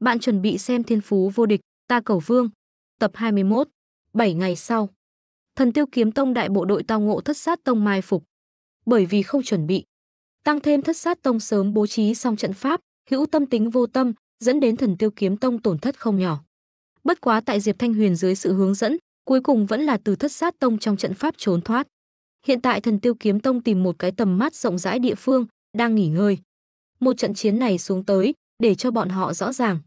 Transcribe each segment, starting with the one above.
Bạn chuẩn bị xem Thiên Phú vô địch, ta cầu vương. Tập 21. 7 ngày sau. Thần Tiêu Kiếm Tông đại bộ đội tao ngộ thất sát tông mai phục. Bởi vì không chuẩn bị, tăng thêm thất sát tông sớm bố trí xong trận pháp, hữu tâm tính vô tâm, dẫn đến Thần Tiêu Kiếm Tông tổn thất không nhỏ. Bất quá tại Diệp Thanh Huyền dưới sự hướng dẫn, cuối cùng vẫn là từ thất sát tông trong trận pháp trốn thoát. Hiện tại Thần Tiêu Kiếm Tông tìm một cái tầm mắt rộng rãi địa phương, đang nghỉ ngơi. Một trận chiến này xuống tới, để cho bọn họ rõ ràng,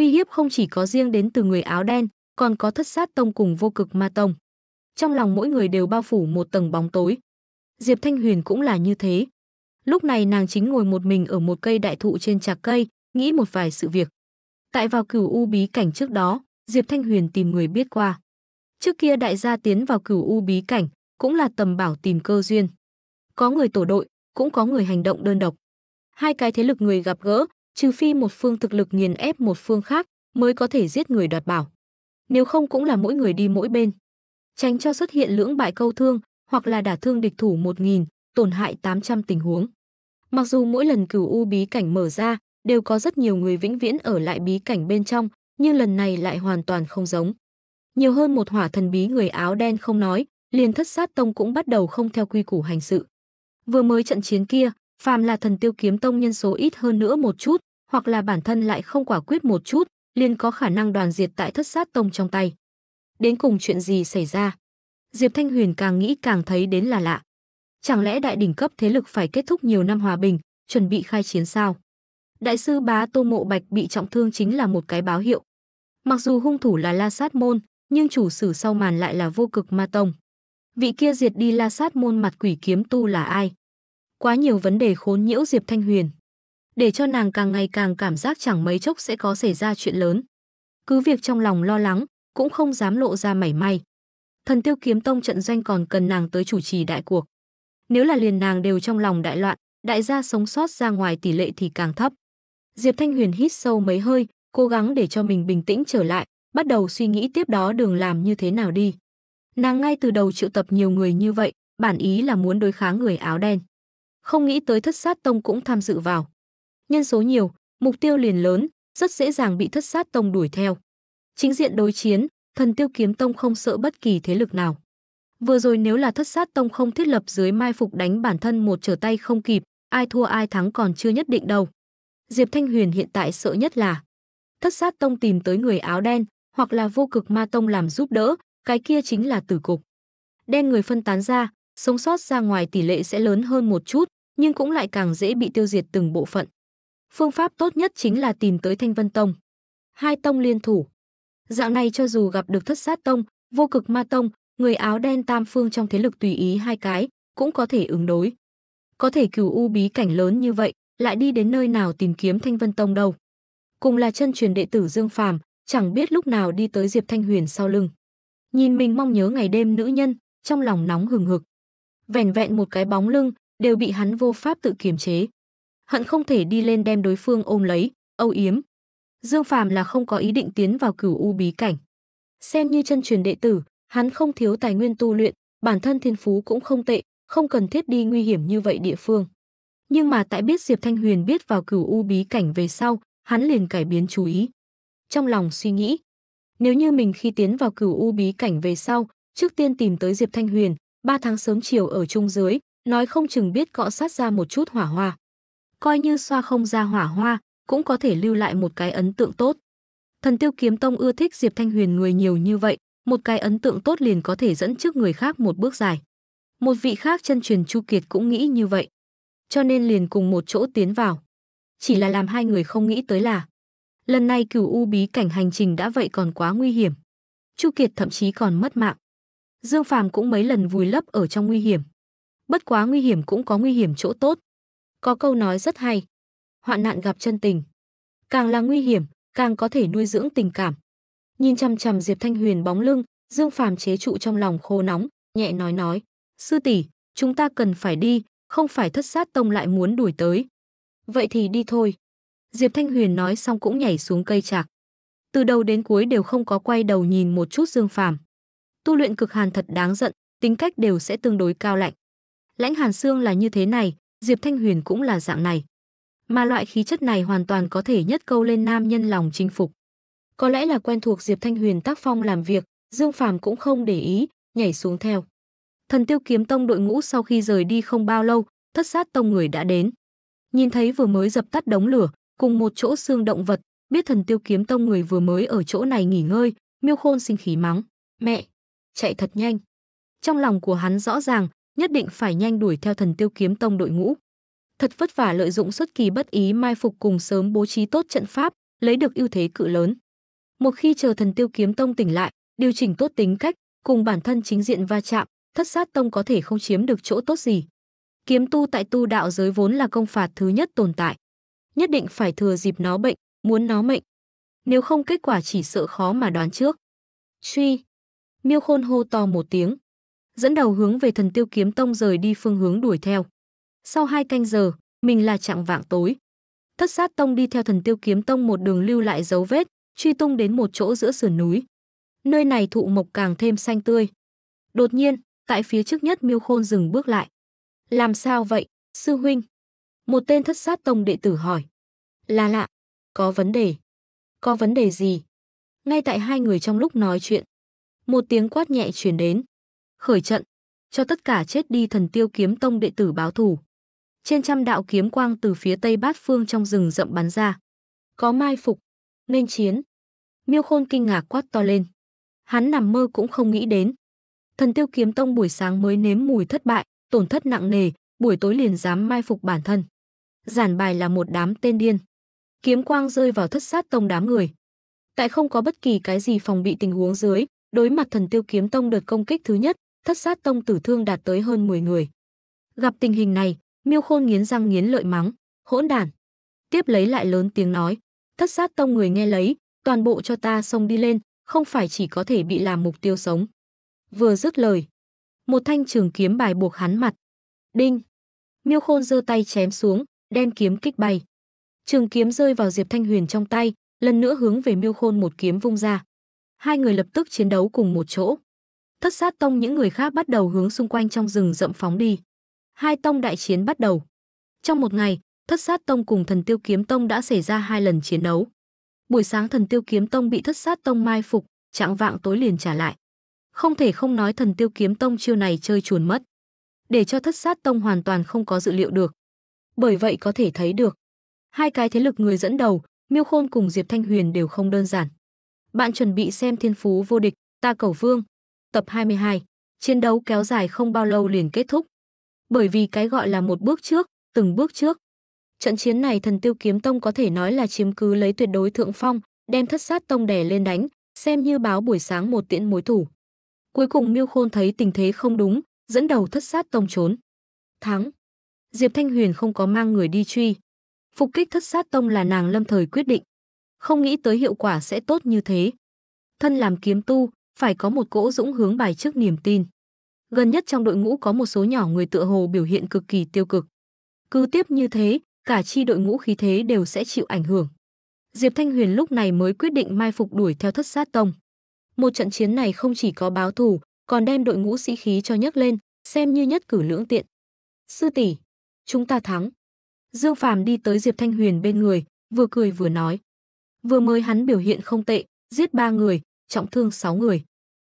uy hiếp không chỉ có riêng đến từ người áo đen, còn có thất sát tông cùng vô cực ma tông. Trong lòng mỗi người đều bao phủ một tầng bóng tối. Diệp Thanh Huyền cũng là như thế. Lúc này nàng chính ngồi một mình ở một cây đại thụ trên trạc cây, nghĩ một vài sự việc. Tại vào cửu u bí cảnh trước đó, Diệp Thanh Huyền tìm người biết qua. Trước kia đại gia tiến vào cửu u bí cảnh, cũng là tầm bảo tìm cơ duyên. Có người tổ đội, cũng có người hành động đơn độc. Hai cái thế lực người gặp gỡ, trừ phi một phương thực lực nghiền ép một phương khác mới có thể giết người đoạt bảo. Nếu không cũng là mỗi người đi mỗi bên. Tránh cho xuất hiện lưỡng bại câu thương hoặc là đả thương địch thủ một nghìn, tổn hại tám trăm tình huống. Mặc dù mỗi lần cửu u bí cảnh mở ra đều có rất nhiều người vĩnh viễn ở lại bí cảnh bên trong, nhưng lần này lại hoàn toàn không giống. Nhiều hơn một hỏa thần bí người áo đen không nói, liền thất sát tông cũng bắt đầu không theo quy củ hành sự. Vừa mới trận chiến kia, phàm là thần tiêu kiếm tông nhân số ít hơn nữa một chút, hoặc là bản thân lại không quả quyết một chút, liền có khả năng đoàn diệt tại thất sát tông trong tay. Đến cùng chuyện gì xảy ra? Diệp Thanh Huyền càng nghĩ càng thấy đến là lạ. Chẳng lẽ đại đỉnh cấp thế lực phải kết thúc nhiều năm hòa bình, chuẩn bị khai chiến sao? Đại sư bá Tô Mộ Bạch bị trọng thương chính là một cái báo hiệu. Mặc dù hung thủ là La Sát Môn, nhưng chủ sử sau màn lại là vô cực ma tông. Vị kia diệt đi La Sát Môn mặt quỷ kiếm tu là ai? Quá nhiều vấn đề khốn nhiễu Diệp Thanh Huyền để cho nàng càng ngày càng cảm giác chẳng mấy chốc sẽ có xảy ra chuyện lớn. Cứ việc trong lòng lo lắng, cũng không dám lộ ra mảy may. Thần tiêu kiếm tông trận doanh còn cần nàng tới chủ trì đại cuộc. Nếu là liền nàng đều trong lòng đại loạn, đại gia sống sót ra ngoài tỷ lệ thì càng thấp. Diệp Thanh Huyền hít sâu mấy hơi, cố gắng để cho mình bình tĩnh trở lại, bắt đầu suy nghĩ tiếp đó đường làm như thế nào đi. Nàng ngay từ đầu triệu tập nhiều người như vậy, bản ý là muốn đối kháng người áo đen. Không nghĩ tới thất sát tông cũng tham dự vào nhân số nhiều, mục tiêu liền lớn, rất dễ dàng bị thất sát tông đuổi theo. Chính diện đối chiến, thần tiêu kiếm tông không sợ bất kỳ thế lực nào. Vừa rồi nếu là thất sát tông không thiết lập dưới mai phục đánh bản thân một trở tay không kịp, ai thua ai thắng còn chưa nhất định đâu. Diệp Thanh Huyền hiện tại sợ nhất là thất sát tông tìm tới người áo đen hoặc là vô cực ma tông làm giúp đỡ, cái kia chính là tử cục. Đen người phân tán ra, sống sót ra ngoài tỷ lệ sẽ lớn hơn một chút, nhưng cũng lại càng dễ bị tiêu diệt từng bộ phận. Phương pháp tốt nhất chính là tìm tới Thanh Vân Tông. Hai tông liên thủ. dạo này cho dù gặp được Thất Sát Tông, Vô Cực Ma Tông, người áo đen tam phương trong thế lực tùy ý hai cái, cũng có thể ứng đối. Có thể cửu u bí cảnh lớn như vậy, lại đi đến nơi nào tìm kiếm Thanh Vân Tông đâu. Cùng là chân truyền đệ tử Dương Phàm, chẳng biết lúc nào đi tới Diệp Thanh Huyền sau lưng. Nhìn mình mong nhớ ngày đêm nữ nhân, trong lòng nóng hừng hực. Vẻn vẹn một cái bóng lưng, đều bị hắn vô pháp tự kiềm chế hận không thể đi lên đem đối phương ôm lấy, âu yếm. Dương Phàm là không có ý định tiến vào cửu u bí cảnh. Xem như chân truyền đệ tử, hắn không thiếu tài nguyên tu luyện, bản thân thiên phú cũng không tệ, không cần thiết đi nguy hiểm như vậy địa phương. Nhưng mà tại biết Diệp Thanh Huyền biết vào cửu u bí cảnh về sau, hắn liền cải biến chú ý. Trong lòng suy nghĩ, nếu như mình khi tiến vào cửu u bí cảnh về sau, trước tiên tìm tới Diệp Thanh Huyền, ba tháng sớm chiều ở chung dưới, nói không chừng biết cọ sát ra một chút hỏa hoa coi như xoa không ra hỏa hoa, cũng có thể lưu lại một cái ấn tượng tốt. Thần Tiêu Kiếm Tông ưa thích Diệp Thanh Huyền người nhiều như vậy, một cái ấn tượng tốt liền có thể dẫn trước người khác một bước dài. Một vị khác chân truyền Chu Kiệt cũng nghĩ như vậy, cho nên liền cùng một chỗ tiến vào. Chỉ là làm hai người không nghĩ tới là lần này cửu u bí cảnh hành trình đã vậy còn quá nguy hiểm. Chu Kiệt thậm chí còn mất mạng. Dương Phàm cũng mấy lần vùi lấp ở trong nguy hiểm. Bất quá nguy hiểm cũng có nguy hiểm chỗ tốt, có câu nói rất hay, hoạn nạn gặp chân tình. Càng là nguy hiểm, càng có thể nuôi dưỡng tình cảm. Nhìn chằm chằm Diệp Thanh Huyền bóng lưng, Dương Phàm chế trụ trong lòng khô nóng, nhẹ nói nói, "Sư tỷ, chúng ta cần phải đi, không phải thất sát tông lại muốn đuổi tới." "Vậy thì đi thôi." Diệp Thanh Huyền nói xong cũng nhảy xuống cây trạc. Từ đầu đến cuối đều không có quay đầu nhìn một chút Dương Phàm. Tu luyện cực hàn thật đáng giận, tính cách đều sẽ tương đối cao lạnh. Lãnh Hàn Xương là như thế này, Diệp Thanh Huyền cũng là dạng này. Mà loại khí chất này hoàn toàn có thể nhất câu lên nam nhân lòng chinh phục. Có lẽ là quen thuộc Diệp Thanh Huyền tác phong làm việc, Dương Phàm cũng không để ý, nhảy xuống theo. Thần Tiêu Kiếm Tông đội ngũ sau khi rời đi không bao lâu, Thất Sát Tông người đã đến. Nhìn thấy vừa mới dập tắt đống lửa, cùng một chỗ xương động vật, biết Thần Tiêu Kiếm Tông người vừa mới ở chỗ này nghỉ ngơi, Miêu Khôn sinh khí mắng, "Mẹ, chạy thật nhanh." Trong lòng của hắn rõ ràng, nhất định phải nhanh đuổi theo thần tiêu kiếm tông đội ngũ. Thật vất vả lợi dụng xuất kỳ bất ý mai phục cùng sớm bố trí tốt trận pháp, lấy được ưu thế cự lớn. Một khi chờ thần tiêu kiếm tông tỉnh lại, điều chỉnh tốt tính cách, cùng bản thân chính diện va chạm, thất sát tông có thể không chiếm được chỗ tốt gì. Kiếm tu tại tu đạo giới vốn là công phạt thứ nhất tồn tại. Nhất định phải thừa dịp nó bệnh, muốn nó mệnh. Nếu không kết quả chỉ sợ khó mà đoán trước. Truy. Miêu khôn hô to một tiếng dẫn đầu hướng về thần tiêu kiếm tông rời đi phương hướng đuổi theo. Sau hai canh giờ, mình là trạng vạng tối. Thất sát tông đi theo thần tiêu kiếm tông một đường lưu lại dấu vết, truy tung đến một chỗ giữa sườn núi. Nơi này thụ mộc càng thêm xanh tươi. Đột nhiên, tại phía trước nhất miêu khôn dừng bước lại. Làm sao vậy, sư huynh? Một tên thất sát tông đệ tử hỏi. Là lạ, có vấn đề. Có vấn đề gì? Ngay tại hai người trong lúc nói chuyện, một tiếng quát nhẹ truyền đến khởi trận, cho tất cả chết đi thần tiêu kiếm tông đệ tử báo thù. Trên trăm đạo kiếm quang từ phía tây bát phương trong rừng rậm bắn ra. Có mai phục, nên chiến. Miêu Khôn kinh ngạc quát to lên. Hắn nằm mơ cũng không nghĩ đến. Thần tiêu kiếm tông buổi sáng mới nếm mùi thất bại, tổn thất nặng nề, buổi tối liền dám mai phục bản thân. Giản bài là một đám tên điên. Kiếm quang rơi vào thất sát tông đám người. Tại không có bất kỳ cái gì phòng bị tình huống dưới, đối mặt thần tiêu kiếm tông đợt công kích thứ nhất, thất sát tông tử thương đạt tới hơn 10 người. Gặp tình hình này, Miêu Khôn nghiến răng nghiến lợi mắng, hỗn đản. Tiếp lấy lại lớn tiếng nói, thất sát tông người nghe lấy, toàn bộ cho ta xông đi lên, không phải chỉ có thể bị làm mục tiêu sống. Vừa dứt lời, một thanh trường kiếm bài buộc hắn mặt. Đinh! Miêu Khôn giơ tay chém xuống, đem kiếm kích bay. Trường kiếm rơi vào Diệp Thanh Huyền trong tay, lần nữa hướng về Miêu Khôn một kiếm vung ra. Hai người lập tức chiến đấu cùng một chỗ thất sát tông những người khác bắt đầu hướng xung quanh trong rừng rậm phóng đi. Hai tông đại chiến bắt đầu. Trong một ngày, thất sát tông cùng thần tiêu kiếm tông đã xảy ra hai lần chiến đấu. Buổi sáng thần tiêu kiếm tông bị thất sát tông mai phục, trạng vạng tối liền trả lại. Không thể không nói thần tiêu kiếm tông chiêu này chơi chuồn mất. Để cho thất sát tông hoàn toàn không có dự liệu được. Bởi vậy có thể thấy được. Hai cái thế lực người dẫn đầu, Miêu Khôn cùng Diệp Thanh Huyền đều không đơn giản. Bạn chuẩn bị xem thiên phú vô địch, ta cầu vương, Tập 22. Chiến đấu kéo dài không bao lâu liền kết thúc. Bởi vì cái gọi là một bước trước, từng bước trước. Trận chiến này thần tiêu kiếm tông có thể nói là chiếm cứ lấy tuyệt đối thượng phong, đem thất sát tông đè lên đánh, xem như báo buổi sáng một tiễn mối thủ. Cuối cùng Miêu Khôn thấy tình thế không đúng, dẫn đầu thất sát tông trốn. Thắng. Diệp Thanh Huyền không có mang người đi truy. Phục kích thất sát tông là nàng lâm thời quyết định. Không nghĩ tới hiệu quả sẽ tốt như thế. Thân làm kiếm tu, phải có một cỗ dũng hướng bài trước niềm tin. Gần nhất trong đội ngũ có một số nhỏ người tựa hồ biểu hiện cực kỳ tiêu cực. Cứ tiếp như thế, cả chi đội ngũ khí thế đều sẽ chịu ảnh hưởng. Diệp Thanh Huyền lúc này mới quyết định mai phục đuổi theo thất sát tông. Một trận chiến này không chỉ có báo thù, còn đem đội ngũ sĩ khí cho nhấc lên, xem như nhất cử lưỡng tiện. Sư tỷ, chúng ta thắng. Dương Phàm đi tới Diệp Thanh Huyền bên người, vừa cười vừa nói. Vừa mới hắn biểu hiện không tệ, giết ba người, trọng thương sáu người.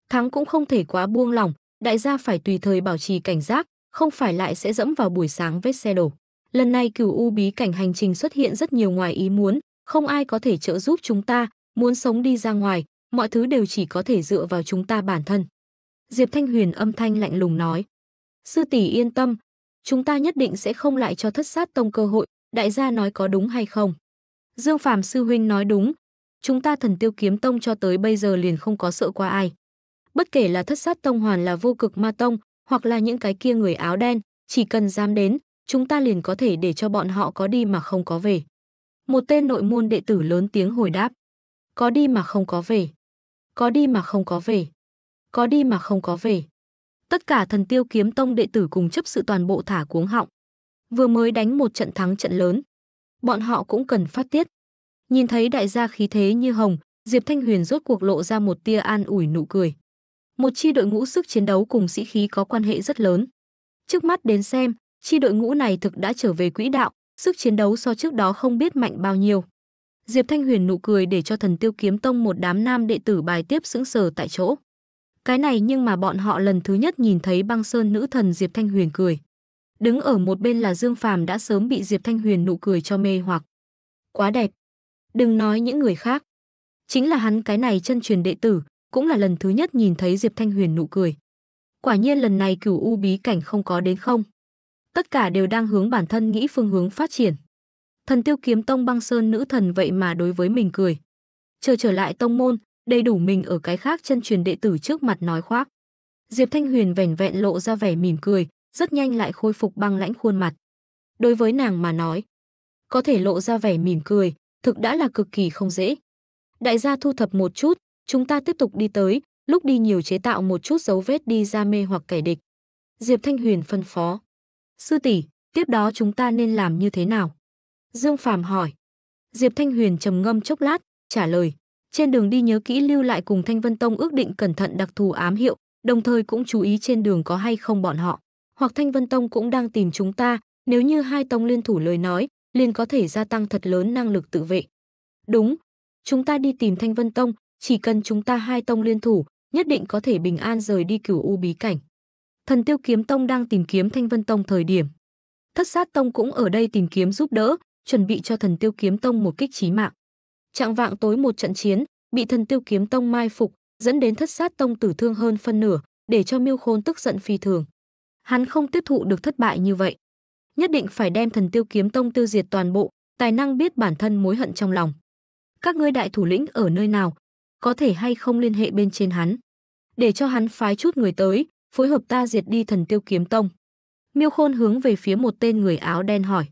Thắng cũng không thể quá buông lỏng, đại gia phải tùy thời bảo trì cảnh giác, không phải lại sẽ dẫm vào buổi sáng vết xe đổ. Lần này cửu u bí cảnh hành trình xuất hiện rất nhiều ngoài ý muốn, không ai có thể trợ giúp chúng ta, muốn sống đi ra ngoài, mọi thứ đều chỉ có thể dựa vào chúng ta bản thân. Diệp Thanh Huyền âm thanh lạnh lùng nói. Sư tỷ yên tâm, chúng ta nhất định sẽ không lại cho thất sát tông cơ hội, đại gia nói có đúng hay không. Dương Phàm sư huynh nói đúng, chúng ta thần tiêu kiếm tông cho tới bây giờ liền không có sợ qua ai bất kể là thất sát tông hoàn là vô cực ma tông, hoặc là những cái kia người áo đen, chỉ cần dám đến, chúng ta liền có thể để cho bọn họ có đi mà không có về. Một tên nội môn đệ tử lớn tiếng hồi đáp. Có đi mà không có về. Có đi mà không có về. Có đi mà không có về. Tất cả thần tiêu kiếm tông đệ tử cùng chấp sự toàn bộ thả cuống họng. Vừa mới đánh một trận thắng trận lớn. Bọn họ cũng cần phát tiết. Nhìn thấy đại gia khí thế như hồng, Diệp Thanh Huyền rốt cuộc lộ ra một tia an ủi nụ cười một chi đội ngũ sức chiến đấu cùng sĩ khí có quan hệ rất lớn. Trước mắt đến xem, chi đội ngũ này thực đã trở về quỹ đạo, sức chiến đấu so trước đó không biết mạnh bao nhiêu. Diệp Thanh Huyền nụ cười để cho Thần Tiêu Kiếm Tông một đám nam đệ tử bài tiếp sững sờ tại chỗ. Cái này nhưng mà bọn họ lần thứ nhất nhìn thấy băng sơn nữ thần Diệp Thanh Huyền cười. Đứng ở một bên là Dương Phàm đã sớm bị Diệp Thanh Huyền nụ cười cho mê hoặc. Quá đẹp. Đừng nói những người khác. Chính là hắn cái này chân truyền đệ tử, cũng là lần thứ nhất nhìn thấy Diệp Thanh Huyền nụ cười. Quả nhiên lần này cửu u bí cảnh không có đến không. Tất cả đều đang hướng bản thân nghĩ phương hướng phát triển. Thần tiêu kiếm tông băng sơn nữ thần vậy mà đối với mình cười. Chờ trở lại tông môn, đầy đủ mình ở cái khác chân truyền đệ tử trước mặt nói khoác. Diệp Thanh Huyền vẻn vẹn lộ ra vẻ mỉm cười, rất nhanh lại khôi phục băng lãnh khuôn mặt. Đối với nàng mà nói, có thể lộ ra vẻ mỉm cười, thực đã là cực kỳ không dễ. Đại gia thu thập một chút, chúng ta tiếp tục đi tới, lúc đi nhiều chế tạo một chút dấu vết đi ra mê hoặc kẻ địch. Diệp Thanh Huyền phân phó. Sư tỷ, tiếp đó chúng ta nên làm như thế nào? Dương Phàm hỏi. Diệp Thanh Huyền trầm ngâm chốc lát, trả lời. Trên đường đi nhớ kỹ lưu lại cùng Thanh Vân Tông ước định cẩn thận đặc thù ám hiệu, đồng thời cũng chú ý trên đường có hay không bọn họ. Hoặc Thanh Vân Tông cũng đang tìm chúng ta, nếu như hai tông liên thủ lời nói, liền có thể gia tăng thật lớn năng lực tự vệ. Đúng, chúng ta đi tìm Thanh Vân Tông, chỉ cần chúng ta hai tông liên thủ, nhất định có thể bình an rời đi cửu u bí cảnh. Thần Tiêu Kiếm Tông đang tìm kiếm Thanh Vân Tông thời điểm. Thất Sát Tông cũng ở đây tìm kiếm giúp đỡ, chuẩn bị cho Thần Tiêu Kiếm Tông một kích chí mạng. Trạng vạng tối một trận chiến, bị Thần Tiêu Kiếm Tông mai phục, dẫn đến Thất Sát Tông tử thương hơn phân nửa, để cho Miêu Khôn tức giận phi thường. Hắn không tiếp thụ được thất bại như vậy, nhất định phải đem Thần Tiêu Kiếm Tông tiêu diệt toàn bộ, tài năng biết bản thân mối hận trong lòng. Các ngươi đại thủ lĩnh ở nơi nào, có thể hay không liên hệ bên trên hắn. Để cho hắn phái chút người tới, phối hợp ta diệt đi thần tiêu kiếm tông. Miêu Khôn hướng về phía một tên người áo đen hỏi.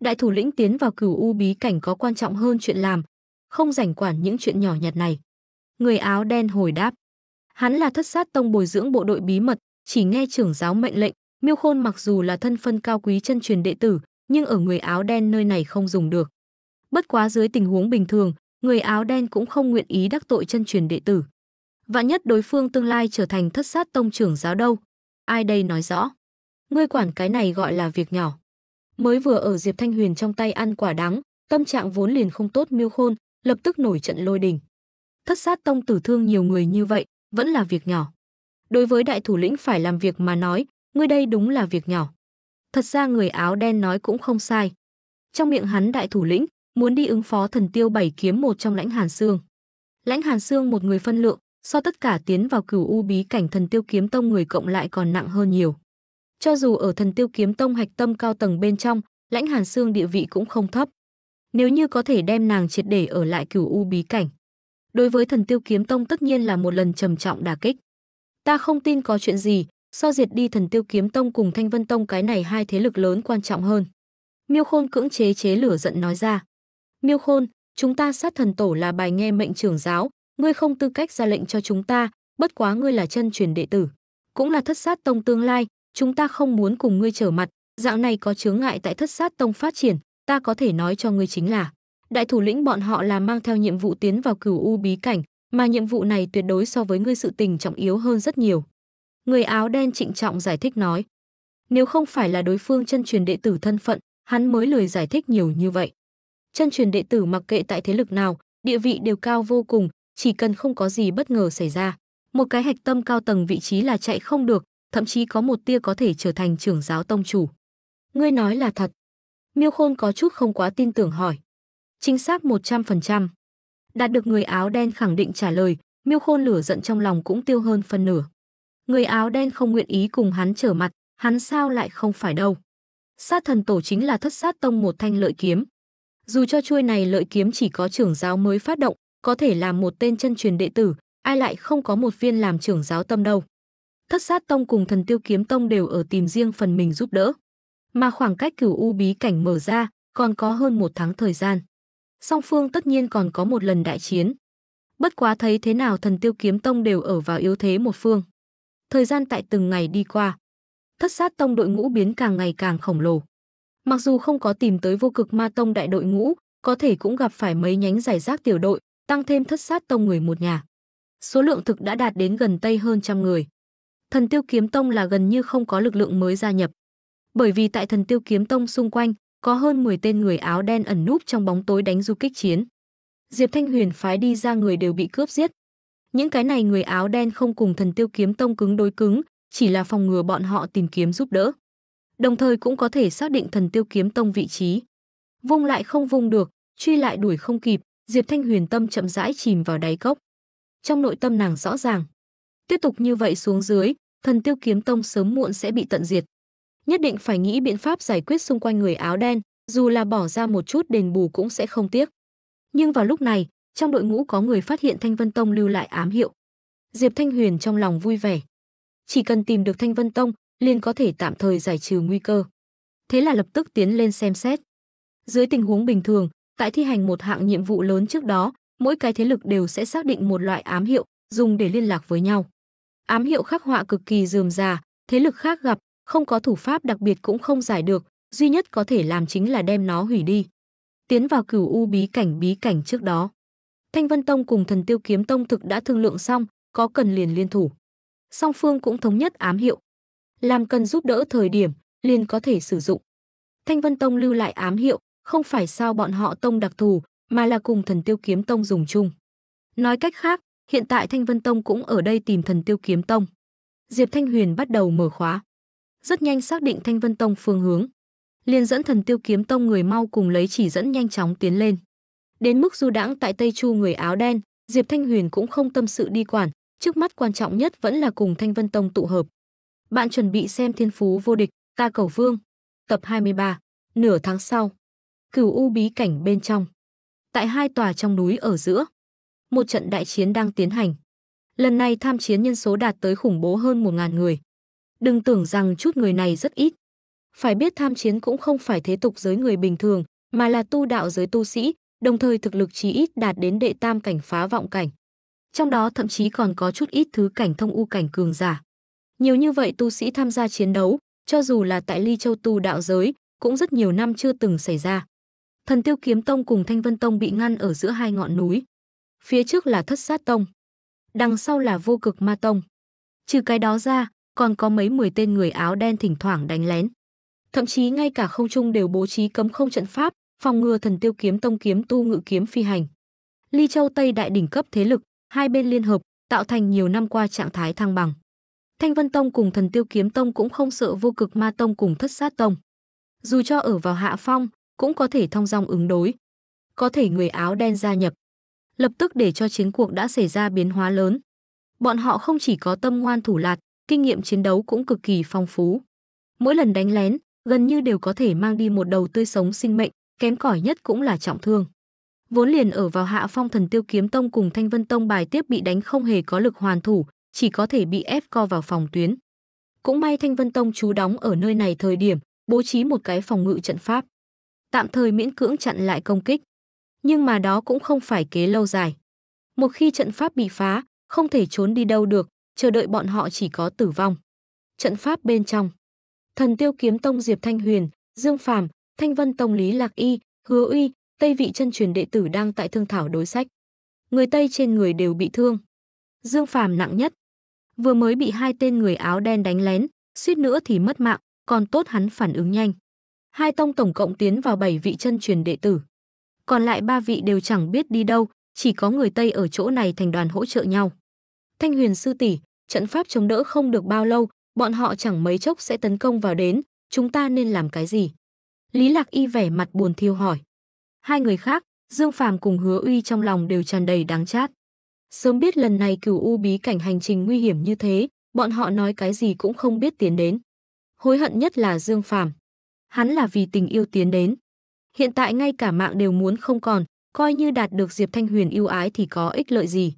Đại thủ lĩnh tiến vào cửu u bí cảnh có quan trọng hơn chuyện làm, không rảnh quản những chuyện nhỏ nhặt này. Người áo đen hồi đáp. Hắn là thất sát tông bồi dưỡng bộ đội bí mật, chỉ nghe trưởng giáo mệnh lệnh, Miêu Khôn mặc dù là thân phân cao quý chân truyền đệ tử, nhưng ở người áo đen nơi này không dùng được. Bất quá dưới tình huống bình thường, người áo đen cũng không nguyện ý đắc tội chân truyền đệ tử. Vạn nhất đối phương tương lai trở thành thất sát tông trưởng giáo đâu, ai đây nói rõ. Ngươi quản cái này gọi là việc nhỏ. Mới vừa ở Diệp Thanh Huyền trong tay ăn quả đắng, tâm trạng vốn liền không tốt miêu khôn, lập tức nổi trận lôi đình. Thất sát tông tử thương nhiều người như vậy, vẫn là việc nhỏ. Đối với đại thủ lĩnh phải làm việc mà nói, ngươi đây đúng là việc nhỏ. Thật ra người áo đen nói cũng không sai. Trong miệng hắn đại thủ lĩnh, muốn đi ứng phó thần tiêu bảy kiếm một trong lãnh hàn xương. Lãnh hàn xương một người phân lượng, so tất cả tiến vào cửu u bí cảnh thần tiêu kiếm tông người cộng lại còn nặng hơn nhiều. Cho dù ở thần tiêu kiếm tông hạch tâm cao tầng bên trong, lãnh hàn xương địa vị cũng không thấp. Nếu như có thể đem nàng triệt để ở lại cửu u bí cảnh. Đối với thần tiêu kiếm tông tất nhiên là một lần trầm trọng đả kích. Ta không tin có chuyện gì, so diệt đi thần tiêu kiếm tông cùng thanh vân tông cái này hai thế lực lớn quan trọng hơn. Miêu khôn cưỡng chế chế lửa giận nói ra. Miêu Khôn, chúng ta sát thần tổ là bài nghe mệnh trưởng giáo, ngươi không tư cách ra lệnh cho chúng ta, bất quá ngươi là chân truyền đệ tử, cũng là thất sát tông tương lai, chúng ta không muốn cùng ngươi trở mặt, dạo này có chướng ngại tại thất sát tông phát triển, ta có thể nói cho ngươi chính là, đại thủ lĩnh bọn họ là mang theo nhiệm vụ tiến vào cửu u bí cảnh, mà nhiệm vụ này tuyệt đối so với ngươi sự tình trọng yếu hơn rất nhiều. Người áo đen trịnh trọng giải thích nói, nếu không phải là đối phương chân truyền đệ tử thân phận, hắn mới lười giải thích nhiều như vậy chân truyền đệ tử mặc kệ tại thế lực nào, địa vị đều cao vô cùng, chỉ cần không có gì bất ngờ xảy ra. Một cái hạch tâm cao tầng vị trí là chạy không được, thậm chí có một tia có thể trở thành trưởng giáo tông chủ. Ngươi nói là thật. Miêu Khôn có chút không quá tin tưởng hỏi. Chính xác 100%. Đạt được người áo đen khẳng định trả lời, Miêu Khôn lửa giận trong lòng cũng tiêu hơn phân nửa. Người áo đen không nguyện ý cùng hắn trở mặt, hắn sao lại không phải đâu. Sát thần tổ chính là thất sát tông một thanh lợi kiếm, dù cho chuôi này lợi kiếm chỉ có trưởng giáo mới phát động, có thể làm một tên chân truyền đệ tử, ai lại không có một viên làm trưởng giáo tâm đâu. Thất sát tông cùng thần tiêu kiếm tông đều ở tìm riêng phần mình giúp đỡ. Mà khoảng cách cửu u bí cảnh mở ra, còn có hơn một tháng thời gian. Song phương tất nhiên còn có một lần đại chiến. Bất quá thấy thế nào thần tiêu kiếm tông đều ở vào yếu thế một phương. Thời gian tại từng ngày đi qua. Thất sát tông đội ngũ biến càng ngày càng khổng lồ. Mặc dù không có tìm tới vô cực ma tông đại đội ngũ, có thể cũng gặp phải mấy nhánh giải rác tiểu đội, tăng thêm thất sát tông người một nhà. Số lượng thực đã đạt đến gần Tây hơn trăm người. Thần Tiêu Kiếm Tông là gần như không có lực lượng mới gia nhập. Bởi vì tại Thần Tiêu Kiếm Tông xung quanh, có hơn 10 tên người áo đen ẩn núp trong bóng tối đánh du kích chiến. Diệp Thanh Huyền phái đi ra người đều bị cướp giết. Những cái này người áo đen không cùng Thần Tiêu Kiếm Tông cứng đối cứng, chỉ là phòng ngừa bọn họ tìm kiếm giúp đỡ đồng thời cũng có thể xác định thần tiêu kiếm tông vị trí. Vung lại không vung được, truy lại đuổi không kịp, Diệp Thanh Huyền tâm chậm rãi chìm vào đáy cốc. Trong nội tâm nàng rõ ràng, tiếp tục như vậy xuống dưới, thần tiêu kiếm tông sớm muộn sẽ bị tận diệt. Nhất định phải nghĩ biện pháp giải quyết xung quanh người áo đen, dù là bỏ ra một chút đền bù cũng sẽ không tiếc. Nhưng vào lúc này, trong đội ngũ có người phát hiện Thanh Vân Tông lưu lại ám hiệu. Diệp Thanh Huyền trong lòng vui vẻ. Chỉ cần tìm được Thanh Vân Tông, liền có thể tạm thời giải trừ nguy cơ. Thế là lập tức tiến lên xem xét. Dưới tình huống bình thường, tại thi hành một hạng nhiệm vụ lớn trước đó, mỗi cái thế lực đều sẽ xác định một loại ám hiệu dùng để liên lạc với nhau. Ám hiệu khắc họa cực kỳ rườm rà, thế lực khác gặp, không có thủ pháp đặc biệt cũng không giải được, duy nhất có thể làm chính là đem nó hủy đi. Tiến vào cửu u bí cảnh bí cảnh trước đó. Thanh Vân Tông cùng Thần Tiêu Kiếm Tông thực đã thương lượng xong, có cần liền liên thủ. Song phương cũng thống nhất ám hiệu, làm cần giúp đỡ thời điểm, liền có thể sử dụng. Thanh Vân Tông lưu lại ám hiệu, không phải sao bọn họ tông đặc thù, mà là cùng Thần Tiêu Kiếm Tông dùng chung. Nói cách khác, hiện tại Thanh Vân Tông cũng ở đây tìm Thần Tiêu Kiếm Tông. Diệp Thanh Huyền bắt đầu mở khóa. Rất nhanh xác định Thanh Vân Tông phương hướng. liền dẫn Thần Tiêu Kiếm Tông người mau cùng lấy chỉ dẫn nhanh chóng tiến lên. Đến mức du đãng tại Tây Chu người áo đen, Diệp Thanh Huyền cũng không tâm sự đi quản, trước mắt quan trọng nhất vẫn là cùng Thanh Vân Tông tụ hợp, bạn chuẩn bị xem Thiên Phú vô địch, Ta cầu vương, tập 23, nửa tháng sau. Cửu U bí cảnh bên trong. Tại hai tòa trong núi ở giữa, một trận đại chiến đang tiến hành. Lần này tham chiến nhân số đạt tới khủng bố hơn 1.000 người. Đừng tưởng rằng chút người này rất ít. Phải biết tham chiến cũng không phải thế tục giới người bình thường, mà là tu đạo giới tu sĩ, đồng thời thực lực chí ít đạt đến đệ tam cảnh phá vọng cảnh. Trong đó thậm chí còn có chút ít thứ cảnh thông u cảnh cường giả. Nhiều như vậy tu sĩ tham gia chiến đấu, cho dù là tại Ly Châu tu đạo giới, cũng rất nhiều năm chưa từng xảy ra. Thần Tiêu Kiếm Tông cùng Thanh Vân Tông bị ngăn ở giữa hai ngọn núi. Phía trước là Thất Sát Tông, đằng sau là Vô Cực Ma Tông. Trừ cái đó ra, còn có mấy mười tên người áo đen thỉnh thoảng đánh lén. Thậm chí ngay cả không trung đều bố trí cấm không trận pháp, phòng ngừa Thần Tiêu Kiếm Tông kiếm tu ngự kiếm phi hành. Ly Châu Tây đại đỉnh cấp thế lực, hai bên liên hợp, tạo thành nhiều năm qua trạng thái thăng bằng. Thanh Vân Tông cùng Thần Tiêu Kiếm Tông cũng không sợ vô cực ma tông cùng thất sát tông. Dù cho ở vào hạ phong, cũng có thể thông dong ứng đối. Có thể người áo đen gia nhập. Lập tức để cho chiến cuộc đã xảy ra biến hóa lớn. Bọn họ không chỉ có tâm ngoan thủ lạt, kinh nghiệm chiến đấu cũng cực kỳ phong phú. Mỗi lần đánh lén, gần như đều có thể mang đi một đầu tươi sống sinh mệnh, kém cỏi nhất cũng là trọng thương. Vốn liền ở vào hạ phong thần tiêu kiếm tông cùng thanh vân tông bài tiếp bị đánh không hề có lực hoàn thủ, chỉ có thể bị ép co vào phòng tuyến. Cũng may Thanh Vân Tông chú đóng ở nơi này thời điểm, bố trí một cái phòng ngự trận pháp. Tạm thời miễn cưỡng chặn lại công kích. Nhưng mà đó cũng không phải kế lâu dài. Một khi trận pháp bị phá, không thể trốn đi đâu được, chờ đợi bọn họ chỉ có tử vong. Trận pháp bên trong. Thần Tiêu Kiếm Tông Diệp Thanh Huyền, Dương Phàm, Thanh Vân Tông Lý Lạc Y, Hứa Uy, Tây vị chân truyền đệ tử đang tại thương thảo đối sách. Người Tây trên người đều bị thương. Dương Phàm nặng nhất, vừa mới bị hai tên người áo đen đánh lén, suýt nữa thì mất mạng, còn tốt hắn phản ứng nhanh. Hai tông tổng cộng tiến vào bảy vị chân truyền đệ tử. Còn lại ba vị đều chẳng biết đi đâu, chỉ có người Tây ở chỗ này thành đoàn hỗ trợ nhau. Thanh Huyền sư tỷ, trận pháp chống đỡ không được bao lâu, bọn họ chẳng mấy chốc sẽ tấn công vào đến, chúng ta nên làm cái gì? Lý Lạc Y vẻ mặt buồn thiêu hỏi. Hai người khác, Dương Phàm cùng Hứa Uy trong lòng đều tràn đầy đáng chát. Sớm biết lần này cửu u bí cảnh hành trình nguy hiểm như thế, bọn họ nói cái gì cũng không biết tiến đến. Hối hận nhất là Dương Phàm. Hắn là vì tình yêu tiến đến. Hiện tại ngay cả mạng đều muốn không còn, coi như đạt được Diệp Thanh Huyền yêu ái thì có ích lợi gì.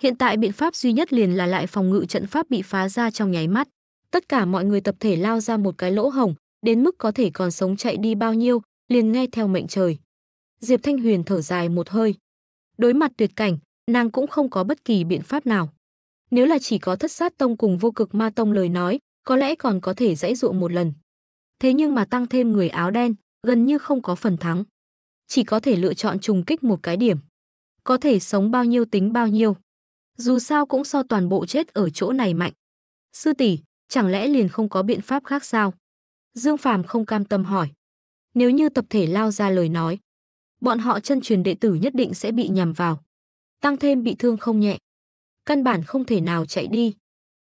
Hiện tại biện pháp duy nhất liền là lại phòng ngự trận pháp bị phá ra trong nháy mắt. Tất cả mọi người tập thể lao ra một cái lỗ hổng, đến mức có thể còn sống chạy đi bao nhiêu, liền nghe theo mệnh trời. Diệp Thanh Huyền thở dài một hơi. Đối mặt tuyệt cảnh, nàng cũng không có bất kỳ biện pháp nào. Nếu là chỉ có thất sát tông cùng vô cực ma tông lời nói, có lẽ còn có thể dãy dụa một lần. Thế nhưng mà tăng thêm người áo đen, gần như không có phần thắng. Chỉ có thể lựa chọn trùng kích một cái điểm. Có thể sống bao nhiêu tính bao nhiêu. Dù sao cũng so toàn bộ chết ở chỗ này mạnh. Sư tỷ, chẳng lẽ liền không có biện pháp khác sao? Dương Phàm không cam tâm hỏi. Nếu như tập thể lao ra lời nói, bọn họ chân truyền đệ tử nhất định sẽ bị nhằm vào tăng thêm bị thương không nhẹ. Căn bản không thể nào chạy đi.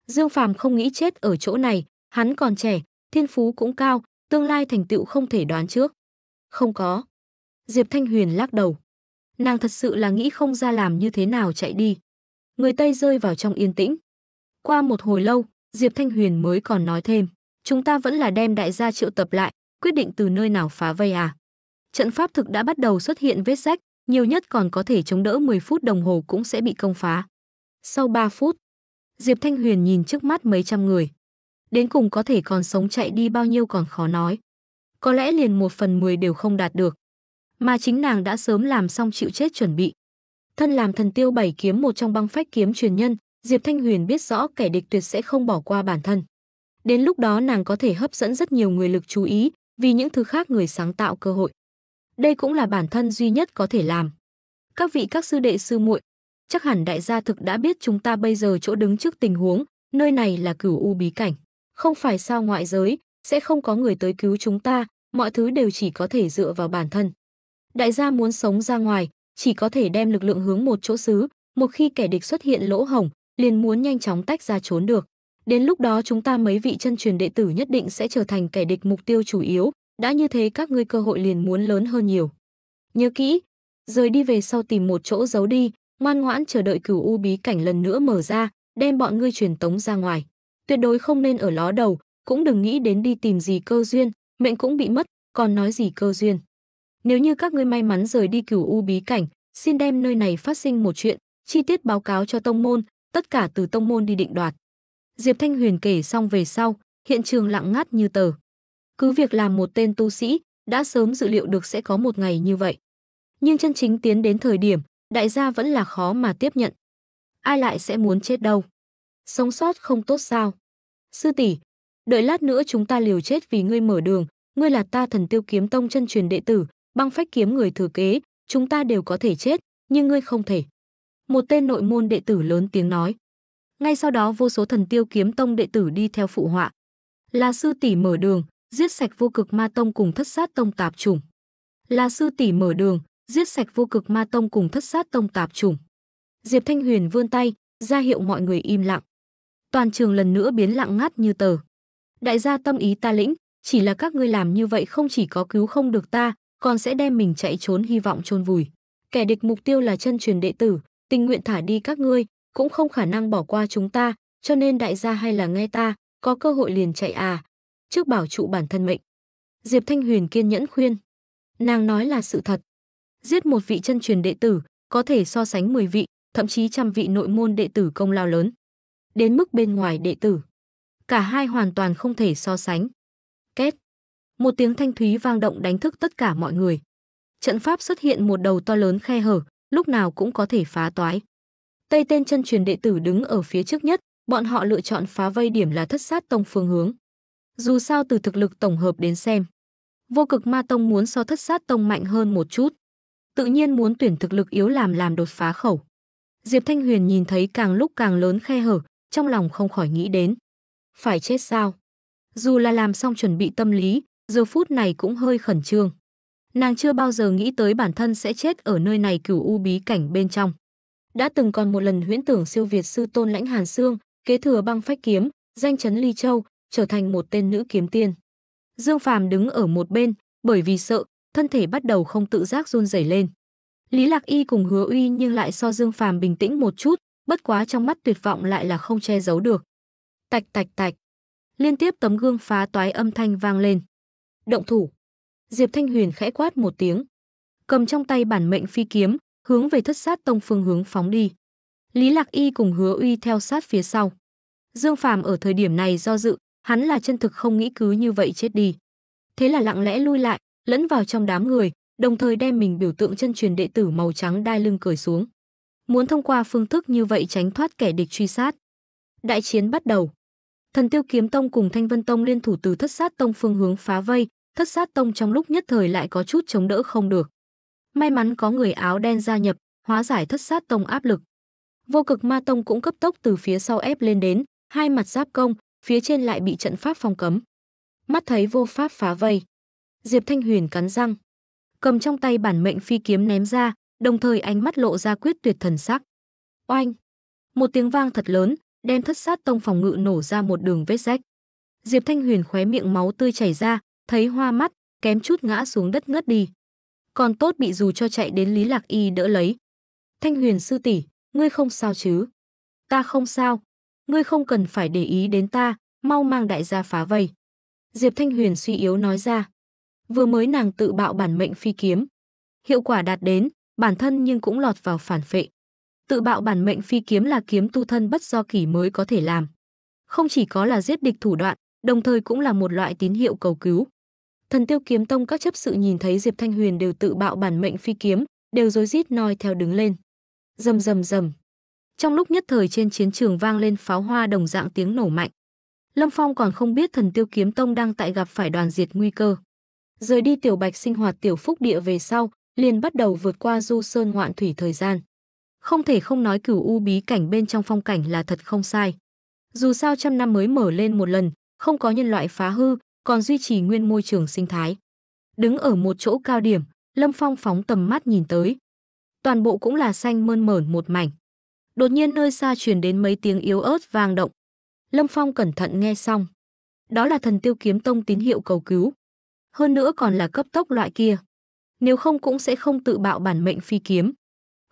Dương Phàm không nghĩ chết ở chỗ này, hắn còn trẻ, thiên phú cũng cao, tương lai thành tựu không thể đoán trước. Không có. Diệp Thanh Huyền lắc đầu. Nàng thật sự là nghĩ không ra làm như thế nào chạy đi. Người Tây rơi vào trong yên tĩnh. Qua một hồi lâu, Diệp Thanh Huyền mới còn nói thêm. Chúng ta vẫn là đem đại gia triệu tập lại, quyết định từ nơi nào phá vây à. Trận pháp thực đã bắt đầu xuất hiện vết rách, nhiều nhất còn có thể chống đỡ 10 phút đồng hồ cũng sẽ bị công phá. Sau 3 phút, Diệp Thanh Huyền nhìn trước mắt mấy trăm người. Đến cùng có thể còn sống chạy đi bao nhiêu còn khó nói. Có lẽ liền một phần 10 đều không đạt được. Mà chính nàng đã sớm làm xong chịu chết chuẩn bị. Thân làm thần tiêu bảy kiếm một trong băng phách kiếm truyền nhân, Diệp Thanh Huyền biết rõ kẻ địch tuyệt sẽ không bỏ qua bản thân. Đến lúc đó nàng có thể hấp dẫn rất nhiều người lực chú ý vì những thứ khác người sáng tạo cơ hội. Đây cũng là bản thân duy nhất có thể làm. Các vị các sư đệ sư muội, chắc hẳn đại gia thực đã biết chúng ta bây giờ chỗ đứng trước tình huống, nơi này là cửu u bí cảnh, không phải sao ngoại giới, sẽ không có người tới cứu chúng ta, mọi thứ đều chỉ có thể dựa vào bản thân. Đại gia muốn sống ra ngoài, chỉ có thể đem lực lượng hướng một chỗ xứ, một khi kẻ địch xuất hiện lỗ hổng, liền muốn nhanh chóng tách ra trốn được. Đến lúc đó chúng ta mấy vị chân truyền đệ tử nhất định sẽ trở thành kẻ địch mục tiêu chủ yếu, đã như thế các ngươi cơ hội liền muốn lớn hơn nhiều. Nhớ kỹ, rời đi về sau tìm một chỗ giấu đi, ngoan ngoãn chờ đợi cửu u bí cảnh lần nữa mở ra, đem bọn ngươi truyền tống ra ngoài. Tuyệt đối không nên ở ló đầu, cũng đừng nghĩ đến đi tìm gì cơ duyên, mệnh cũng bị mất, còn nói gì cơ duyên. Nếu như các ngươi may mắn rời đi cửu u bí cảnh, xin đem nơi này phát sinh một chuyện, chi tiết báo cáo cho tông môn, tất cả từ tông môn đi định đoạt. Diệp Thanh Huyền kể xong về sau, hiện trường lặng ngắt như tờ. Cứ việc làm một tên tu sĩ, đã sớm dự liệu được sẽ có một ngày như vậy. Nhưng chân chính tiến đến thời điểm, đại gia vẫn là khó mà tiếp nhận. Ai lại sẽ muốn chết đâu? Sống sót không tốt sao? Sư tỷ, đợi lát nữa chúng ta liều chết vì ngươi mở đường, ngươi là ta thần tiêu kiếm tông chân truyền đệ tử, băng phách kiếm người thừa kế, chúng ta đều có thể chết, nhưng ngươi không thể. Một tên nội môn đệ tử lớn tiếng nói. Ngay sau đó vô số thần tiêu kiếm tông đệ tử đi theo phụ họa. Là sư tỷ mở đường, giết sạch vô cực ma tông cùng thất sát tông tạp chủng. Là sư tỷ mở đường, giết sạch vô cực ma tông cùng thất sát tông tạp chủng. Diệp Thanh Huyền vươn tay, ra hiệu mọi người im lặng. Toàn trường lần nữa biến lặng ngắt như tờ. Đại gia tâm ý ta lĩnh, chỉ là các ngươi làm như vậy không chỉ có cứu không được ta, còn sẽ đem mình chạy trốn hy vọng chôn vùi. Kẻ địch mục tiêu là chân truyền đệ tử, tình nguyện thả đi các ngươi, cũng không khả năng bỏ qua chúng ta, cho nên đại gia hay là nghe ta, có cơ hội liền chạy à, trước bảo trụ bản thân mệnh. Diệp Thanh Huyền kiên nhẫn khuyên. Nàng nói là sự thật. Giết một vị chân truyền đệ tử có thể so sánh 10 vị, thậm chí trăm vị nội môn đệ tử công lao lớn. Đến mức bên ngoài đệ tử, cả hai hoàn toàn không thể so sánh. kết Một tiếng thanh thúy vang động đánh thức tất cả mọi người. Trận pháp xuất hiện một đầu to lớn khe hở, lúc nào cũng có thể phá toái. Tây tên chân truyền đệ tử đứng ở phía trước nhất, bọn họ lựa chọn phá vây điểm là thất sát tông phương hướng dù sao từ thực lực tổng hợp đến xem. Vô cực ma tông muốn so thất sát tông mạnh hơn một chút. Tự nhiên muốn tuyển thực lực yếu làm làm đột phá khẩu. Diệp Thanh Huyền nhìn thấy càng lúc càng lớn khe hở, trong lòng không khỏi nghĩ đến. Phải chết sao? Dù là làm xong chuẩn bị tâm lý, giờ phút này cũng hơi khẩn trương. Nàng chưa bao giờ nghĩ tới bản thân sẽ chết ở nơi này cửu u bí cảnh bên trong. Đã từng còn một lần huyễn tưởng siêu việt sư tôn lãnh Hàn xương kế thừa băng phách kiếm, danh chấn Ly Châu, trở thành một tên nữ kiếm tiên. Dương Phàm đứng ở một bên, bởi vì sợ, thân thể bắt đầu không tự giác run rẩy lên. Lý Lạc Y cùng Hứa Uy nhưng lại so Dương Phàm bình tĩnh một chút, bất quá trong mắt tuyệt vọng lại là không che giấu được. Tạch tạch tạch. Liên tiếp tấm gương phá toái âm thanh vang lên. Động thủ. Diệp Thanh Huyền khẽ quát một tiếng, cầm trong tay bản mệnh phi kiếm, hướng về Thất Sát Tông phương hướng phóng đi. Lý Lạc Y cùng Hứa Uy theo sát phía sau. Dương Phàm ở thời điểm này do dự, hắn là chân thực không nghĩ cứ như vậy chết đi. Thế là lặng lẽ lui lại, lẫn vào trong đám người, đồng thời đem mình biểu tượng chân truyền đệ tử màu trắng đai lưng cởi xuống. Muốn thông qua phương thức như vậy tránh thoát kẻ địch truy sát. Đại chiến bắt đầu. Thần Tiêu Kiếm Tông cùng Thanh Vân Tông liên thủ từ Thất Sát Tông phương hướng phá vây, Thất Sát Tông trong lúc nhất thời lại có chút chống đỡ không được. May mắn có người áo đen gia nhập, hóa giải Thất Sát Tông áp lực. Vô Cực Ma Tông cũng cấp tốc từ phía sau ép lên đến, hai mặt giáp công, phía trên lại bị trận pháp phong cấm. Mắt thấy vô pháp phá vây. Diệp Thanh Huyền cắn răng, cầm trong tay bản mệnh phi kiếm ném ra, đồng thời ánh mắt lộ ra quyết tuyệt thần sắc. Oanh! Một tiếng vang thật lớn, đem thất sát tông phòng ngự nổ ra một đường vết rách. Diệp Thanh Huyền khóe miệng máu tươi chảy ra, thấy hoa mắt, kém chút ngã xuống đất ngất đi. Còn tốt bị dù cho chạy đến Lý Lạc Y đỡ lấy. Thanh Huyền sư tỷ, ngươi không sao chứ? Ta không sao, ngươi không cần phải để ý đến ta, mau mang đại gia phá vây. Diệp Thanh Huyền suy yếu nói ra. Vừa mới nàng tự bạo bản mệnh phi kiếm. Hiệu quả đạt đến, bản thân nhưng cũng lọt vào phản phệ. Tự bạo bản mệnh phi kiếm là kiếm tu thân bất do kỷ mới có thể làm. Không chỉ có là giết địch thủ đoạn, đồng thời cũng là một loại tín hiệu cầu cứu. Thần tiêu kiếm tông các chấp sự nhìn thấy Diệp Thanh Huyền đều tự bạo bản mệnh phi kiếm, đều rối rít noi theo đứng lên. Rầm rầm rầm. Trong lúc nhất thời trên chiến trường vang lên pháo hoa đồng dạng tiếng nổ mạnh. Lâm Phong còn không biết thần tiêu kiếm tông đang tại gặp phải đoàn diệt nguy cơ. Rời đi tiểu bạch sinh hoạt tiểu phúc địa về sau, liền bắt đầu vượt qua du sơn ngoạn thủy thời gian. Không thể không nói cửu u bí cảnh bên trong phong cảnh là thật không sai. Dù sao trăm năm mới mở lên một lần, không có nhân loại phá hư, còn duy trì nguyên môi trường sinh thái. Đứng ở một chỗ cao điểm, Lâm Phong phóng tầm mắt nhìn tới. Toàn bộ cũng là xanh mơn mởn một mảnh. Đột nhiên nơi xa truyền đến mấy tiếng yếu ớt vang động. Lâm Phong cẩn thận nghe xong. Đó là thần tiêu kiếm tông tín hiệu cầu cứu. Hơn nữa còn là cấp tốc loại kia. Nếu không cũng sẽ không tự bạo bản mệnh phi kiếm.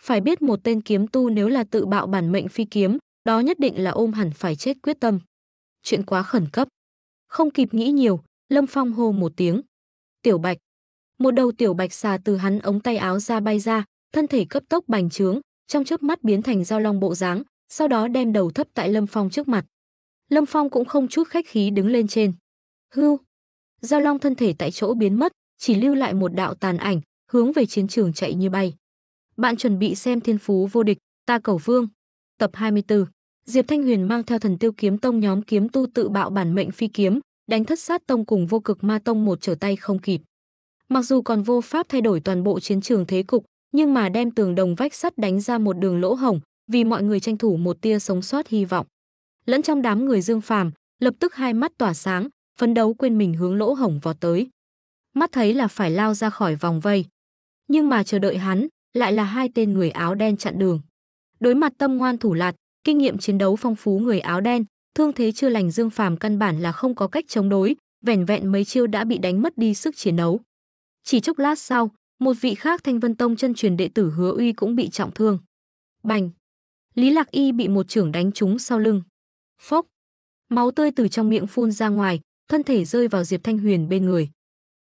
Phải biết một tên kiếm tu nếu là tự bạo bản mệnh phi kiếm, đó nhất định là ôm hẳn phải chết quyết tâm. Chuyện quá khẩn cấp. Không kịp nghĩ nhiều, Lâm Phong hô một tiếng. Tiểu Bạch. Một đầu tiểu bạch xà từ hắn ống tay áo ra bay ra, thân thể cấp tốc bành trướng, trong chớp mắt biến thành giao long bộ dáng, sau đó đem đầu thấp tại Lâm Phong trước mặt. Lâm Phong cũng không chút khách khí đứng lên trên. Hưu. Giao long thân thể tại chỗ biến mất, chỉ lưu lại một đạo tàn ảnh, hướng về chiến trường chạy như bay. Bạn chuẩn bị xem Thiên Phú vô địch, ta cầu vương. Tập 24. Diệp Thanh Huyền mang theo thần tiêu kiếm tông nhóm kiếm tu tự bạo bản mệnh phi kiếm, đánh thất sát tông cùng vô cực ma tông một trở tay không kịp. Mặc dù còn vô pháp thay đổi toàn bộ chiến trường thế cục, nhưng mà đem tường đồng vách sắt đánh ra một đường lỗ hổng, vì mọi người tranh thủ một tia sống sót hy vọng. Lẫn trong đám người Dương Phàm, lập tức hai mắt tỏa sáng, phấn đấu quên mình hướng lỗ hổng vọt tới. Mắt thấy là phải lao ra khỏi vòng vây, nhưng mà chờ đợi hắn lại là hai tên người áo đen chặn đường. Đối mặt tâm ngoan thủ lạt, kinh nghiệm chiến đấu phong phú người áo đen, thương thế chưa lành Dương Phàm căn bản là không có cách chống đối, vẻn vẹn mấy chiêu đã bị đánh mất đi sức chiến đấu. Chỉ chốc lát sau, một vị khác Thanh Vân Tông chân truyền đệ tử Hứa Uy cũng bị trọng thương. Bành! Lý Lạc Y bị một trưởng đánh trúng sau lưng. Phốc! Máu tươi từ trong miệng phun ra ngoài, thân thể rơi vào Diệp Thanh Huyền bên người.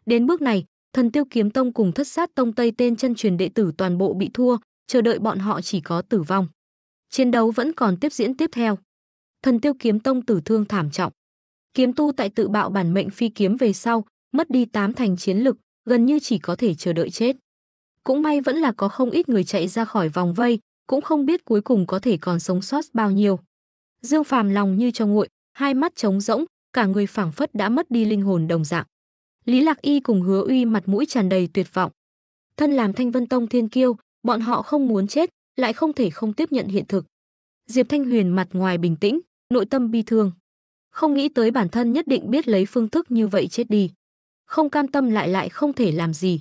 Đến bước này, Thần Tiêu Kiếm Tông cùng Thất Sát Tông Tây tên chân truyền đệ tử toàn bộ bị thua, chờ đợi bọn họ chỉ có tử vong. Chiến đấu vẫn còn tiếp diễn tiếp theo. Thần Tiêu Kiếm Tông tử thương thảm trọng. Kiếm tu tại tự bạo bản mệnh phi kiếm về sau, mất đi tám thành chiến lực, gần như chỉ có thể chờ đợi chết. Cũng may vẫn là có không ít người chạy ra khỏi vòng vây, cũng không biết cuối cùng có thể còn sống sót bao nhiêu. Dương Phàm lòng như cho nguội, hai mắt trống rỗng, cả người phảng phất đã mất đi linh hồn đồng dạng. Lý Lạc Y cùng Hứa Uy mặt mũi tràn đầy tuyệt vọng. Thân làm Thanh Vân Tông thiên kiêu, bọn họ không muốn chết, lại không thể không tiếp nhận hiện thực. Diệp Thanh Huyền mặt ngoài bình tĩnh, nội tâm bi thương. Không nghĩ tới bản thân nhất định biết lấy phương thức như vậy chết đi không cam tâm lại lại không thể làm gì.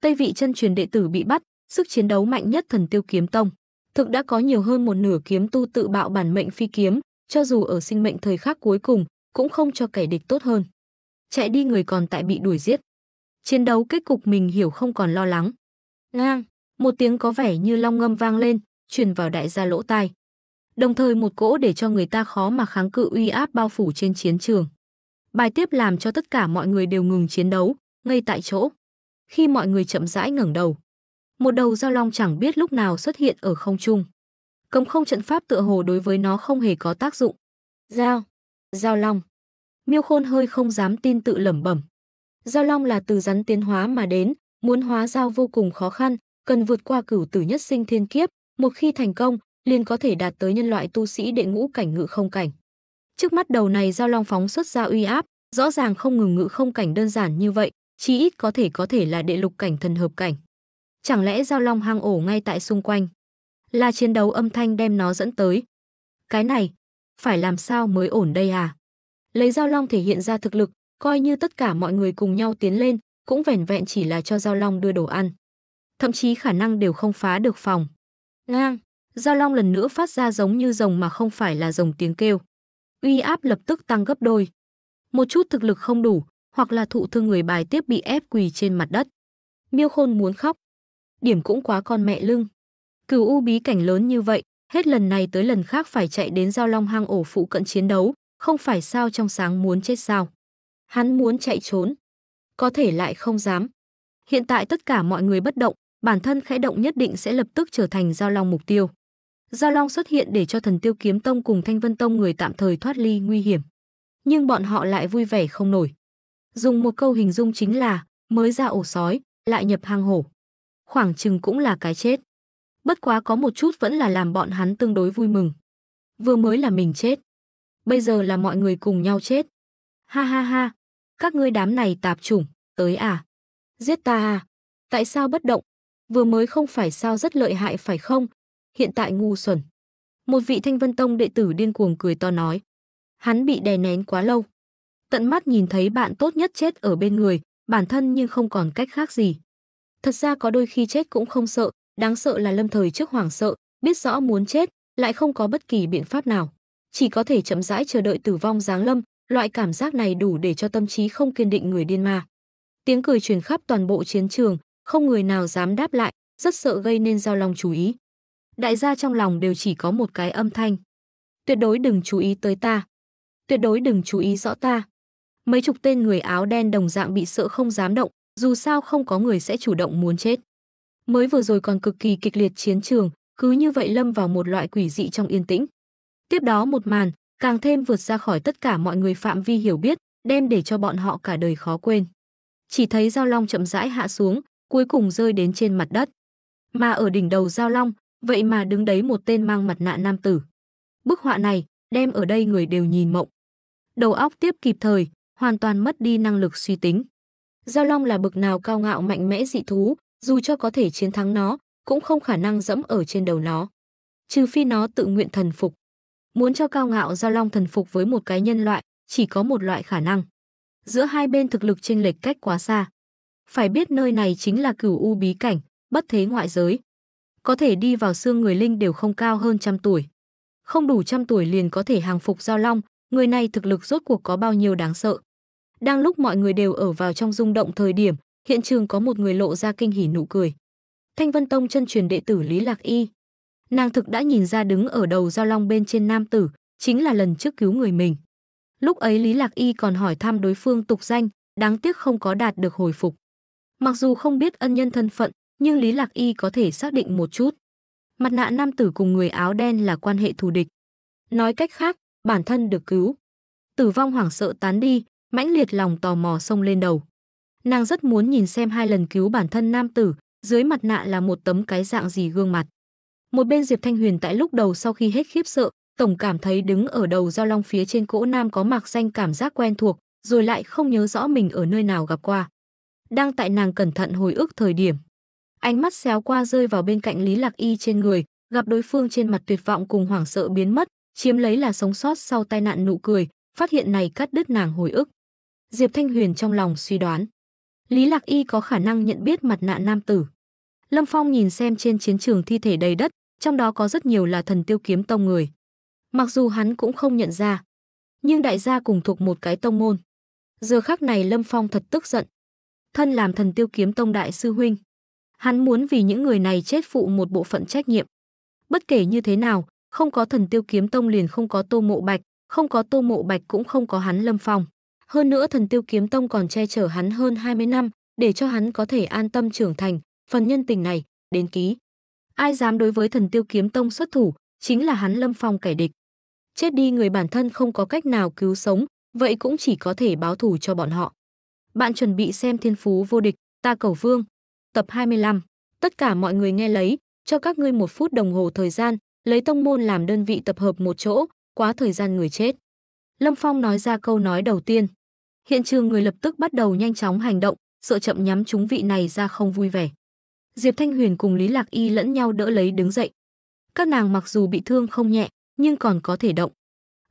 Tây vị chân truyền đệ tử bị bắt, sức chiến đấu mạnh nhất thần tiêu kiếm tông. Thực đã có nhiều hơn một nửa kiếm tu tự bạo bản mệnh phi kiếm, cho dù ở sinh mệnh thời khắc cuối cùng, cũng không cho kẻ địch tốt hơn. Chạy đi người còn tại bị đuổi giết. Chiến đấu kết cục mình hiểu không còn lo lắng. Ngang, một tiếng có vẻ như long ngâm vang lên, truyền vào đại gia lỗ tai. Đồng thời một cỗ để cho người ta khó mà kháng cự uy áp bao phủ trên chiến trường. Bài tiếp làm cho tất cả mọi người đều ngừng chiến đấu, ngay tại chỗ. Khi mọi người chậm rãi ngẩng đầu, một đầu giao long chẳng biết lúc nào xuất hiện ở không trung. Cấm không trận pháp tựa hồ đối với nó không hề có tác dụng. Giao, giao long. Miêu Khôn hơi không dám tin tự lẩm bẩm. Giao long là từ rắn tiến hóa mà đến, muốn hóa giao vô cùng khó khăn, cần vượt qua cửu tử nhất sinh thiên kiếp, một khi thành công, liền có thể đạt tới nhân loại tu sĩ đệ ngũ cảnh ngự không cảnh. Trước mắt đầu này giao long phóng xuất ra uy áp, rõ ràng không ngừng ngự không cảnh đơn giản như vậy, chí ít có thể có thể là đệ lục cảnh thần hợp cảnh. Chẳng lẽ giao long hang ổ ngay tại xung quanh? Là chiến đấu âm thanh đem nó dẫn tới. Cái này, phải làm sao mới ổn đây à? Lấy giao long thể hiện ra thực lực, coi như tất cả mọi người cùng nhau tiến lên, cũng vẻn vẹn chỉ là cho giao long đưa đồ ăn. Thậm chí khả năng đều không phá được phòng. Ngang, giao long lần nữa phát ra giống như rồng mà không phải là rồng tiếng kêu uy áp lập tức tăng gấp đôi. Một chút thực lực không đủ, hoặc là thụ thương người bài tiếp bị ép quỳ trên mặt đất. Miêu Khôn muốn khóc. Điểm cũng quá con mẹ lưng. Cửu U bí cảnh lớn như vậy, hết lần này tới lần khác phải chạy đến giao long hang ổ phụ cận chiến đấu, không phải sao trong sáng muốn chết sao. Hắn muốn chạy trốn, có thể lại không dám. Hiện tại tất cả mọi người bất động, bản thân khẽ động nhất định sẽ lập tức trở thành giao long mục tiêu. Giao Long xuất hiện để cho Thần Tiêu Kiếm Tông cùng Thanh Vân Tông người tạm thời thoát ly nguy hiểm. Nhưng bọn họ lại vui vẻ không nổi. Dùng một câu hình dung chính là mới ra ổ sói, lại nhập hang hổ. Khoảng chừng cũng là cái chết. Bất quá có một chút vẫn là làm bọn hắn tương đối vui mừng. Vừa mới là mình chết. Bây giờ là mọi người cùng nhau chết. Ha ha ha, các ngươi đám này tạp chủng, tới à? Giết ta à? Tại sao bất động? Vừa mới không phải sao rất lợi hại phải không? hiện tại ngu xuẩn. Một vị Thanh Vân Tông đệ tử điên cuồng cười to nói. Hắn bị đè nén quá lâu. Tận mắt nhìn thấy bạn tốt nhất chết ở bên người, bản thân nhưng không còn cách khác gì. Thật ra có đôi khi chết cũng không sợ, đáng sợ là lâm thời trước hoảng sợ, biết rõ muốn chết, lại không có bất kỳ biện pháp nào. Chỉ có thể chậm rãi chờ đợi tử vong giáng lâm, loại cảm giác này đủ để cho tâm trí không kiên định người điên ma. Tiếng cười truyền khắp toàn bộ chiến trường, không người nào dám đáp lại, rất sợ gây nên giao long chú ý đại gia trong lòng đều chỉ có một cái âm thanh. Tuyệt đối đừng chú ý tới ta. Tuyệt đối đừng chú ý rõ ta. Mấy chục tên người áo đen đồng dạng bị sợ không dám động, dù sao không có người sẽ chủ động muốn chết. Mới vừa rồi còn cực kỳ kịch liệt chiến trường, cứ như vậy lâm vào một loại quỷ dị trong yên tĩnh. Tiếp đó một màn, càng thêm vượt ra khỏi tất cả mọi người phạm vi hiểu biết, đem để cho bọn họ cả đời khó quên. Chỉ thấy giao long chậm rãi hạ xuống, cuối cùng rơi đến trên mặt đất. Mà ở đỉnh đầu giao long, Vậy mà đứng đấy một tên mang mặt nạ nam tử. Bức họa này, đem ở đây người đều nhìn mộng. Đầu óc tiếp kịp thời, hoàn toàn mất đi năng lực suy tính. Giao Long là bực nào cao ngạo mạnh mẽ dị thú, dù cho có thể chiến thắng nó, cũng không khả năng dẫm ở trên đầu nó. Trừ phi nó tự nguyện thần phục. Muốn cho cao ngạo Giao Long thần phục với một cái nhân loại, chỉ có một loại khả năng. Giữa hai bên thực lực chênh lệch cách quá xa. Phải biết nơi này chính là cửu u bí cảnh, bất thế ngoại giới có thể đi vào xương người linh đều không cao hơn trăm tuổi. Không đủ trăm tuổi liền có thể hàng phục giao long, người này thực lực rốt cuộc có bao nhiêu đáng sợ. Đang lúc mọi người đều ở vào trong rung động thời điểm, hiện trường có một người lộ ra kinh hỉ nụ cười. Thanh Vân Tông chân truyền đệ tử Lý Lạc Y. Nàng thực đã nhìn ra đứng ở đầu giao long bên trên nam tử, chính là lần trước cứu người mình. Lúc ấy Lý Lạc Y còn hỏi thăm đối phương tục danh, đáng tiếc không có đạt được hồi phục. Mặc dù không biết ân nhân thân phận, nhưng Lý Lạc Y có thể xác định một chút. Mặt nạ nam tử cùng người áo đen là quan hệ thù địch. Nói cách khác, bản thân được cứu. Tử vong hoảng sợ tán đi, mãnh liệt lòng tò mò sông lên đầu. Nàng rất muốn nhìn xem hai lần cứu bản thân nam tử, dưới mặt nạ là một tấm cái dạng gì gương mặt. Một bên Diệp Thanh Huyền tại lúc đầu sau khi hết khiếp sợ, tổng cảm thấy đứng ở đầu giao long phía trên cỗ nam có mạc xanh cảm giác quen thuộc, rồi lại không nhớ rõ mình ở nơi nào gặp qua. Đang tại nàng cẩn thận hồi ức thời điểm, Ánh mắt xéo qua rơi vào bên cạnh Lý Lạc Y trên người, gặp đối phương trên mặt tuyệt vọng cùng hoảng sợ biến mất, chiếm lấy là sống sót sau tai nạn nụ cười, phát hiện này cắt đứt nàng hồi ức. Diệp Thanh Huyền trong lòng suy đoán, Lý Lạc Y có khả năng nhận biết mặt nạ nam tử. Lâm Phong nhìn xem trên chiến trường thi thể đầy đất, trong đó có rất nhiều là thần tiêu kiếm tông người. Mặc dù hắn cũng không nhận ra, nhưng đại gia cùng thuộc một cái tông môn. Giờ khắc này Lâm Phong thật tức giận. Thân làm thần tiêu kiếm tông đại sư huynh, Hắn muốn vì những người này chết phụ một bộ phận trách nhiệm. Bất kể như thế nào, không có thần tiêu kiếm tông liền không có tô mộ bạch, không có tô mộ bạch cũng không có hắn lâm phong. Hơn nữa thần tiêu kiếm tông còn che chở hắn hơn 20 năm, để cho hắn có thể an tâm trưởng thành, phần nhân tình này, đến ký. Ai dám đối với thần tiêu kiếm tông xuất thủ, chính là hắn lâm phong kẻ địch. Chết đi người bản thân không có cách nào cứu sống, vậy cũng chỉ có thể báo thù cho bọn họ. Bạn chuẩn bị xem thiên phú vô địch, ta cầu vương, Tập 25. Tất cả mọi người nghe lấy, cho các ngươi một phút đồng hồ thời gian, lấy tông môn làm đơn vị tập hợp một chỗ, quá thời gian người chết. Lâm Phong nói ra câu nói đầu tiên. Hiện trường người lập tức bắt đầu nhanh chóng hành động, sợ chậm nhắm chúng vị này ra không vui vẻ. Diệp Thanh Huyền cùng Lý Lạc Y lẫn nhau đỡ lấy đứng dậy. Các nàng mặc dù bị thương không nhẹ, nhưng còn có thể động.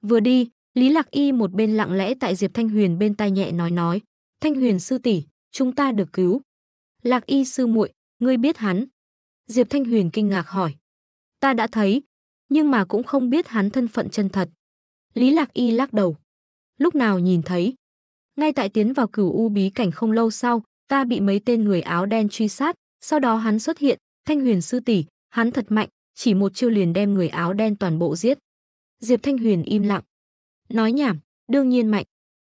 Vừa đi, Lý Lạc Y một bên lặng lẽ tại Diệp Thanh Huyền bên tai nhẹ nói nói, "Thanh Huyền sư tỷ, chúng ta được cứu." Lạc y sư muội, ngươi biết hắn. Diệp Thanh Huyền kinh ngạc hỏi. Ta đã thấy, nhưng mà cũng không biết hắn thân phận chân thật. Lý Lạc y lắc đầu. Lúc nào nhìn thấy? Ngay tại tiến vào cửu u bí cảnh không lâu sau, ta bị mấy tên người áo đen truy sát, sau đó hắn xuất hiện, Thanh Huyền sư tỷ, hắn thật mạnh, chỉ một chiêu liền đem người áo đen toàn bộ giết. Diệp Thanh Huyền im lặng. Nói nhảm, đương nhiên mạnh.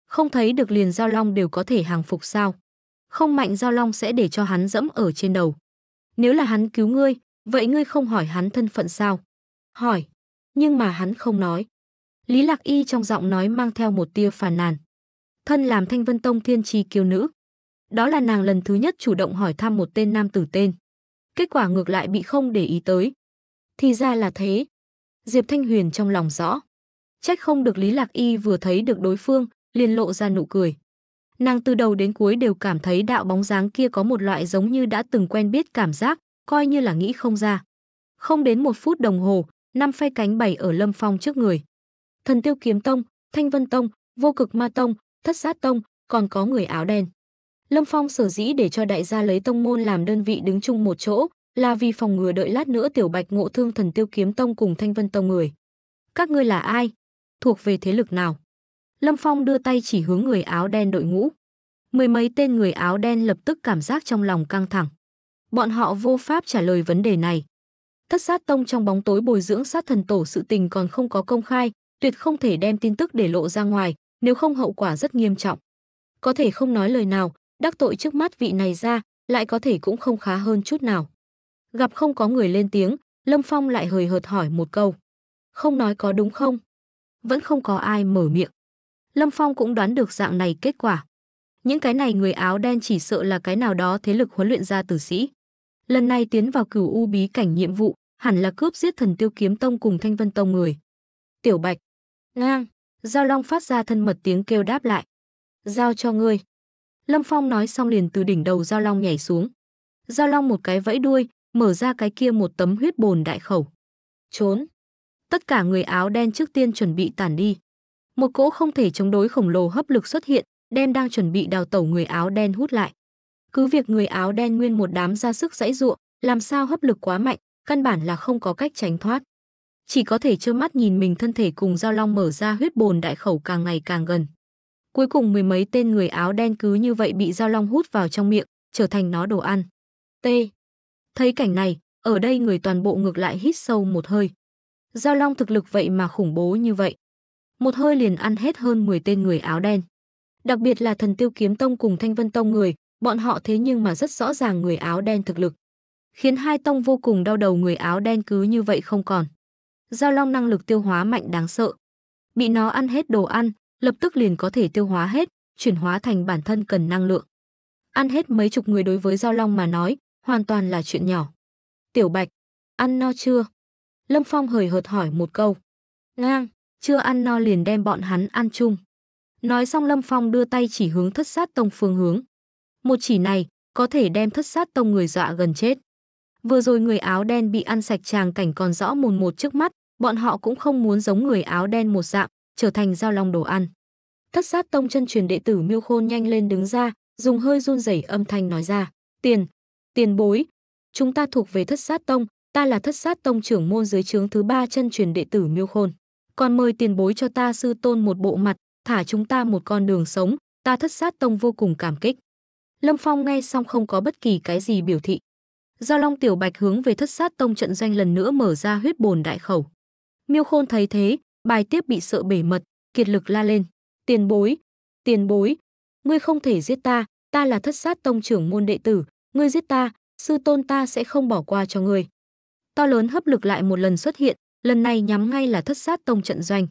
Không thấy được liền giao long đều có thể hàng phục sao? không mạnh giao long sẽ để cho hắn dẫm ở trên đầu. Nếu là hắn cứu ngươi, vậy ngươi không hỏi hắn thân phận sao? Hỏi, nhưng mà hắn không nói. Lý Lạc Y trong giọng nói mang theo một tia phàn nàn. Thân làm Thanh Vân Tông thiên tri kiều nữ. Đó là nàng lần thứ nhất chủ động hỏi thăm một tên nam tử tên. Kết quả ngược lại bị không để ý tới. Thì ra là thế. Diệp Thanh Huyền trong lòng rõ. Trách không được Lý Lạc Y vừa thấy được đối phương, liền lộ ra nụ cười nàng từ đầu đến cuối đều cảm thấy đạo bóng dáng kia có một loại giống như đã từng quen biết cảm giác, coi như là nghĩ không ra. Không đến một phút đồng hồ, năm phe cánh bảy ở lâm phong trước người. Thần tiêu kiếm tông, thanh vân tông, vô cực ma tông, thất sát tông, còn có người áo đen. Lâm Phong sở dĩ để cho đại gia lấy tông môn làm đơn vị đứng chung một chỗ, là vì phòng ngừa đợi lát nữa tiểu bạch ngộ thương thần tiêu kiếm tông cùng thanh vân tông người. Các ngươi là ai? Thuộc về thế lực nào? Lâm Phong đưa tay chỉ hướng người áo đen đội ngũ. Mười mấy tên người áo đen lập tức cảm giác trong lòng căng thẳng. Bọn họ vô pháp trả lời vấn đề này. Thất sát tông trong bóng tối bồi dưỡng sát thần tổ sự tình còn không có công khai, tuyệt không thể đem tin tức để lộ ra ngoài, nếu không hậu quả rất nghiêm trọng. Có thể không nói lời nào, đắc tội trước mắt vị này ra, lại có thể cũng không khá hơn chút nào. Gặp không có người lên tiếng, Lâm Phong lại hời hợt hỏi một câu. Không nói có đúng không? Vẫn không có ai mở miệng. Lâm Phong cũng đoán được dạng này kết quả. Những cái này người áo đen chỉ sợ là cái nào đó thế lực huấn luyện ra tử sĩ. Lần này tiến vào cửu u bí cảnh nhiệm vụ, hẳn là cướp giết thần tiêu kiếm tông cùng thanh vân tông người. Tiểu Bạch, ngang, Giao Long phát ra thân mật tiếng kêu đáp lại. Giao cho ngươi. Lâm Phong nói xong liền từ đỉnh đầu Giao Long nhảy xuống. Giao Long một cái vẫy đuôi, mở ra cái kia một tấm huyết bồn đại khẩu. Trốn. Tất cả người áo đen trước tiên chuẩn bị tản đi một cỗ không thể chống đối khổng lồ hấp lực xuất hiện, đem đang chuẩn bị đào tẩu người áo đen hút lại. Cứ việc người áo đen nguyên một đám ra sức dãy giụa, làm sao hấp lực quá mạnh, căn bản là không có cách tránh thoát. Chỉ có thể trơ mắt nhìn mình thân thể cùng giao long mở ra huyết bồn đại khẩu càng ngày càng gần. Cuối cùng mười mấy tên người áo đen cứ như vậy bị giao long hút vào trong miệng, trở thành nó đồ ăn. T. Thấy cảnh này, ở đây người toàn bộ ngược lại hít sâu một hơi. Giao Long thực lực vậy mà khủng bố như vậy một hơi liền ăn hết hơn 10 tên người áo đen. Đặc biệt là thần tiêu kiếm tông cùng thanh vân tông người, bọn họ thế nhưng mà rất rõ ràng người áo đen thực lực. Khiến hai tông vô cùng đau đầu người áo đen cứ như vậy không còn. Giao long năng lực tiêu hóa mạnh đáng sợ. Bị nó ăn hết đồ ăn, lập tức liền có thể tiêu hóa hết, chuyển hóa thành bản thân cần năng lượng. Ăn hết mấy chục người đối với giao long mà nói, hoàn toàn là chuyện nhỏ. Tiểu Bạch, ăn no chưa? Lâm Phong hời hợt hỏi một câu. Ngang, chưa ăn no liền đem bọn hắn ăn chung. Nói xong Lâm Phong đưa tay chỉ hướng thất sát tông phương hướng. Một chỉ này có thể đem thất sát tông người dọa gần chết. Vừa rồi người áo đen bị ăn sạch tràng cảnh còn rõ mồn một trước mắt, bọn họ cũng không muốn giống người áo đen một dạng, trở thành giao long đồ ăn. Thất sát tông chân truyền đệ tử Miêu Khôn nhanh lên đứng ra, dùng hơi run rẩy âm thanh nói ra, "Tiền, tiền bối, chúng ta thuộc về Thất sát tông, ta là Thất sát tông trưởng môn dưới trướng thứ ba chân truyền đệ tử Miêu Khôn." Còn mời tiền bối cho ta sư tôn một bộ mặt, thả chúng ta một con đường sống, ta thất sát tông vô cùng cảm kích. Lâm Phong nghe xong không có bất kỳ cái gì biểu thị. do Long Tiểu Bạch hướng về thất sát tông trận doanh lần nữa mở ra huyết bồn đại khẩu. Miêu Khôn thấy thế, bài tiếp bị sợ bể mật, kiệt lực la lên. Tiền bối, tiền bối, ngươi không thể giết ta, ta là thất sát tông trưởng môn đệ tử, ngươi giết ta, sư tôn ta sẽ không bỏ qua cho ngươi. To lớn hấp lực lại một lần xuất hiện, lần này nhắm ngay là thất sát tông trận doanh.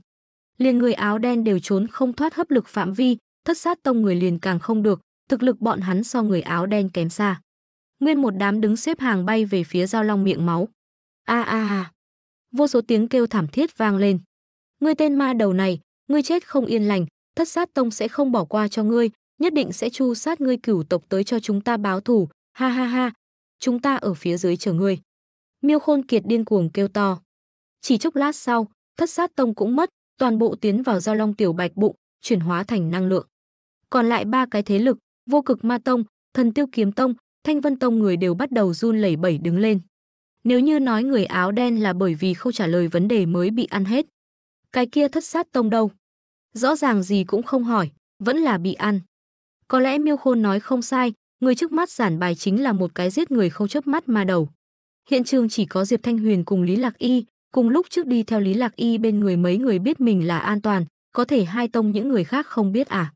Liền người áo đen đều trốn không thoát hấp lực phạm vi, thất sát tông người liền càng không được, thực lực bọn hắn so người áo đen kém xa. Nguyên một đám đứng xếp hàng bay về phía giao long miệng máu. A a a. Vô số tiếng kêu thảm thiết vang lên. Ngươi tên ma đầu này, ngươi chết không yên lành, thất sát tông sẽ không bỏ qua cho ngươi, nhất định sẽ chu sát ngươi cửu tộc tới cho chúng ta báo thù. Ha ha ha, chúng ta ở phía dưới chờ ngươi. Miêu Khôn Kiệt điên cuồng kêu to. Chỉ chốc lát sau, thất sát tông cũng mất, toàn bộ tiến vào giao long tiểu bạch bụng, chuyển hóa thành năng lượng. Còn lại ba cái thế lực, vô cực ma tông, thần tiêu kiếm tông, thanh vân tông người đều bắt đầu run lẩy bẩy đứng lên. Nếu như nói người áo đen là bởi vì không trả lời vấn đề mới bị ăn hết. Cái kia thất sát tông đâu? Rõ ràng gì cũng không hỏi, vẫn là bị ăn. Có lẽ miêu khôn nói không sai, người trước mắt giản bài chính là một cái giết người không chớp mắt mà đầu. Hiện trường chỉ có Diệp Thanh Huyền cùng Lý Lạc Y, Cùng lúc trước đi theo Lý Lạc Y bên người mấy người biết mình là an toàn, có thể hai tông những người khác không biết à.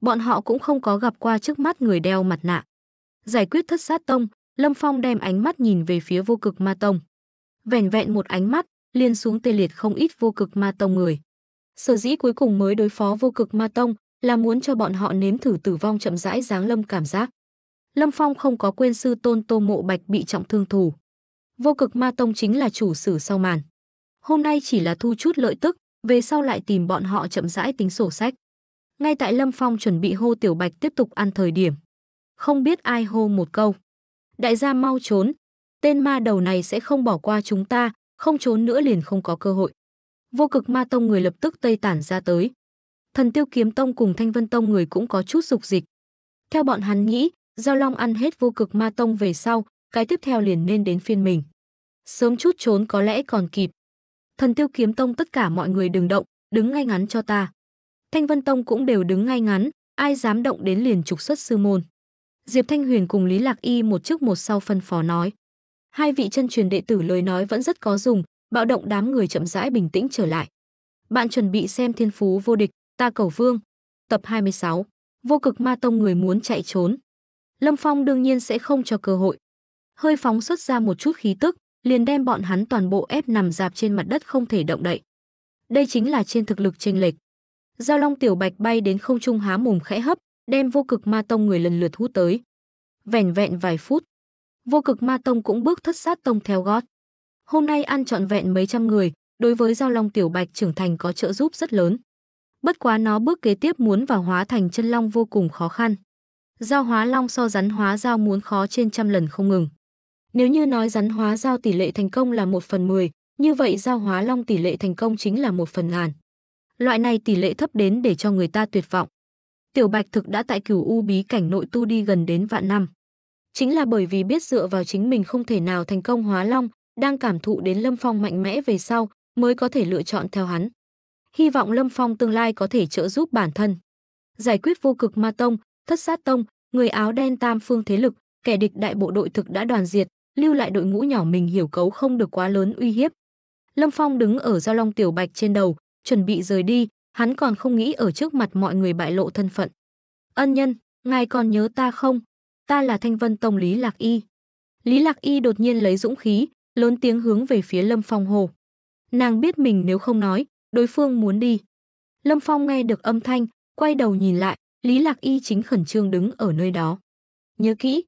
Bọn họ cũng không có gặp qua trước mắt người đeo mặt nạ. Giải quyết thất sát tông, Lâm Phong đem ánh mắt nhìn về phía vô cực ma tông. Vẻn vẹn một ánh mắt, liên xuống tê liệt không ít vô cực ma tông người. Sở dĩ cuối cùng mới đối phó vô cực ma tông là muốn cho bọn họ nếm thử tử vong chậm rãi giáng lâm cảm giác. Lâm Phong không có quên sư tôn Tô Mộ Bạch bị trọng thương thủ. Vô cực ma tông chính là chủ sử sau màn hôm nay chỉ là thu chút lợi tức, về sau lại tìm bọn họ chậm rãi tính sổ sách. Ngay tại Lâm Phong chuẩn bị hô Tiểu Bạch tiếp tục ăn thời điểm. Không biết ai hô một câu. Đại gia mau trốn, tên ma đầu này sẽ không bỏ qua chúng ta, không trốn nữa liền không có cơ hội. Vô cực ma tông người lập tức tây tản ra tới. Thần tiêu kiếm tông cùng thanh vân tông người cũng có chút dục dịch. Theo bọn hắn nghĩ, Giao Long ăn hết vô cực ma tông về sau, cái tiếp theo liền nên đến phiên mình. Sớm chút trốn có lẽ còn kịp, Thần Tiêu Kiếm Tông tất cả mọi người đừng động, đứng ngay ngắn cho ta. Thanh Vân Tông cũng đều đứng ngay ngắn, ai dám động đến liền trục xuất sư môn. Diệp Thanh Huyền cùng Lý Lạc Y một trước một sau phân phó nói. Hai vị chân truyền đệ tử lời nói vẫn rất có dùng, bạo động đám người chậm rãi bình tĩnh trở lại. Bạn chuẩn bị xem Thiên Phú vô địch, ta cầu vương. Tập 26. Vô cực ma tông người muốn chạy trốn. Lâm Phong đương nhiên sẽ không cho cơ hội. Hơi phóng xuất ra một chút khí tức, liền đem bọn hắn toàn bộ ép nằm dạp trên mặt đất không thể động đậy. Đây chính là trên thực lực chênh lệch. Giao Long Tiểu Bạch bay đến không trung há mồm khẽ hấp, đem vô cực ma tông người lần lượt hút tới. vẹn vẹn vài phút, vô cực ma tông cũng bước thất sát tông theo gót. Hôm nay ăn trọn vẹn mấy trăm người, đối với Giao Long Tiểu Bạch trưởng thành có trợ giúp rất lớn. Bất quá nó bước kế tiếp muốn vào hóa thành chân long vô cùng khó khăn. Giao hóa long so rắn hóa giao muốn khó trên trăm lần không ngừng. Nếu như nói rắn hóa giao tỷ lệ thành công là 1 phần 10, như vậy giao hóa long tỷ lệ thành công chính là 1 phần ngàn. Loại này tỷ lệ thấp đến để cho người ta tuyệt vọng. Tiểu Bạch thực đã tại cửu u bí cảnh nội tu đi gần đến vạn năm. Chính là bởi vì biết dựa vào chính mình không thể nào thành công hóa long, đang cảm thụ đến Lâm Phong mạnh mẽ về sau, mới có thể lựa chọn theo hắn. Hy vọng Lâm Phong tương lai có thể trợ giúp bản thân. Giải quyết vô cực ma tông, thất sát tông, người áo đen tam phương thế lực, kẻ địch đại bộ đội thực đã đoàn diệt, lưu lại đội ngũ nhỏ mình hiểu cấu không được quá lớn uy hiếp. Lâm Phong đứng ở giao long tiểu bạch trên đầu, chuẩn bị rời đi, hắn còn không nghĩ ở trước mặt mọi người bại lộ thân phận. Ân nhân, ngài còn nhớ ta không? Ta là Thanh Vân Tông Lý Lạc Y. Lý Lạc Y đột nhiên lấy dũng khí, lớn tiếng hướng về phía Lâm Phong hồ. Nàng biết mình nếu không nói, đối phương muốn đi. Lâm Phong nghe được âm thanh, quay đầu nhìn lại, Lý Lạc Y chính khẩn trương đứng ở nơi đó. Nhớ kỹ,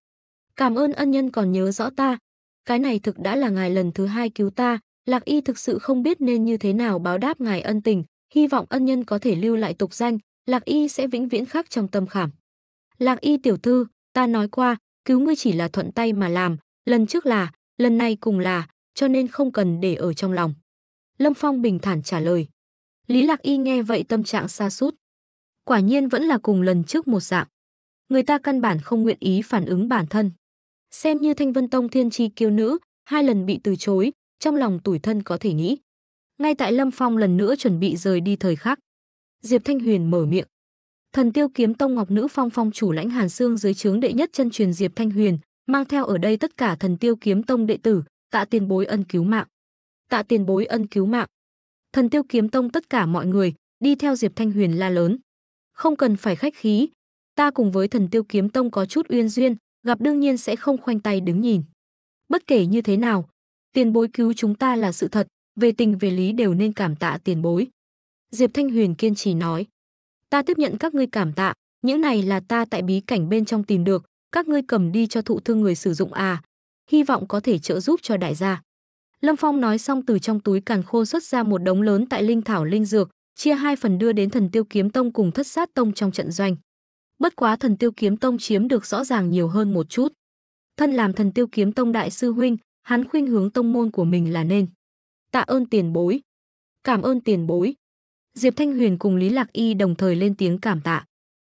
Cảm ơn ân nhân còn nhớ rõ ta. Cái này thực đã là ngài lần thứ hai cứu ta, Lạc Y thực sự không biết nên như thế nào báo đáp ngài ân tình, hy vọng ân nhân có thể lưu lại tục danh, Lạc Y sẽ vĩnh viễn khắc trong tâm khảm. Lạc Y tiểu thư, ta nói qua, cứu ngươi chỉ là thuận tay mà làm, lần trước là, lần này cùng là, cho nên không cần để ở trong lòng. Lâm Phong bình thản trả lời. Lý Lạc Y nghe vậy tâm trạng xa sút Quả nhiên vẫn là cùng lần trước một dạng. Người ta căn bản không nguyện ý phản ứng bản thân. Xem như Thanh Vân Tông thiên tri kiêu nữ, hai lần bị từ chối, trong lòng tủi thân có thể nghĩ. Ngay tại Lâm Phong lần nữa chuẩn bị rời đi thời khắc, Diệp Thanh Huyền mở miệng. Thần Tiêu Kiếm Tông Ngọc Nữ Phong phong chủ lãnh Hàn Xương dưới trướng đệ nhất chân truyền Diệp Thanh Huyền, mang theo ở đây tất cả Thần Tiêu Kiếm Tông đệ tử, tạ tiền bối ân cứu mạng. Tạ tiền bối ân cứu mạng. Thần Tiêu Kiếm Tông tất cả mọi người đi theo Diệp Thanh Huyền la lớn. Không cần phải khách khí, ta cùng với Thần Tiêu Kiếm Tông có chút uyên duyên, gặp đương nhiên sẽ không khoanh tay đứng nhìn. Bất kể như thế nào, tiền bối cứu chúng ta là sự thật, về tình về lý đều nên cảm tạ tiền bối. Diệp Thanh Huyền kiên trì nói, ta tiếp nhận các ngươi cảm tạ, những này là ta tại bí cảnh bên trong tìm được, các ngươi cầm đi cho thụ thương người sử dụng à, hy vọng có thể trợ giúp cho đại gia. Lâm Phong nói xong từ trong túi càn khô xuất ra một đống lớn tại linh thảo linh dược, chia hai phần đưa đến thần tiêu kiếm tông cùng thất sát tông trong trận doanh. Bất quá thần tiêu kiếm tông chiếm được rõ ràng nhiều hơn một chút. Thân làm thần tiêu kiếm tông đại sư huynh, hắn khuyên hướng tông môn của mình là nên. Tạ ơn tiền bối. Cảm ơn tiền bối. Diệp Thanh Huyền cùng Lý Lạc Y đồng thời lên tiếng cảm tạ.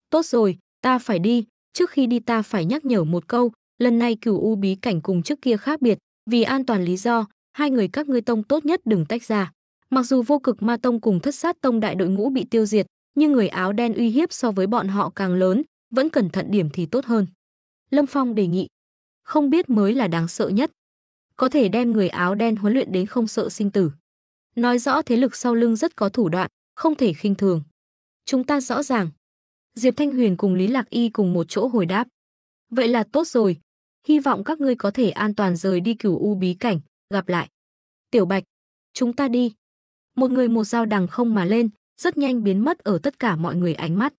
Tốt rồi, ta phải đi, trước khi đi ta phải nhắc nhở một câu, lần này cửu u bí cảnh cùng trước kia khác biệt, vì an toàn lý do, hai người các ngươi tông tốt nhất đừng tách ra. Mặc dù vô cực ma tông cùng thất sát tông đại đội ngũ bị tiêu diệt, nhưng người áo đen uy hiếp so với bọn họ càng lớn, vẫn cẩn thận điểm thì tốt hơn. Lâm Phong đề nghị, không biết mới là đáng sợ nhất. Có thể đem người áo đen huấn luyện đến không sợ sinh tử. Nói rõ thế lực sau lưng rất có thủ đoạn, không thể khinh thường. Chúng ta rõ ràng. Diệp Thanh Huyền cùng Lý Lạc Y cùng một chỗ hồi đáp. Vậy là tốt rồi. Hy vọng các ngươi có thể an toàn rời đi cửu u bí cảnh, gặp lại. Tiểu Bạch, chúng ta đi. Một người một dao đằng không mà lên, rất nhanh biến mất ở tất cả mọi người ánh mắt.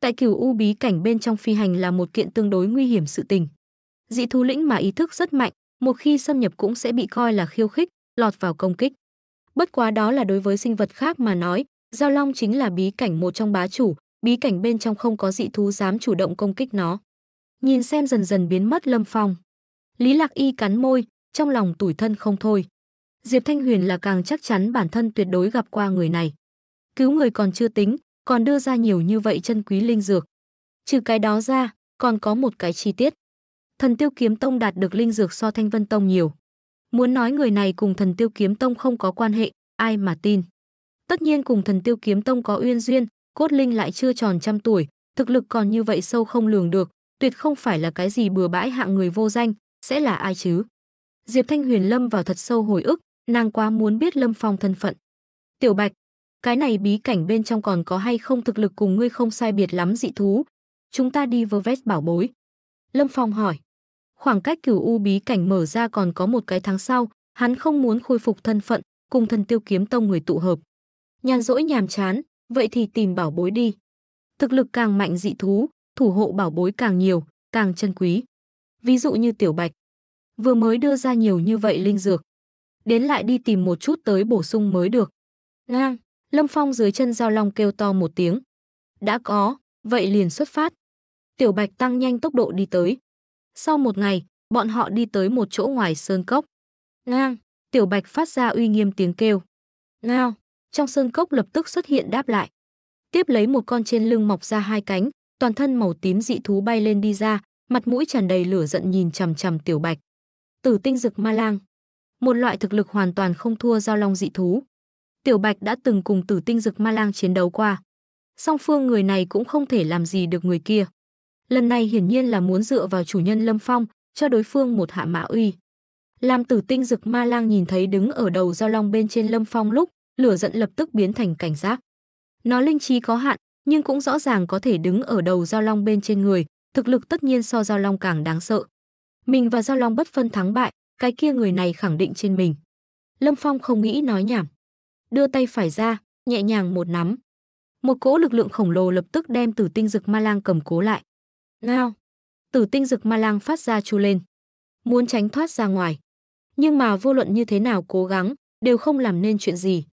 Tại cửu u bí cảnh bên trong phi hành là một kiện tương đối nguy hiểm sự tình. Dị thú lĩnh mà ý thức rất mạnh, một khi xâm nhập cũng sẽ bị coi là khiêu khích, lọt vào công kích. Bất quá đó là đối với sinh vật khác mà nói, giao long chính là bí cảnh một trong bá chủ, bí cảnh bên trong không có dị thú dám chủ động công kích nó. Nhìn xem dần dần biến mất Lâm Phong. Lý Lạc Y cắn môi, trong lòng tủi thân không thôi. Diệp Thanh Huyền là càng chắc chắn bản thân tuyệt đối gặp qua người này cứu người còn chưa tính, còn đưa ra nhiều như vậy chân quý linh dược. Trừ cái đó ra, còn có một cái chi tiết. Thần Tiêu Kiếm Tông đạt được linh dược so Thanh Vân Tông nhiều. Muốn nói người này cùng Thần Tiêu Kiếm Tông không có quan hệ, ai mà tin. Tất nhiên cùng Thần Tiêu Kiếm Tông có uyên duyên, cốt linh lại chưa tròn trăm tuổi, thực lực còn như vậy sâu không lường được, tuyệt không phải là cái gì bừa bãi hạng người vô danh, sẽ là ai chứ? Diệp Thanh Huyền lâm vào thật sâu hồi ức, nàng quá muốn biết Lâm Phong thân phận. Tiểu Bạch, cái này bí cảnh bên trong còn có hay không thực lực cùng ngươi không sai biệt lắm dị thú. Chúng ta đi vơ vét bảo bối. Lâm Phong hỏi. Khoảng cách cửu u bí cảnh mở ra còn có một cái tháng sau, hắn không muốn khôi phục thân phận, cùng thần tiêu kiếm tông người tụ hợp. Nhàn rỗi nhàm chán, vậy thì tìm bảo bối đi. Thực lực càng mạnh dị thú, thủ hộ bảo bối càng nhiều, càng chân quý. Ví dụ như tiểu bạch, vừa mới đưa ra nhiều như vậy linh dược. Đến lại đi tìm một chút tới bổ sung mới được. Ngang, Lâm Phong dưới chân giao long kêu to một tiếng. Đã có, vậy liền xuất phát. Tiểu Bạch tăng nhanh tốc độ đi tới. Sau một ngày, bọn họ đi tới một chỗ ngoài sơn cốc. Ngang, Tiểu Bạch phát ra uy nghiêm tiếng kêu. Ngao, trong sơn cốc lập tức xuất hiện đáp lại. Tiếp lấy một con trên lưng mọc ra hai cánh, toàn thân màu tím dị thú bay lên đi ra, mặt mũi tràn đầy lửa giận nhìn chằm chằm Tiểu Bạch. Tử tinh dực ma lang, một loại thực lực hoàn toàn không thua giao long dị thú, Tiểu Bạch đã từng cùng tử tinh dực ma lang chiến đấu qua. Song phương người này cũng không thể làm gì được người kia. Lần này hiển nhiên là muốn dựa vào chủ nhân Lâm Phong, cho đối phương một hạ mã uy. Làm tử tinh dực ma lang nhìn thấy đứng ở đầu giao long bên trên Lâm Phong lúc, lửa giận lập tức biến thành cảnh giác. Nó linh trí có hạn, nhưng cũng rõ ràng có thể đứng ở đầu giao long bên trên người, thực lực tất nhiên so giao long càng đáng sợ. Mình và giao long bất phân thắng bại, cái kia người này khẳng định trên mình. Lâm Phong không nghĩ nói nhảm đưa tay phải ra, nhẹ nhàng một nắm. Một cỗ lực lượng khổng lồ lập tức đem Tử Tinh Dực Ma Lang cầm cố lại. Ngao! Tử Tinh Dực Ma Lang phát ra chu lên, muốn tránh thoát ra ngoài, nhưng mà vô luận như thế nào cố gắng, đều không làm nên chuyện gì.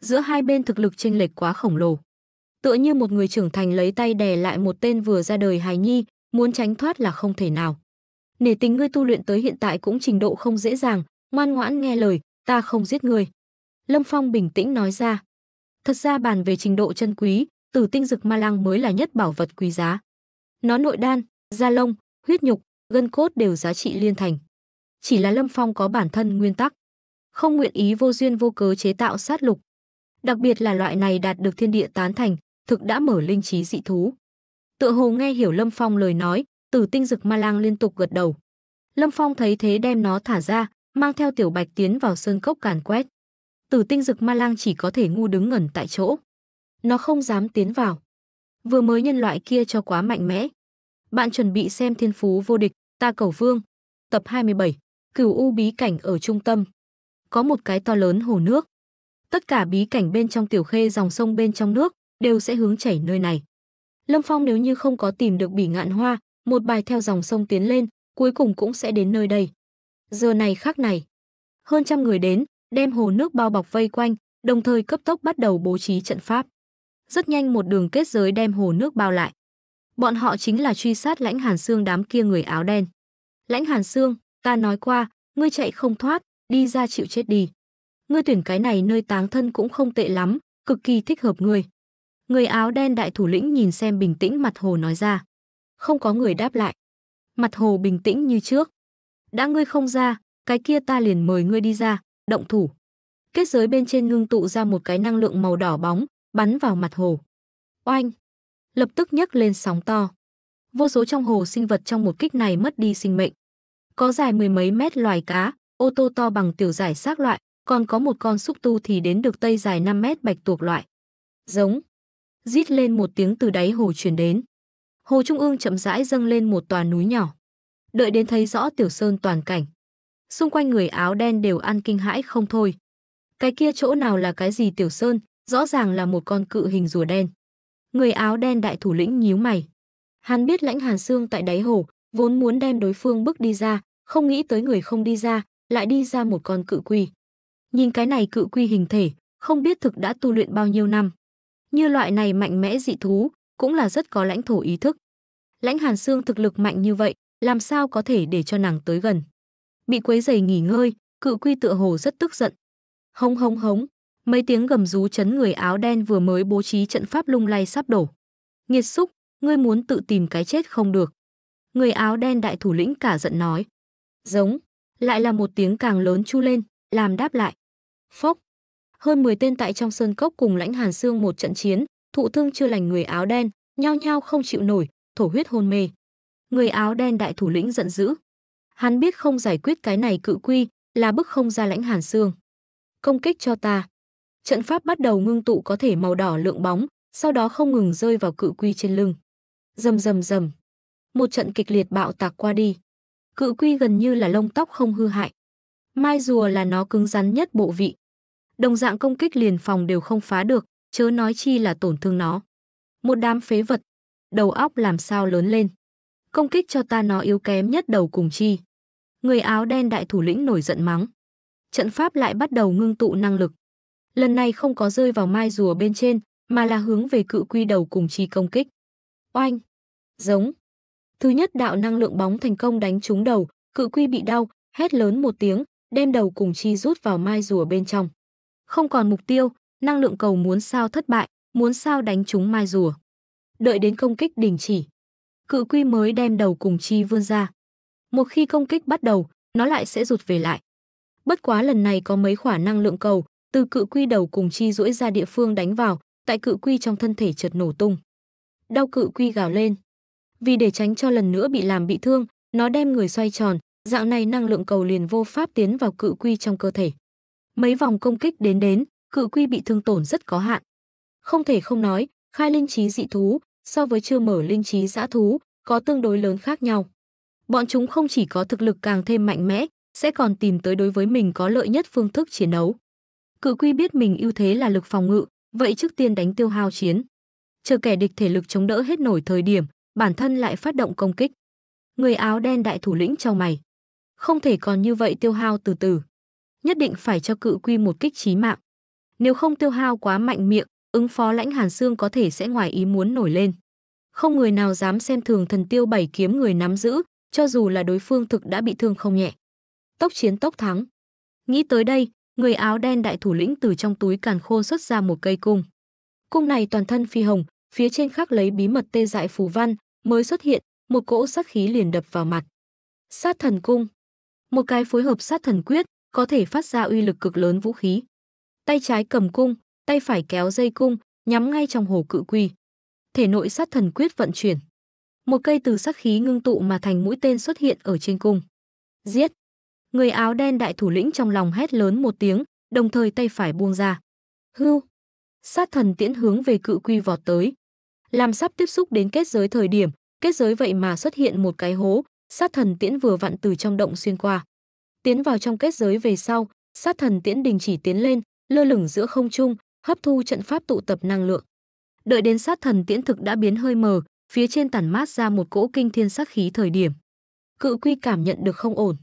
Giữa hai bên thực lực chênh lệch quá khổng lồ. Tựa như một người trưởng thành lấy tay đè lại một tên vừa ra đời hài nhi, muốn tránh thoát là không thể nào. Nể tình ngươi tu luyện tới hiện tại cũng trình độ không dễ dàng, ngoan ngoãn nghe lời, ta không giết ngươi. Lâm Phong bình tĩnh nói ra. Thật ra bàn về trình độ chân quý, tử tinh dực ma lang mới là nhất bảo vật quý giá. Nó nội đan, da lông, huyết nhục, gân cốt đều giá trị liên thành. Chỉ là Lâm Phong có bản thân nguyên tắc, không nguyện ý vô duyên vô cớ chế tạo sát lục. Đặc biệt là loại này đạt được thiên địa tán thành, thực đã mở linh trí dị thú. Tựa hồ nghe hiểu Lâm Phong lời nói, Tử Tinh Dực Ma Lang liên tục gật đầu. Lâm Phong thấy thế đem nó thả ra, mang theo Tiểu Bạch tiến vào sơn cốc càn quét tử tinh dực ma lang chỉ có thể ngu đứng ngẩn tại chỗ. Nó không dám tiến vào. Vừa mới nhân loại kia cho quá mạnh mẽ. Bạn chuẩn bị xem thiên phú vô địch, ta cầu vương. Tập 27, cửu u bí cảnh ở trung tâm. Có một cái to lớn hồ nước. Tất cả bí cảnh bên trong tiểu khê dòng sông bên trong nước đều sẽ hướng chảy nơi này. Lâm Phong nếu như không có tìm được bỉ ngạn hoa, một bài theo dòng sông tiến lên, cuối cùng cũng sẽ đến nơi đây. Giờ này khác này. Hơn trăm người đến, đem hồ nước bao bọc vây quanh, đồng thời cấp tốc bắt đầu bố trí trận pháp. Rất nhanh một đường kết giới đem hồ nước bao lại. Bọn họ chính là truy sát Lãnh Hàn xương đám kia người áo đen. Lãnh Hàn xương, ta nói qua, ngươi chạy không thoát, đi ra chịu chết đi. Ngươi tuyển cái này nơi táng thân cũng không tệ lắm, cực kỳ thích hợp ngươi. Người áo đen đại thủ lĩnh nhìn xem bình tĩnh mặt hồ nói ra. Không có người đáp lại. Mặt hồ bình tĩnh như trước. Đã ngươi không ra, cái kia ta liền mời ngươi đi ra động thủ. Kết giới bên trên ngưng tụ ra một cái năng lượng màu đỏ bóng, bắn vào mặt hồ. Oanh! Lập tức nhấc lên sóng to. Vô số trong hồ sinh vật trong một kích này mất đi sinh mệnh. Có dài mười mấy mét loài cá, ô tô to bằng tiểu giải xác loại, còn có một con xúc tu thì đến được tây dài 5 mét bạch tuộc loại. Giống. Rít lên một tiếng từ đáy hồ truyền đến. Hồ Trung ương chậm rãi dâng lên một tòa núi nhỏ. Đợi đến thấy rõ tiểu sơn toàn cảnh. Xung quanh người áo đen đều ăn kinh hãi không thôi. Cái kia chỗ nào là cái gì Tiểu Sơn, rõ ràng là một con cự hình rùa đen. Người áo đen đại thủ lĩnh nhíu mày. Hắn biết lãnh hàn xương tại đáy hồ, vốn muốn đem đối phương bước đi ra, không nghĩ tới người không đi ra, lại đi ra một con cự quy. Nhìn cái này cự quy hình thể, không biết thực đã tu luyện bao nhiêu năm. Như loại này mạnh mẽ dị thú, cũng là rất có lãnh thổ ý thức. Lãnh Hàn Xương thực lực mạnh như vậy, làm sao có thể để cho nàng tới gần bị quấy giày nghỉ ngơi, cự quy tựa hồ rất tức giận. Hống hống hống, mấy tiếng gầm rú chấn người áo đen vừa mới bố trí trận pháp lung lay sắp đổ. Nghiệt xúc, ngươi muốn tự tìm cái chết không được. Người áo đen đại thủ lĩnh cả giận nói. Giống, lại là một tiếng càng lớn chu lên, làm đáp lại. Phốc, hơn 10 tên tại trong sơn cốc cùng lãnh hàn xương một trận chiến, thụ thương chưa lành người áo đen, nhao nhao không chịu nổi, thổ huyết hôn mê. Người áo đen đại thủ lĩnh giận dữ, Hắn biết không giải quyết cái này cự quy là bức không ra lãnh hàn xương. Công kích cho ta. Trận pháp bắt đầu ngưng tụ có thể màu đỏ lượng bóng, sau đó không ngừng rơi vào cự quy trên lưng. Rầm rầm rầm. Một trận kịch liệt bạo tạc qua đi. Cự quy gần như là lông tóc không hư hại. Mai rùa là nó cứng rắn nhất bộ vị. Đồng dạng công kích liền phòng đều không phá được, chớ nói chi là tổn thương nó. Một đám phế vật, đầu óc làm sao lớn lên. Công kích cho ta nó yếu kém nhất đầu cùng chi người áo đen đại thủ lĩnh nổi giận mắng. Trận pháp lại bắt đầu ngưng tụ năng lực. Lần này không có rơi vào mai rùa bên trên, mà là hướng về cự quy đầu cùng chi công kích. Oanh! Giống! Thứ nhất đạo năng lượng bóng thành công đánh trúng đầu, cự quy bị đau, hét lớn một tiếng, đem đầu cùng chi rút vào mai rùa bên trong. Không còn mục tiêu, năng lượng cầu muốn sao thất bại, muốn sao đánh trúng mai rùa. Đợi đến công kích đình chỉ. Cự quy mới đem đầu cùng chi vươn ra. Một khi công kích bắt đầu, nó lại sẽ rụt về lại. Bất quá lần này có mấy khỏa năng lượng cầu, từ cự quy đầu cùng chi rũi ra địa phương đánh vào, tại cự quy trong thân thể chợt nổ tung. Đau cự quy gào lên. Vì để tránh cho lần nữa bị làm bị thương, nó đem người xoay tròn, dạng này năng lượng cầu liền vô pháp tiến vào cự quy trong cơ thể. Mấy vòng công kích đến đến, cự quy bị thương tổn rất có hạn. Không thể không nói, khai linh trí dị thú so với chưa mở linh trí dã thú có tương đối lớn khác nhau bọn chúng không chỉ có thực lực càng thêm mạnh mẽ, sẽ còn tìm tới đối với mình có lợi nhất phương thức chiến đấu. Cự quy biết mình ưu thế là lực phòng ngự, vậy trước tiên đánh tiêu hao chiến. Chờ kẻ địch thể lực chống đỡ hết nổi thời điểm, bản thân lại phát động công kích. Người áo đen đại thủ lĩnh trao mày. Không thể còn như vậy tiêu hao từ từ. Nhất định phải cho cự quy một kích chí mạng. Nếu không tiêu hao quá mạnh miệng, ứng phó lãnh hàn xương có thể sẽ ngoài ý muốn nổi lên. Không người nào dám xem thường thần tiêu bảy kiếm người nắm giữ, cho dù là đối phương thực đã bị thương không nhẹ. Tốc chiến tốc thắng. Nghĩ tới đây, người áo đen đại thủ lĩnh từ trong túi càn khôn xuất ra một cây cung. Cung này toàn thân phi hồng, phía trên khắc lấy bí mật tê dại phù văn, mới xuất hiện, một cỗ sát khí liền đập vào mặt. Sát thần cung. Một cái phối hợp sát thần quyết, có thể phát ra uy lực cực lớn vũ khí. Tay trái cầm cung, tay phải kéo dây cung, nhắm ngay trong hồ cự quy. Thể nội sát thần quyết vận chuyển một cây từ sắc khí ngưng tụ mà thành mũi tên xuất hiện ở trên cung. Giết! Người áo đen đại thủ lĩnh trong lòng hét lớn một tiếng, đồng thời tay phải buông ra. Hưu! Sát thần tiễn hướng về cự quy vọt tới. Làm sắp tiếp xúc đến kết giới thời điểm, kết giới vậy mà xuất hiện một cái hố, sát thần tiễn vừa vặn từ trong động xuyên qua. Tiến vào trong kết giới về sau, sát thần tiễn đình chỉ tiến lên, lơ lửng giữa không trung, hấp thu trận pháp tụ tập năng lượng. Đợi đến sát thần tiễn thực đã biến hơi mờ, phía trên tản mát ra một cỗ kinh thiên sắc khí thời điểm. Cự quy cảm nhận được không ổn.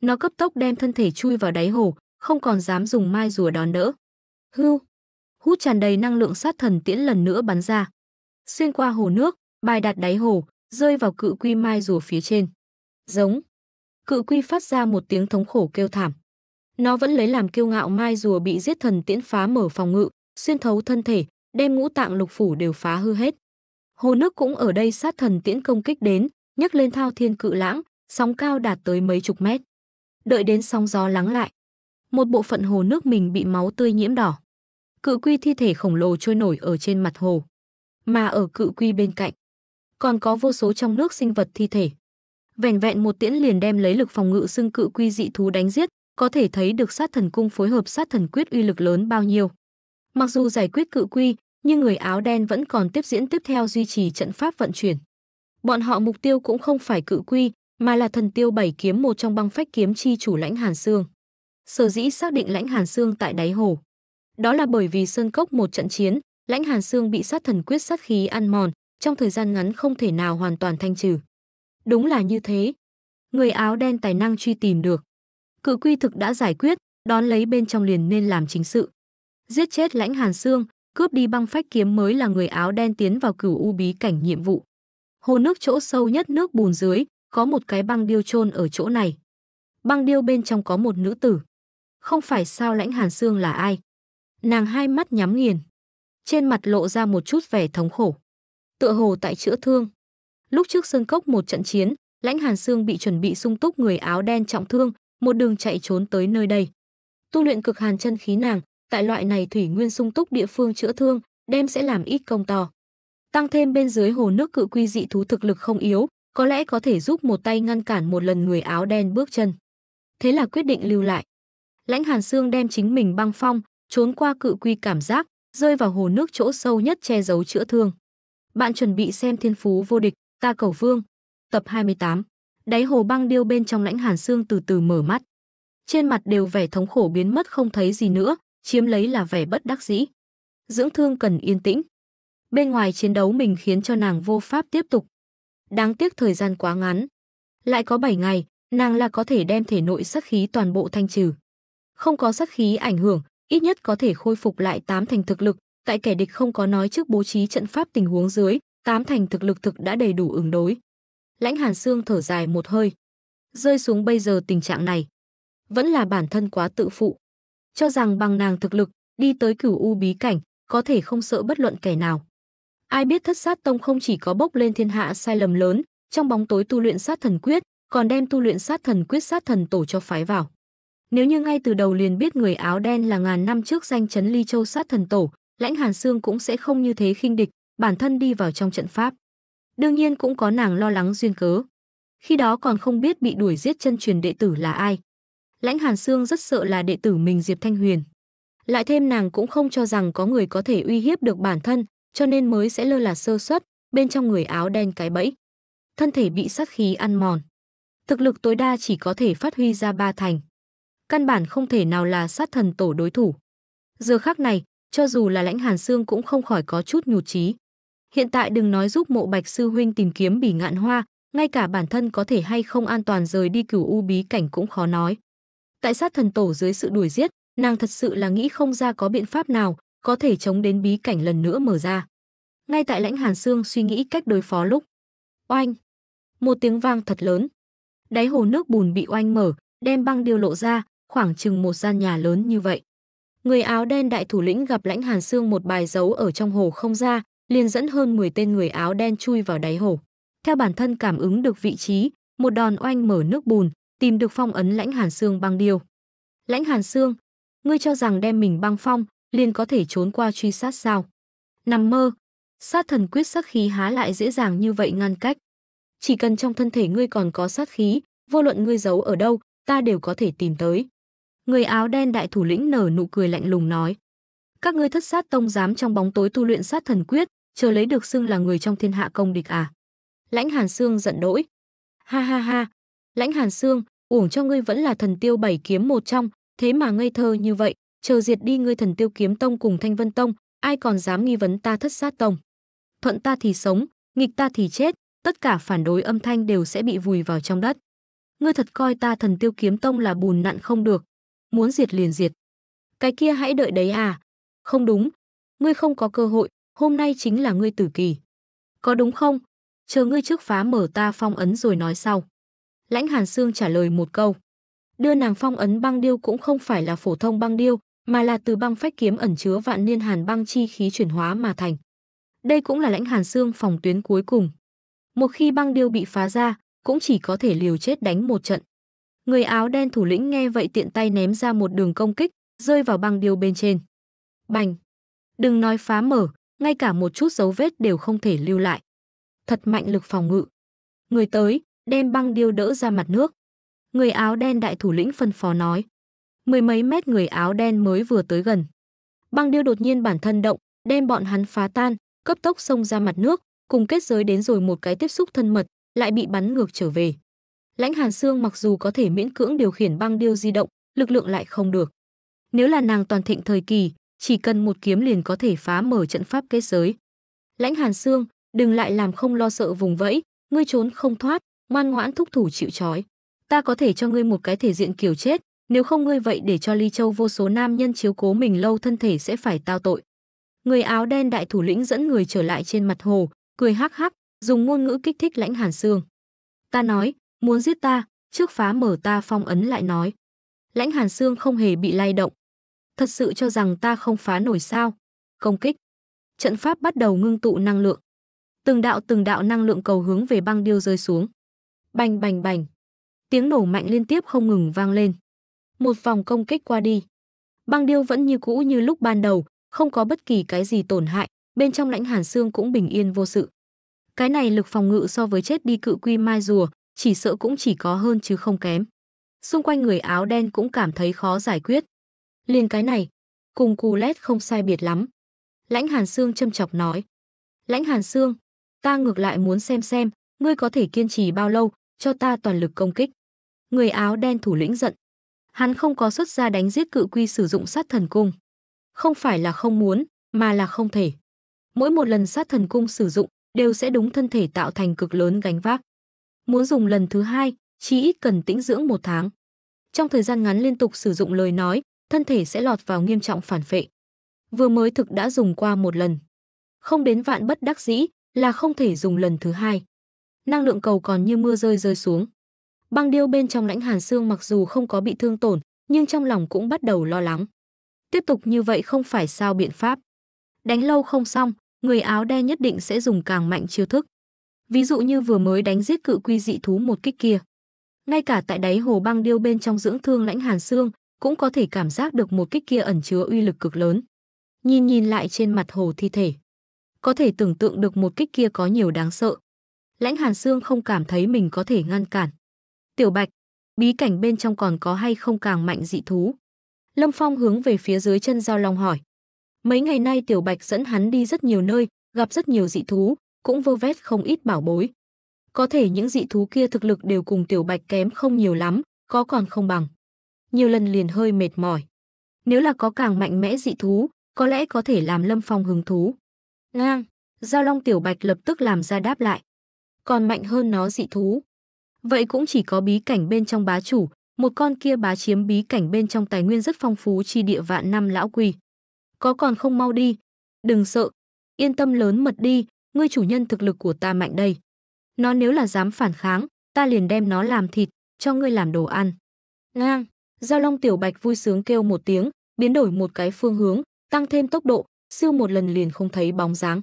Nó cấp tốc đem thân thể chui vào đáy hồ, không còn dám dùng mai rùa đón đỡ. Hưu! Hút tràn đầy năng lượng sát thần tiễn lần nữa bắn ra. Xuyên qua hồ nước, bài đặt đáy hồ, rơi vào cự quy mai rùa phía trên. Giống! Cự quy phát ra một tiếng thống khổ kêu thảm. Nó vẫn lấy làm kiêu ngạo mai rùa bị giết thần tiễn phá mở phòng ngự, xuyên thấu thân thể, đem ngũ tạng lục phủ đều phá hư hết. Hồ nước cũng ở đây sát thần tiễn công kích đến, nhấc lên thao thiên cự lãng, sóng cao đạt tới mấy chục mét. Đợi đến sóng gió lắng lại, một bộ phận hồ nước mình bị máu tươi nhiễm đỏ. Cự quy thi thể khổng lồ trôi nổi ở trên mặt hồ, mà ở cự quy bên cạnh còn có vô số trong nước sinh vật thi thể. Vẻn vẹn một tiễn liền đem lấy lực phòng ngự xưng cự quy dị thú đánh giết, có thể thấy được sát thần cung phối hợp sát thần quyết uy lực lớn bao nhiêu. Mặc dù giải quyết cự quy, nhưng người áo đen vẫn còn tiếp diễn tiếp theo duy trì trận pháp vận chuyển. Bọn họ mục tiêu cũng không phải cự quy, mà là thần tiêu bảy kiếm một trong băng phách kiếm chi chủ lãnh Hàn Sương. Sở dĩ xác định lãnh Hàn Sương tại đáy hồ. Đó là bởi vì Sơn Cốc một trận chiến, lãnh Hàn Sương bị sát thần quyết sát khí ăn mòn, trong thời gian ngắn không thể nào hoàn toàn thanh trừ. Đúng là như thế. Người áo đen tài năng truy tìm được. Cự quy thực đã giải quyết, đón lấy bên trong liền nên làm chính sự. Giết chết lãnh Hàn Sương, cướp đi băng phách kiếm mới là người áo đen tiến vào cửu u bí cảnh nhiệm vụ. Hồ nước chỗ sâu nhất nước bùn dưới, có một cái băng điêu chôn ở chỗ này. Băng điêu bên trong có một nữ tử. Không phải sao lãnh hàn xương là ai. Nàng hai mắt nhắm nghiền. Trên mặt lộ ra một chút vẻ thống khổ. Tựa hồ tại chữa thương. Lúc trước Sơn Cốc một trận chiến, lãnh hàn xương bị chuẩn bị sung túc người áo đen trọng thương, một đường chạy trốn tới nơi đây. Tu luyện cực hàn chân khí nàng, tại loại này thủy nguyên sung túc địa phương chữa thương, đem sẽ làm ít công to. Tăng thêm bên dưới hồ nước cự quy dị thú thực lực không yếu, có lẽ có thể giúp một tay ngăn cản một lần người áo đen bước chân. Thế là quyết định lưu lại. Lãnh Hàn Sương đem chính mình băng phong, trốn qua cự quy cảm giác, rơi vào hồ nước chỗ sâu nhất che giấu chữa thương. Bạn chuẩn bị xem Thiên Phú vô địch, ta cầu vương, tập 28. Đáy hồ băng điêu bên trong lãnh Hàn Sương từ từ mở mắt. Trên mặt đều vẻ thống khổ biến mất không thấy gì nữa, chiếm lấy là vẻ bất đắc dĩ. Dưỡng thương cần yên tĩnh. Bên ngoài chiến đấu mình khiến cho nàng vô pháp tiếp tục. Đáng tiếc thời gian quá ngắn. Lại có 7 ngày, nàng là có thể đem thể nội sắc khí toàn bộ thanh trừ. Không có sắc khí ảnh hưởng, ít nhất có thể khôi phục lại tám thành thực lực, tại kẻ địch không có nói trước bố trí trận pháp tình huống dưới, tám thành thực lực thực đã đầy đủ ứng đối. Lãnh Hàn Sương thở dài một hơi, rơi xuống bây giờ tình trạng này, vẫn là bản thân quá tự phụ cho rằng bằng nàng thực lực, đi tới cửu u bí cảnh, có thể không sợ bất luận kẻ nào. Ai biết thất sát tông không chỉ có bốc lên thiên hạ sai lầm lớn, trong bóng tối tu luyện sát thần quyết, còn đem tu luyện sát thần quyết sát thần tổ cho phái vào. Nếu như ngay từ đầu liền biết người áo đen là ngàn năm trước danh chấn Ly Châu sát thần tổ, Lãnh Hàn xương cũng sẽ không như thế khinh địch, bản thân đi vào trong trận pháp. Đương nhiên cũng có nàng lo lắng duyên cớ. Khi đó còn không biết bị đuổi giết chân truyền đệ tử là ai, Lãnh Hàn Sương rất sợ là đệ tử mình Diệp Thanh Huyền. Lại thêm nàng cũng không cho rằng có người có thể uy hiếp được bản thân, cho nên mới sẽ lơ là sơ suất bên trong người áo đen cái bẫy. Thân thể bị sát khí ăn mòn. Thực lực tối đa chỉ có thể phát huy ra ba thành. Căn bản không thể nào là sát thần tổ đối thủ. Giờ khác này, cho dù là lãnh hàn xương cũng không khỏi có chút nhụt chí. Hiện tại đừng nói giúp mộ bạch sư huynh tìm kiếm bỉ ngạn hoa, ngay cả bản thân có thể hay không an toàn rời đi cửu u bí cảnh cũng khó nói tại sát thần tổ dưới sự đuổi giết, nàng thật sự là nghĩ không ra có biện pháp nào có thể chống đến bí cảnh lần nữa mở ra. Ngay tại Lãnh Hàn xương suy nghĩ cách đối phó lúc, oanh, một tiếng vang thật lớn. Đáy hồ nước bùn bị oanh mở, đem băng điêu lộ ra, khoảng chừng một gian nhà lớn như vậy. Người áo đen đại thủ lĩnh gặp Lãnh Hàn xương một bài dấu ở trong hồ không ra, liền dẫn hơn 10 tên người áo đen chui vào đáy hồ. Theo bản thân cảm ứng được vị trí, một đòn oanh mở nước bùn, tìm được phong ấn lãnh hàn xương băng điều Lãnh hàn xương, ngươi cho rằng đem mình băng phong, liền có thể trốn qua truy sát sao? Nằm mơ, sát thần quyết sát khí há lại dễ dàng như vậy ngăn cách. Chỉ cần trong thân thể ngươi còn có sát khí, vô luận ngươi giấu ở đâu, ta đều có thể tìm tới. Người áo đen đại thủ lĩnh nở nụ cười lạnh lùng nói. Các ngươi thất sát tông dám trong bóng tối tu luyện sát thần quyết, chờ lấy được xưng là người trong thiên hạ công địch à. Lãnh Hàn xương giận đỗi. Ha ha ha, Lãnh Hàn xương uổng cho ngươi vẫn là thần tiêu bảy kiếm một trong, thế mà ngây thơ như vậy, chờ diệt đi ngươi thần tiêu kiếm tông cùng Thanh Vân tông, ai còn dám nghi vấn ta thất sát tông. Thuận ta thì sống, nghịch ta thì chết, tất cả phản đối âm thanh đều sẽ bị vùi vào trong đất. Ngươi thật coi ta thần tiêu kiếm tông là bùn nặn không được, muốn diệt liền diệt. Cái kia hãy đợi đấy à? Không đúng, ngươi không có cơ hội, hôm nay chính là ngươi tử kỳ. Có đúng không? Chờ ngươi trước phá mở ta phong ấn rồi nói sau. Lãnh Hàn Sương trả lời một câu. Đưa nàng phong ấn băng điêu cũng không phải là phổ thông băng điêu, mà là từ băng phách kiếm ẩn chứa vạn niên hàn băng chi khí chuyển hóa mà thành. Đây cũng là lãnh hàn xương phòng tuyến cuối cùng. Một khi băng điêu bị phá ra, cũng chỉ có thể liều chết đánh một trận. Người áo đen thủ lĩnh nghe vậy tiện tay ném ra một đường công kích, rơi vào băng điêu bên trên. Bành! Đừng nói phá mở, ngay cả một chút dấu vết đều không thể lưu lại. Thật mạnh lực phòng ngự. Người tới, đem băng điêu đỡ ra mặt nước. Người áo đen đại thủ lĩnh phân phó nói. Mười mấy mét người áo đen mới vừa tới gần. Băng điêu đột nhiên bản thân động, đem bọn hắn phá tan, cấp tốc xông ra mặt nước, cùng kết giới đến rồi một cái tiếp xúc thân mật, lại bị bắn ngược trở về. Lãnh Hàn Sương mặc dù có thể miễn cưỡng điều khiển băng điêu di động, lực lượng lại không được. Nếu là nàng toàn thịnh thời kỳ, chỉ cần một kiếm liền có thể phá mở trận pháp kết giới. Lãnh Hàn Sương, đừng lại làm không lo sợ vùng vẫy, ngươi trốn không thoát, ngoan ngoãn thúc thủ chịu trói. Ta có thể cho ngươi một cái thể diện kiểu chết, nếu không ngươi vậy để cho Ly Châu vô số nam nhân chiếu cố mình lâu thân thể sẽ phải tao tội. Người áo đen đại thủ lĩnh dẫn người trở lại trên mặt hồ, cười hắc hắc, dùng ngôn ngữ kích thích lãnh hàn xương. Ta nói, muốn giết ta, trước phá mở ta phong ấn lại nói. Lãnh hàn xương không hề bị lay động. Thật sự cho rằng ta không phá nổi sao. Công kích. Trận pháp bắt đầu ngưng tụ năng lượng. Từng đạo từng đạo năng lượng cầu hướng về băng điêu rơi xuống. Bành bành bành. Tiếng nổ mạnh liên tiếp không ngừng vang lên. Một vòng công kích qua đi. Băng điêu vẫn như cũ như lúc ban đầu, không có bất kỳ cái gì tổn hại, bên trong lãnh hàn xương cũng bình yên vô sự. Cái này lực phòng ngự so với chết đi cự quy mai rùa, chỉ sợ cũng chỉ có hơn chứ không kém. Xung quanh người áo đen cũng cảm thấy khó giải quyết. Liền cái này, cùng cù lét không sai biệt lắm. Lãnh Hàn xương châm chọc nói. Lãnh Hàn xương ta ngược lại muốn xem xem, ngươi có thể kiên trì bao lâu, cho ta toàn lực công kích. Người áo đen thủ lĩnh giận. Hắn không có xuất ra đánh giết cự quy sử dụng sát thần cung. Không phải là không muốn, mà là không thể. Mỗi một lần sát thần cung sử dụng đều sẽ đúng thân thể tạo thành cực lớn gánh vác. Muốn dùng lần thứ hai, chỉ ít cần tĩnh dưỡng một tháng. Trong thời gian ngắn liên tục sử dụng lời nói, thân thể sẽ lọt vào nghiêm trọng phản phệ. Vừa mới thực đã dùng qua một lần. Không đến vạn bất đắc dĩ là không thể dùng lần thứ hai năng lượng cầu còn như mưa rơi rơi xuống. Băng điêu bên trong lãnh hàn xương mặc dù không có bị thương tổn, nhưng trong lòng cũng bắt đầu lo lắng. Tiếp tục như vậy không phải sao biện pháp. Đánh lâu không xong, người áo đen nhất định sẽ dùng càng mạnh chiêu thức. Ví dụ như vừa mới đánh giết cự quy dị thú một kích kia. Ngay cả tại đáy hồ băng điêu bên trong dưỡng thương lãnh hàn xương, cũng có thể cảm giác được một kích kia ẩn chứa uy lực cực lớn. Nhìn nhìn lại trên mặt hồ thi thể, có thể tưởng tượng được một kích kia có nhiều đáng sợ. Lãnh Hàn Sương không cảm thấy mình có thể ngăn cản. Tiểu Bạch, bí cảnh bên trong còn có hay không càng mạnh dị thú? Lâm Phong hướng về phía dưới chân Giao Long hỏi. Mấy ngày nay Tiểu Bạch dẫn hắn đi rất nhiều nơi, gặp rất nhiều dị thú, cũng vơ vét không ít bảo bối. Có thể những dị thú kia thực lực đều cùng Tiểu Bạch kém không nhiều lắm, có còn không bằng. Nhiều lần liền hơi mệt mỏi. Nếu là có càng mạnh mẽ dị thú, có lẽ có thể làm Lâm Phong hứng thú. Ngang, Giao Long Tiểu Bạch lập tức làm ra đáp lại còn mạnh hơn nó dị thú. Vậy cũng chỉ có bí cảnh bên trong bá chủ, một con kia bá chiếm bí cảnh bên trong tài nguyên rất phong phú chi địa vạn năm lão quỳ. Có còn không mau đi, đừng sợ, yên tâm lớn mật đi, ngươi chủ nhân thực lực của ta mạnh đây. Nó nếu là dám phản kháng, ta liền đem nó làm thịt, cho ngươi làm đồ ăn. Ngang, Giao Long Tiểu Bạch vui sướng kêu một tiếng, biến đổi một cái phương hướng, tăng thêm tốc độ, siêu một lần liền không thấy bóng dáng.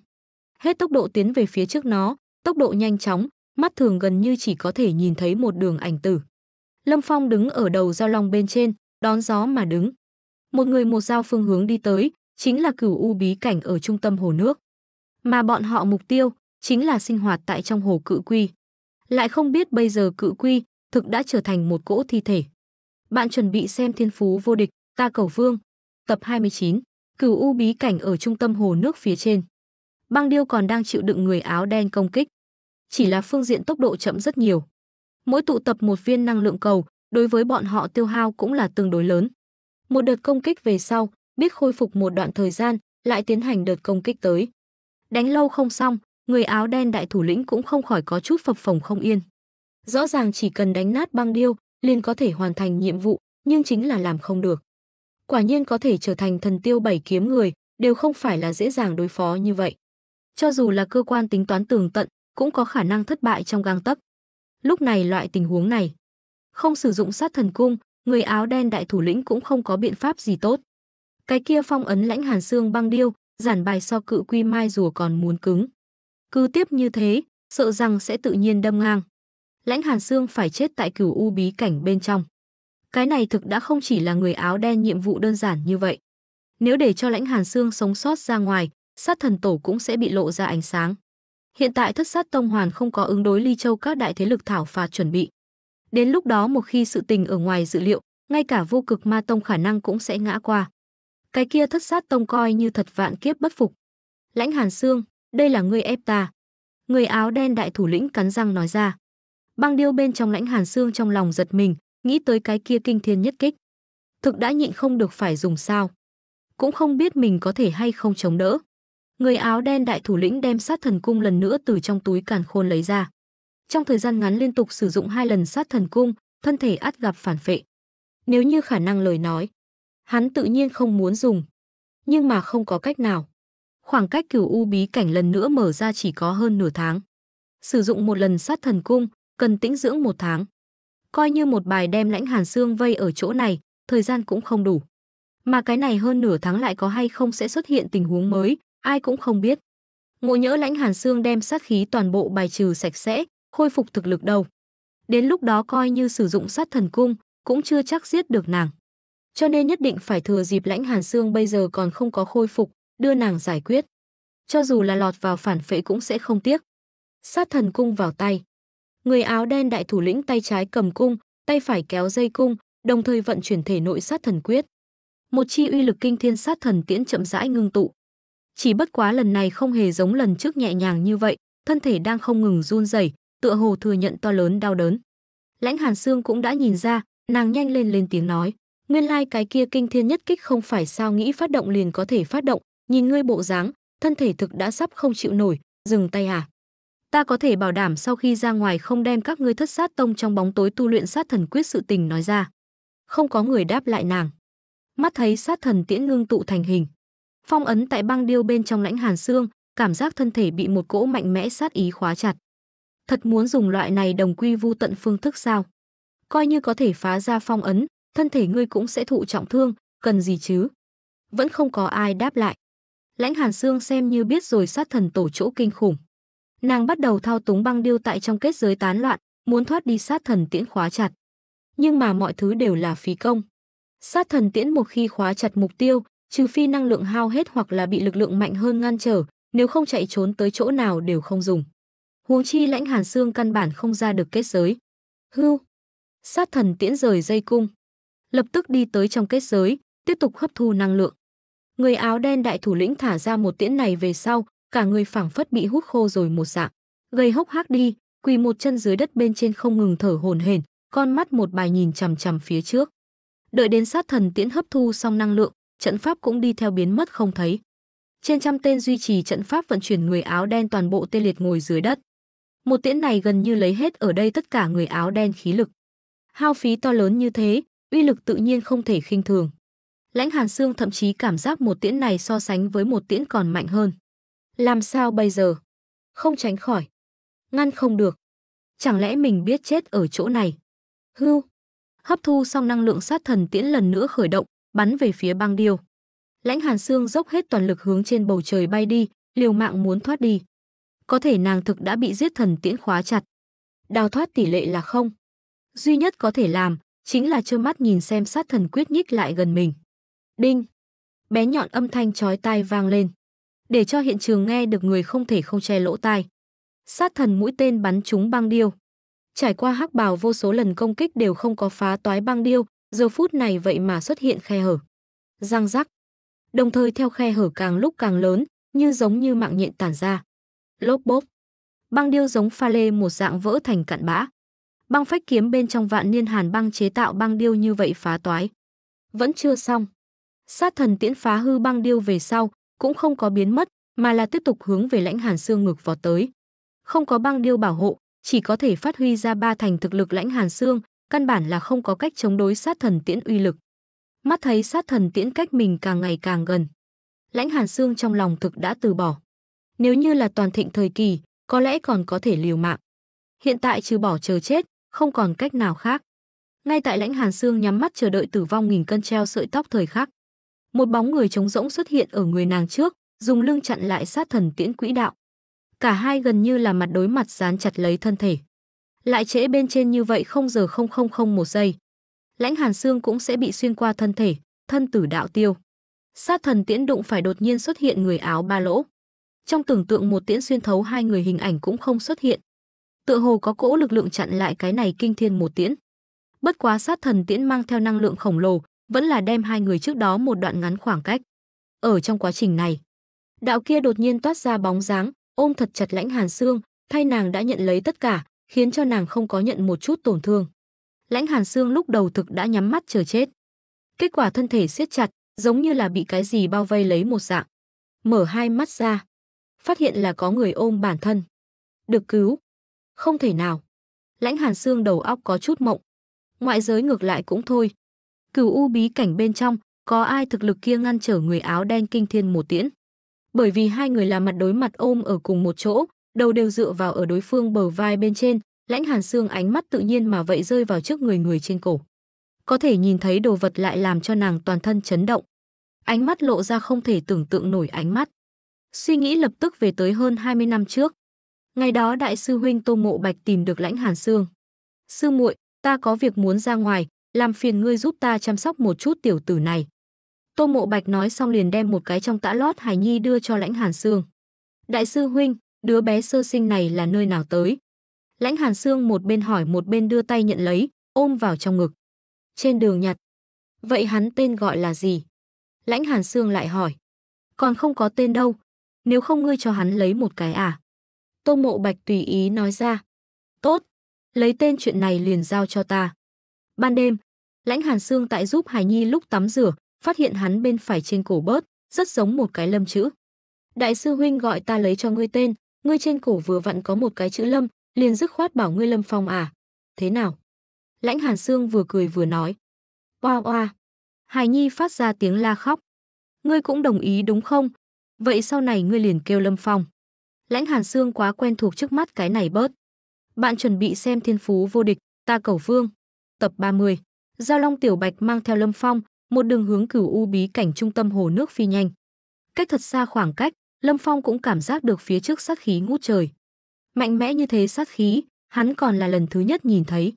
Hết tốc độ tiến về phía trước nó, tốc độ nhanh chóng, mắt thường gần như chỉ có thể nhìn thấy một đường ảnh tử. Lâm Phong đứng ở đầu giao long bên trên, đón gió mà đứng. Một người một dao phương hướng đi tới, chính là cửu u bí cảnh ở trung tâm hồ nước. Mà bọn họ mục tiêu chính là sinh hoạt tại trong hồ cự quy. Lại không biết bây giờ cự quy thực đã trở thành một cỗ thi thể. Bạn chuẩn bị xem thiên phú vô địch, ta cầu vương. Tập 29, cửu u bí cảnh ở trung tâm hồ nước phía trên băng điêu còn đang chịu đựng người áo đen công kích. Chỉ là phương diện tốc độ chậm rất nhiều. Mỗi tụ tập một viên năng lượng cầu, đối với bọn họ tiêu hao cũng là tương đối lớn. Một đợt công kích về sau, biết khôi phục một đoạn thời gian, lại tiến hành đợt công kích tới. Đánh lâu không xong, người áo đen đại thủ lĩnh cũng không khỏi có chút phập phồng không yên. Rõ ràng chỉ cần đánh nát băng điêu, liền có thể hoàn thành nhiệm vụ, nhưng chính là làm không được. Quả nhiên có thể trở thành thần tiêu bảy kiếm người, đều không phải là dễ dàng đối phó như vậy. Cho dù là cơ quan tính toán tường tận, cũng có khả năng thất bại trong gang tấc. Lúc này loại tình huống này, không sử dụng sát thần cung, người áo đen đại thủ lĩnh cũng không có biện pháp gì tốt. Cái kia phong ấn lãnh hàn xương băng điêu, giản bài so cự quy mai rùa còn muốn cứng. Cứ tiếp như thế, sợ rằng sẽ tự nhiên đâm ngang. Lãnh hàn xương phải chết tại cửu u bí cảnh bên trong. Cái này thực đã không chỉ là người áo đen nhiệm vụ đơn giản như vậy. Nếu để cho lãnh hàn xương sống sót ra ngoài, sát thần tổ cũng sẽ bị lộ ra ánh sáng. Hiện tại thất sát tông hoàn không có ứng đối ly châu các đại thế lực thảo phạt chuẩn bị. Đến lúc đó một khi sự tình ở ngoài dự liệu, ngay cả vô cực ma tông khả năng cũng sẽ ngã qua. Cái kia thất sát tông coi như thật vạn kiếp bất phục. Lãnh Hàn xương đây là ngươi ép ta. Người áo đen đại thủ lĩnh cắn răng nói ra. Băng điêu bên trong lãnh Hàn xương trong lòng giật mình, nghĩ tới cái kia kinh thiên nhất kích. Thực đã nhịn không được phải dùng sao. Cũng không biết mình có thể hay không chống đỡ người áo đen đại thủ lĩnh đem sát thần cung lần nữa từ trong túi càn khôn lấy ra. Trong thời gian ngắn liên tục sử dụng hai lần sát thần cung, thân thể át gặp phản phệ. Nếu như khả năng lời nói, hắn tự nhiên không muốn dùng, nhưng mà không có cách nào. Khoảng cách cửu u bí cảnh lần nữa mở ra chỉ có hơn nửa tháng. Sử dụng một lần sát thần cung, cần tĩnh dưỡng một tháng. Coi như một bài đem lãnh hàn xương vây ở chỗ này, thời gian cũng không đủ. Mà cái này hơn nửa tháng lại có hay không sẽ xuất hiện tình huống mới, ai cũng không biết. Ngộ nhỡ lãnh hàn xương đem sát khí toàn bộ bài trừ sạch sẽ, khôi phục thực lực đầu. Đến lúc đó coi như sử dụng sát thần cung, cũng chưa chắc giết được nàng. Cho nên nhất định phải thừa dịp lãnh hàn xương bây giờ còn không có khôi phục, đưa nàng giải quyết. Cho dù là lọt vào phản phệ cũng sẽ không tiếc. Sát thần cung vào tay. Người áo đen đại thủ lĩnh tay trái cầm cung, tay phải kéo dây cung, đồng thời vận chuyển thể nội sát thần quyết. Một chi uy lực kinh thiên sát thần tiễn chậm rãi ngưng tụ. Chỉ bất quá lần này không hề giống lần trước nhẹ nhàng như vậy, thân thể đang không ngừng run rẩy, tựa hồ thừa nhận to lớn đau đớn. Lãnh Hàn Sương cũng đã nhìn ra, nàng nhanh lên lên tiếng nói, nguyên lai like cái kia kinh thiên nhất kích không phải sao nghĩ phát động liền có thể phát động, nhìn ngươi bộ dáng, thân thể thực đã sắp không chịu nổi, dừng tay à. Ta có thể bảo đảm sau khi ra ngoài không đem các ngươi thất sát tông trong bóng tối tu luyện sát thần quyết sự tình nói ra. Không có người đáp lại nàng. Mắt thấy sát thần tiễn ngưng tụ thành hình, phong ấn tại băng điêu bên trong lãnh hàn xương cảm giác thân thể bị một cỗ mạnh mẽ sát ý khóa chặt thật muốn dùng loại này đồng quy vu tận phương thức sao coi như có thể phá ra phong ấn thân thể ngươi cũng sẽ thụ trọng thương cần gì chứ vẫn không có ai đáp lại lãnh hàn xương xem như biết rồi sát thần tổ chỗ kinh khủng nàng bắt đầu thao túng băng điêu tại trong kết giới tán loạn muốn thoát đi sát thần tiễn khóa chặt nhưng mà mọi thứ đều là phí công sát thần tiễn một khi khóa chặt mục tiêu trừ phi năng lượng hao hết hoặc là bị lực lượng mạnh hơn ngăn trở, nếu không chạy trốn tới chỗ nào đều không dùng. Huống chi lãnh hàn xương căn bản không ra được kết giới. Hưu! Sát thần tiễn rời dây cung. Lập tức đi tới trong kết giới, tiếp tục hấp thu năng lượng. Người áo đen đại thủ lĩnh thả ra một tiễn này về sau, cả người phảng phất bị hút khô rồi một dạng. Gây hốc hác đi, quỳ một chân dưới đất bên trên không ngừng thở hồn hển, con mắt một bài nhìn chằm chằm phía trước. Đợi đến sát thần tiễn hấp thu xong năng lượng, trận pháp cũng đi theo biến mất không thấy. Trên trăm tên duy trì trận pháp vận chuyển người áo đen toàn bộ tê liệt ngồi dưới đất. Một tiễn này gần như lấy hết ở đây tất cả người áo đen khí lực. Hao phí to lớn như thế, uy lực tự nhiên không thể khinh thường. Lãnh Hàn Sương thậm chí cảm giác một tiễn này so sánh với một tiễn còn mạnh hơn. Làm sao bây giờ? Không tránh khỏi. Ngăn không được. Chẳng lẽ mình biết chết ở chỗ này? Hưu. Hấp thu xong năng lượng sát thần tiễn lần nữa khởi động, bắn về phía băng điêu. Lãnh Hàn Sương dốc hết toàn lực hướng trên bầu trời bay đi, liều mạng muốn thoát đi. Có thể nàng thực đã bị giết thần tiễn khóa chặt. Đào thoát tỷ lệ là không. Duy nhất có thể làm chính là trơ mắt nhìn xem sát thần quyết nhích lại gần mình. Đinh! Bé nhọn âm thanh chói tai vang lên. Để cho hiện trường nghe được người không thể không che lỗ tai. Sát thần mũi tên bắn trúng băng điêu. Trải qua hắc bào vô số lần công kích đều không có phá toái băng điêu, giờ phút này vậy mà xuất hiện khe hở. Răng rắc. Đồng thời theo khe hở càng lúc càng lớn, như giống như mạng nhện tản ra. Lốp bốp. Băng điêu giống pha lê một dạng vỡ thành cặn bã. Băng phách kiếm bên trong vạn niên hàn băng chế tạo băng điêu như vậy phá toái. Vẫn chưa xong. Sát thần tiễn phá hư băng điêu về sau, cũng không có biến mất, mà là tiếp tục hướng về lãnh hàn xương ngực vọt tới. Không có băng điêu bảo hộ, chỉ có thể phát huy ra ba thành thực lực lãnh hàn xương, căn bản là không có cách chống đối sát thần tiễn uy lực. Mắt thấy sát thần tiễn cách mình càng ngày càng gần. Lãnh Hàn Sương trong lòng thực đã từ bỏ. Nếu như là toàn thịnh thời kỳ, có lẽ còn có thể liều mạng. Hiện tại trừ bỏ chờ chết, không còn cách nào khác. Ngay tại Lãnh Hàn Sương nhắm mắt chờ đợi tử vong nghìn cân treo sợi tóc thời khắc, một bóng người trống rỗng xuất hiện ở người nàng trước, dùng lưng chặn lại sát thần tiễn quỹ đạo. Cả hai gần như là mặt đối mặt dán chặt lấy thân thể lại trễ bên trên như vậy không giờ không không không một giây. Lãnh Hàn Xương cũng sẽ bị xuyên qua thân thể, thân tử đạo tiêu. Sát thần tiễn đụng phải đột nhiên xuất hiện người áo ba lỗ. Trong tưởng tượng một tiễn xuyên thấu hai người hình ảnh cũng không xuất hiện. Tựa hồ có cỗ lực lượng chặn lại cái này kinh thiên một tiễn. Bất quá sát thần tiễn mang theo năng lượng khổng lồ, vẫn là đem hai người trước đó một đoạn ngắn khoảng cách. Ở trong quá trình này, đạo kia đột nhiên toát ra bóng dáng, ôm thật chặt lãnh hàn xương, thay nàng đã nhận lấy tất cả, khiến cho nàng không có nhận một chút tổn thương. Lãnh Hàn Sương lúc đầu thực đã nhắm mắt chờ chết. Kết quả thân thể siết chặt, giống như là bị cái gì bao vây lấy một dạng. Mở hai mắt ra, phát hiện là có người ôm bản thân. Được cứu. Không thể nào. Lãnh Hàn Sương đầu óc có chút mộng. Ngoại giới ngược lại cũng thôi. Cửu u bí cảnh bên trong, có ai thực lực kia ngăn trở người áo đen kinh thiên một tiễn. Bởi vì hai người là mặt đối mặt ôm ở cùng một chỗ, đầu đều dựa vào ở đối phương bờ vai bên trên, lãnh hàn xương ánh mắt tự nhiên mà vậy rơi vào trước người người trên cổ. Có thể nhìn thấy đồ vật lại làm cho nàng toàn thân chấn động. Ánh mắt lộ ra không thể tưởng tượng nổi ánh mắt. Suy nghĩ lập tức về tới hơn 20 năm trước. Ngày đó đại sư huynh Tô Mộ Bạch tìm được lãnh hàn xương. Sư muội, ta có việc muốn ra ngoài, làm phiền ngươi giúp ta chăm sóc một chút tiểu tử này. Tô Mộ Bạch nói xong liền đem một cái trong tã lót Hải Nhi đưa cho Lãnh Hàn xương Đại sư huynh, Đứa bé sơ sinh này là nơi nào tới? Lãnh Hàn Sương một bên hỏi một bên đưa tay nhận lấy, ôm vào trong ngực. Trên đường nhặt. Vậy hắn tên gọi là gì? Lãnh Hàn Sương lại hỏi. Còn không có tên đâu. Nếu không ngươi cho hắn lấy một cái à? Tô Mộ Bạch tùy ý nói ra. Tốt. Lấy tên chuyện này liền giao cho ta. Ban đêm, Lãnh Hàn Sương tại giúp Hải Nhi lúc tắm rửa, phát hiện hắn bên phải trên cổ bớt, rất giống một cái lâm chữ. Đại sư huynh gọi ta lấy cho ngươi tên, ngươi trên cổ vừa vặn có một cái chữ lâm, liền dứt khoát bảo ngươi lâm phong à? Thế nào? Lãnh Hàn Sương vừa cười vừa nói. Oa oa. Hài Nhi phát ra tiếng la khóc. Ngươi cũng đồng ý đúng không? Vậy sau này ngươi liền kêu lâm phong. Lãnh Hàn Sương quá quen thuộc trước mắt cái này bớt. Bạn chuẩn bị xem thiên phú vô địch, ta cầu vương. Tập 30. Giao Long Tiểu Bạch mang theo lâm phong, một đường hướng cửu u bí cảnh trung tâm hồ nước phi nhanh. Cách thật xa khoảng cách, Lâm Phong cũng cảm giác được phía trước sát khí ngút trời. Mạnh mẽ như thế sát khí, hắn còn là lần thứ nhất nhìn thấy.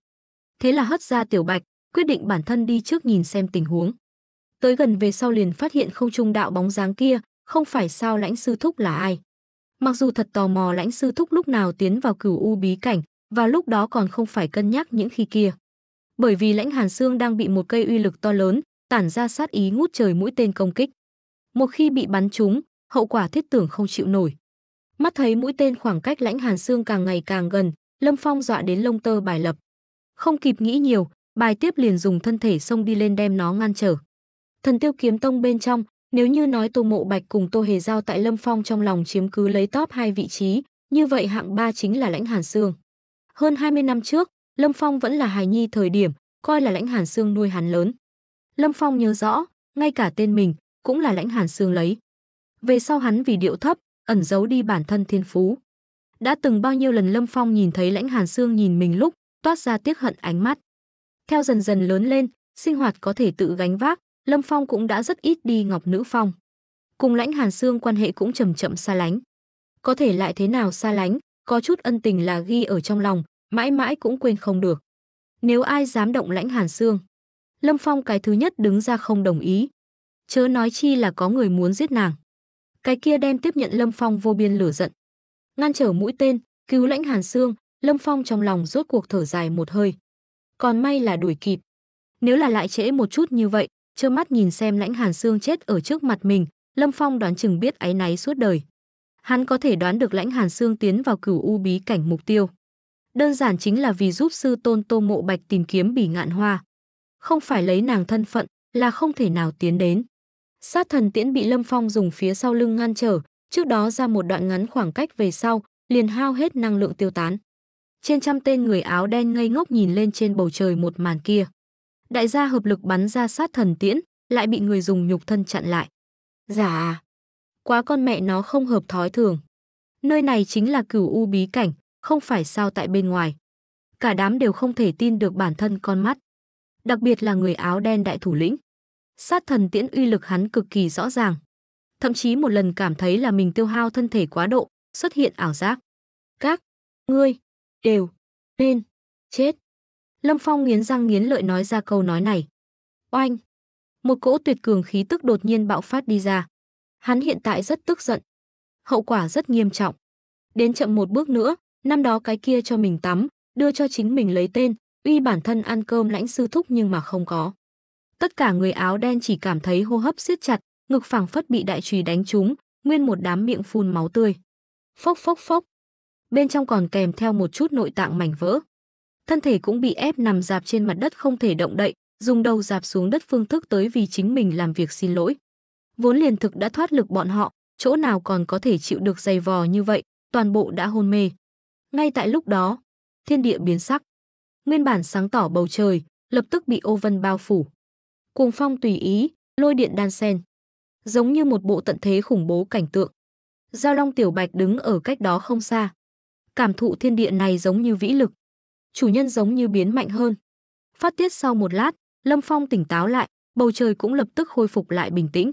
Thế là hất ra tiểu bạch, quyết định bản thân đi trước nhìn xem tình huống. Tới gần về sau liền phát hiện không trung đạo bóng dáng kia, không phải sao lãnh sư thúc là ai. Mặc dù thật tò mò lãnh sư thúc lúc nào tiến vào cửu u bí cảnh, và lúc đó còn không phải cân nhắc những khi kia. Bởi vì lãnh hàn xương đang bị một cây uy lực to lớn, tản ra sát ý ngút trời mũi tên công kích. Một khi bị bắn trúng, hậu quả thiết tưởng không chịu nổi. Mắt thấy mũi tên khoảng cách lãnh hàn xương càng ngày càng gần, Lâm Phong dọa đến lông tơ bài lập. Không kịp nghĩ nhiều, bài tiếp liền dùng thân thể xông đi lên đem nó ngăn trở. Thần tiêu kiếm tông bên trong, nếu như nói Tô Mộ Bạch cùng Tô Hề Giao tại Lâm Phong trong lòng chiếm cứ lấy top hai vị trí, như vậy hạng ba chính là lãnh hàn xương. Hơn 20 năm trước, Lâm Phong vẫn là hài nhi thời điểm, coi là lãnh hàn xương nuôi hắn lớn. Lâm Phong nhớ rõ, ngay cả tên mình cũng là lãnh hàn xương lấy. Về sau hắn vì điệu thấp, ẩn giấu đi bản thân thiên phú. Đã từng bao nhiêu lần Lâm Phong nhìn thấy lãnh hàn xương nhìn mình lúc, toát ra tiếc hận ánh mắt. Theo dần dần lớn lên, sinh hoạt có thể tự gánh vác, Lâm Phong cũng đã rất ít đi Ngọc Nữ Phong. Cùng lãnh hàn xương quan hệ cũng chậm chậm xa lánh. Có thể lại thế nào xa lánh, có chút ân tình là ghi ở trong lòng, mãi mãi cũng quên không được. Nếu ai dám động lãnh hàn xương, Lâm Phong cái thứ nhất đứng ra không đồng ý. Chớ nói chi là có người muốn giết nàng cái kia đem tiếp nhận Lâm Phong vô biên lửa giận. Ngăn trở mũi tên, cứu lãnh Hàn Sương, Lâm Phong trong lòng rốt cuộc thở dài một hơi. Còn may là đuổi kịp. Nếu là lại trễ một chút như vậy, trơ mắt nhìn xem lãnh Hàn Sương chết ở trước mặt mình, Lâm Phong đoán chừng biết áy náy suốt đời. Hắn có thể đoán được lãnh Hàn Sương tiến vào cửu u bí cảnh mục tiêu. Đơn giản chính là vì giúp sư tôn Tô Mộ Bạch tìm kiếm bỉ ngạn hoa. Không phải lấy nàng thân phận là không thể nào tiến đến. Sát thần tiễn bị Lâm Phong dùng phía sau lưng ngăn trở, trước đó ra một đoạn ngắn khoảng cách về sau, liền hao hết năng lượng tiêu tán. Trên trăm tên người áo đen ngây ngốc nhìn lên trên bầu trời một màn kia. Đại gia hợp lực bắn ra sát thần tiễn, lại bị người dùng nhục thân chặn lại. dạ. Quá con mẹ nó không hợp thói thường. Nơi này chính là cửu u bí cảnh, không phải sao tại bên ngoài. Cả đám đều không thể tin được bản thân con mắt. Đặc biệt là người áo đen đại thủ lĩnh sát thần tiễn uy lực hắn cực kỳ rõ ràng. Thậm chí một lần cảm thấy là mình tiêu hao thân thể quá độ, xuất hiện ảo giác. Các ngươi đều nên chết. Lâm Phong nghiến răng nghiến lợi nói ra câu nói này. Oanh! Một cỗ tuyệt cường khí tức đột nhiên bạo phát đi ra. Hắn hiện tại rất tức giận. Hậu quả rất nghiêm trọng. Đến chậm một bước nữa, năm đó cái kia cho mình tắm, đưa cho chính mình lấy tên, uy bản thân ăn cơm lãnh sư thúc nhưng mà không có. Tất cả người áo đen chỉ cảm thấy hô hấp siết chặt, ngực phẳng phất bị đại chùy đánh trúng, nguyên một đám miệng phun máu tươi. Phốc phốc phốc. Bên trong còn kèm theo một chút nội tạng mảnh vỡ. Thân thể cũng bị ép nằm dạp trên mặt đất không thể động đậy, dùng đầu dạp xuống đất phương thức tới vì chính mình làm việc xin lỗi. Vốn liền thực đã thoát lực bọn họ, chỗ nào còn có thể chịu được dày vò như vậy, toàn bộ đã hôn mê. Ngay tại lúc đó, thiên địa biến sắc. Nguyên bản sáng tỏ bầu trời, lập tức bị ô vân bao phủ cuồng phong tùy ý, lôi điện đan sen. Giống như một bộ tận thế khủng bố cảnh tượng. Giao Long Tiểu Bạch đứng ở cách đó không xa. Cảm thụ thiên địa này giống như vĩ lực. Chủ nhân giống như biến mạnh hơn. Phát tiết sau một lát, Lâm Phong tỉnh táo lại, bầu trời cũng lập tức khôi phục lại bình tĩnh.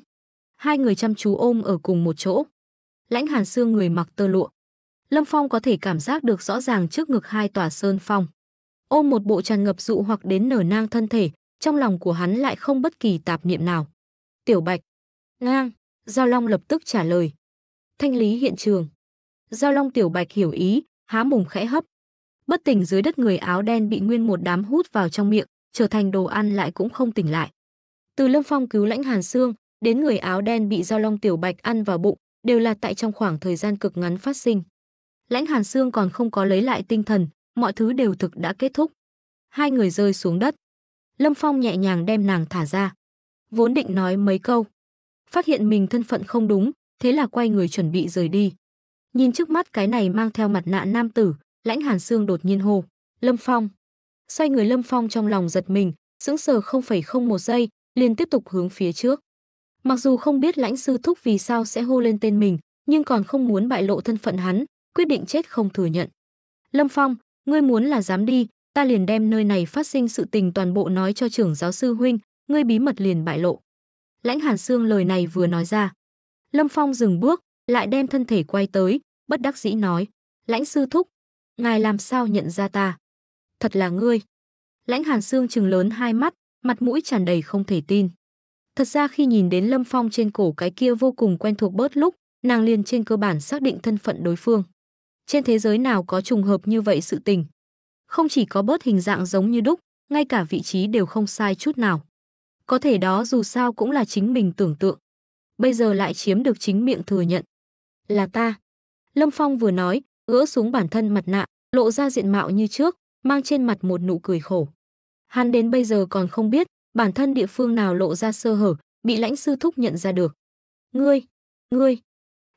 Hai người chăm chú ôm ở cùng một chỗ. Lãnh Hàn xương người mặc tơ lụa. Lâm Phong có thể cảm giác được rõ ràng trước ngực hai tòa sơn phong. Ôm một bộ tràn ngập dụ hoặc đến nở nang thân thể, trong lòng của hắn lại không bất kỳ tạp niệm nào. Tiểu Bạch, ngang, Giao Long lập tức trả lời. Thanh lý hiện trường. Giao Long Tiểu Bạch hiểu ý, há mồm khẽ hấp. Bất tỉnh dưới đất người áo đen bị nguyên một đám hút vào trong miệng, trở thành đồ ăn lại cũng không tỉnh lại. Từ Lâm Phong cứu lãnh Hàn Sương, đến người áo đen bị Giao Long Tiểu Bạch ăn vào bụng, đều là tại trong khoảng thời gian cực ngắn phát sinh. Lãnh Hàn Sương còn không có lấy lại tinh thần, mọi thứ đều thực đã kết thúc. Hai người rơi xuống đất, Lâm Phong nhẹ nhàng đem nàng thả ra. Vốn định nói mấy câu. Phát hiện mình thân phận không đúng, thế là quay người chuẩn bị rời đi. Nhìn trước mắt cái này mang theo mặt nạ nam tử, lãnh hàn xương đột nhiên hô. Lâm Phong. Xoay người Lâm Phong trong lòng giật mình, sững sờ 0,01 giây, liền tiếp tục hướng phía trước. Mặc dù không biết lãnh sư thúc vì sao sẽ hô lên tên mình, nhưng còn không muốn bại lộ thân phận hắn, quyết định chết không thừa nhận. Lâm Phong, ngươi muốn là dám đi, ta liền đem nơi này phát sinh sự tình toàn bộ nói cho trưởng giáo sư huynh, ngươi bí mật liền bại lộ. Lãnh Hàn Sương lời này vừa nói ra. Lâm Phong dừng bước, lại đem thân thể quay tới, bất đắc dĩ nói. Lãnh sư thúc, ngài làm sao nhận ra ta? Thật là ngươi. Lãnh Hàn Sương trừng lớn hai mắt, mặt mũi tràn đầy không thể tin. Thật ra khi nhìn đến Lâm Phong trên cổ cái kia vô cùng quen thuộc bớt lúc, nàng liền trên cơ bản xác định thân phận đối phương. Trên thế giới nào có trùng hợp như vậy sự tình không chỉ có bớt hình dạng giống như đúc, ngay cả vị trí đều không sai chút nào. Có thể đó dù sao cũng là chính mình tưởng tượng. Bây giờ lại chiếm được chính miệng thừa nhận. Là ta. Lâm Phong vừa nói, gỡ xuống bản thân mặt nạ, lộ ra diện mạo như trước, mang trên mặt một nụ cười khổ. Hắn đến bây giờ còn không biết bản thân địa phương nào lộ ra sơ hở, bị lãnh sư thúc nhận ra được. Ngươi, ngươi.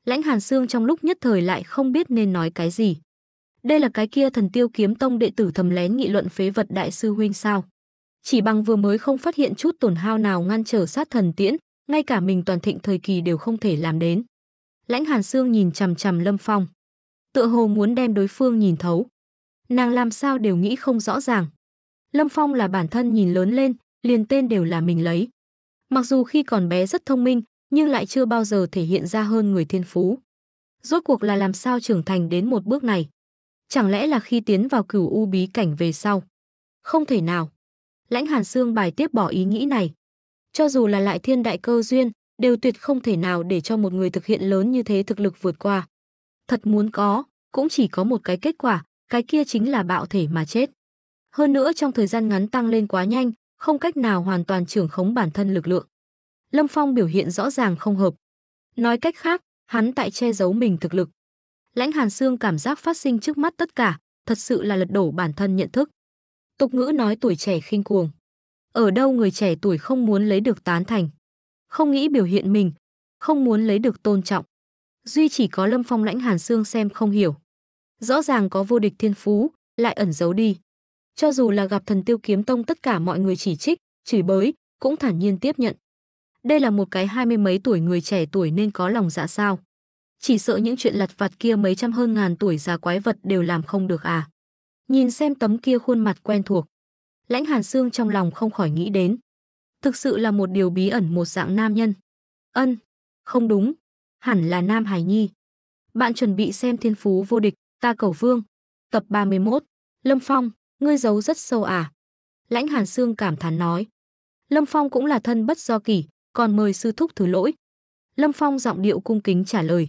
Lãnh Hàn Sương trong lúc nhất thời lại không biết nên nói cái gì. Đây là cái kia thần tiêu kiếm tông đệ tử thầm lén nghị luận phế vật đại sư huynh sao? Chỉ bằng vừa mới không phát hiện chút tổn hao nào ngăn trở sát thần tiễn, ngay cả mình toàn thịnh thời kỳ đều không thể làm đến. Lãnh Hàn Sương nhìn chằm chằm Lâm Phong. Tựa hồ muốn đem đối phương nhìn thấu. Nàng làm sao đều nghĩ không rõ ràng. Lâm Phong là bản thân nhìn lớn lên, liền tên đều là mình lấy. Mặc dù khi còn bé rất thông minh, nhưng lại chưa bao giờ thể hiện ra hơn người thiên phú. Rốt cuộc là làm sao trưởng thành đến một bước này. Chẳng lẽ là khi tiến vào cửu u bí cảnh về sau? Không thể nào. Lãnh Hàn Sương bài tiếp bỏ ý nghĩ này. Cho dù là lại thiên đại cơ duyên, đều tuyệt không thể nào để cho một người thực hiện lớn như thế thực lực vượt qua. Thật muốn có, cũng chỉ có một cái kết quả, cái kia chính là bạo thể mà chết. Hơn nữa trong thời gian ngắn tăng lên quá nhanh, không cách nào hoàn toàn trưởng khống bản thân lực lượng. Lâm Phong biểu hiện rõ ràng không hợp. Nói cách khác, hắn tại che giấu mình thực lực. Lãnh Hàn xương cảm giác phát sinh trước mắt tất cả, thật sự là lật đổ bản thân nhận thức. Tục ngữ nói tuổi trẻ khinh cuồng. Ở đâu người trẻ tuổi không muốn lấy được tán thành, không nghĩ biểu hiện mình, không muốn lấy được tôn trọng. Duy chỉ có Lâm Phong Lãnh Hàn xương xem không hiểu. Rõ ràng có vô địch thiên phú, lại ẩn giấu đi. Cho dù là gặp thần tiêu kiếm tông tất cả mọi người chỉ trích, chửi bới, cũng thản nhiên tiếp nhận. Đây là một cái hai mươi mấy tuổi người trẻ tuổi nên có lòng dạ sao chỉ sợ những chuyện lặt vặt kia mấy trăm hơn ngàn tuổi già quái vật đều làm không được à. Nhìn xem tấm kia khuôn mặt quen thuộc. Lãnh Hàn Sương trong lòng không khỏi nghĩ đến. Thực sự là một điều bí ẩn một dạng nam nhân. Ân, không đúng, hẳn là Nam Hải Nhi. Bạn chuẩn bị xem thiên phú vô địch, ta cầu vương. Tập 31, Lâm Phong, ngươi giấu rất sâu à. Lãnh Hàn Sương cảm thán nói. Lâm Phong cũng là thân bất do kỷ, còn mời sư thúc thứ lỗi. Lâm Phong giọng điệu cung kính trả lời.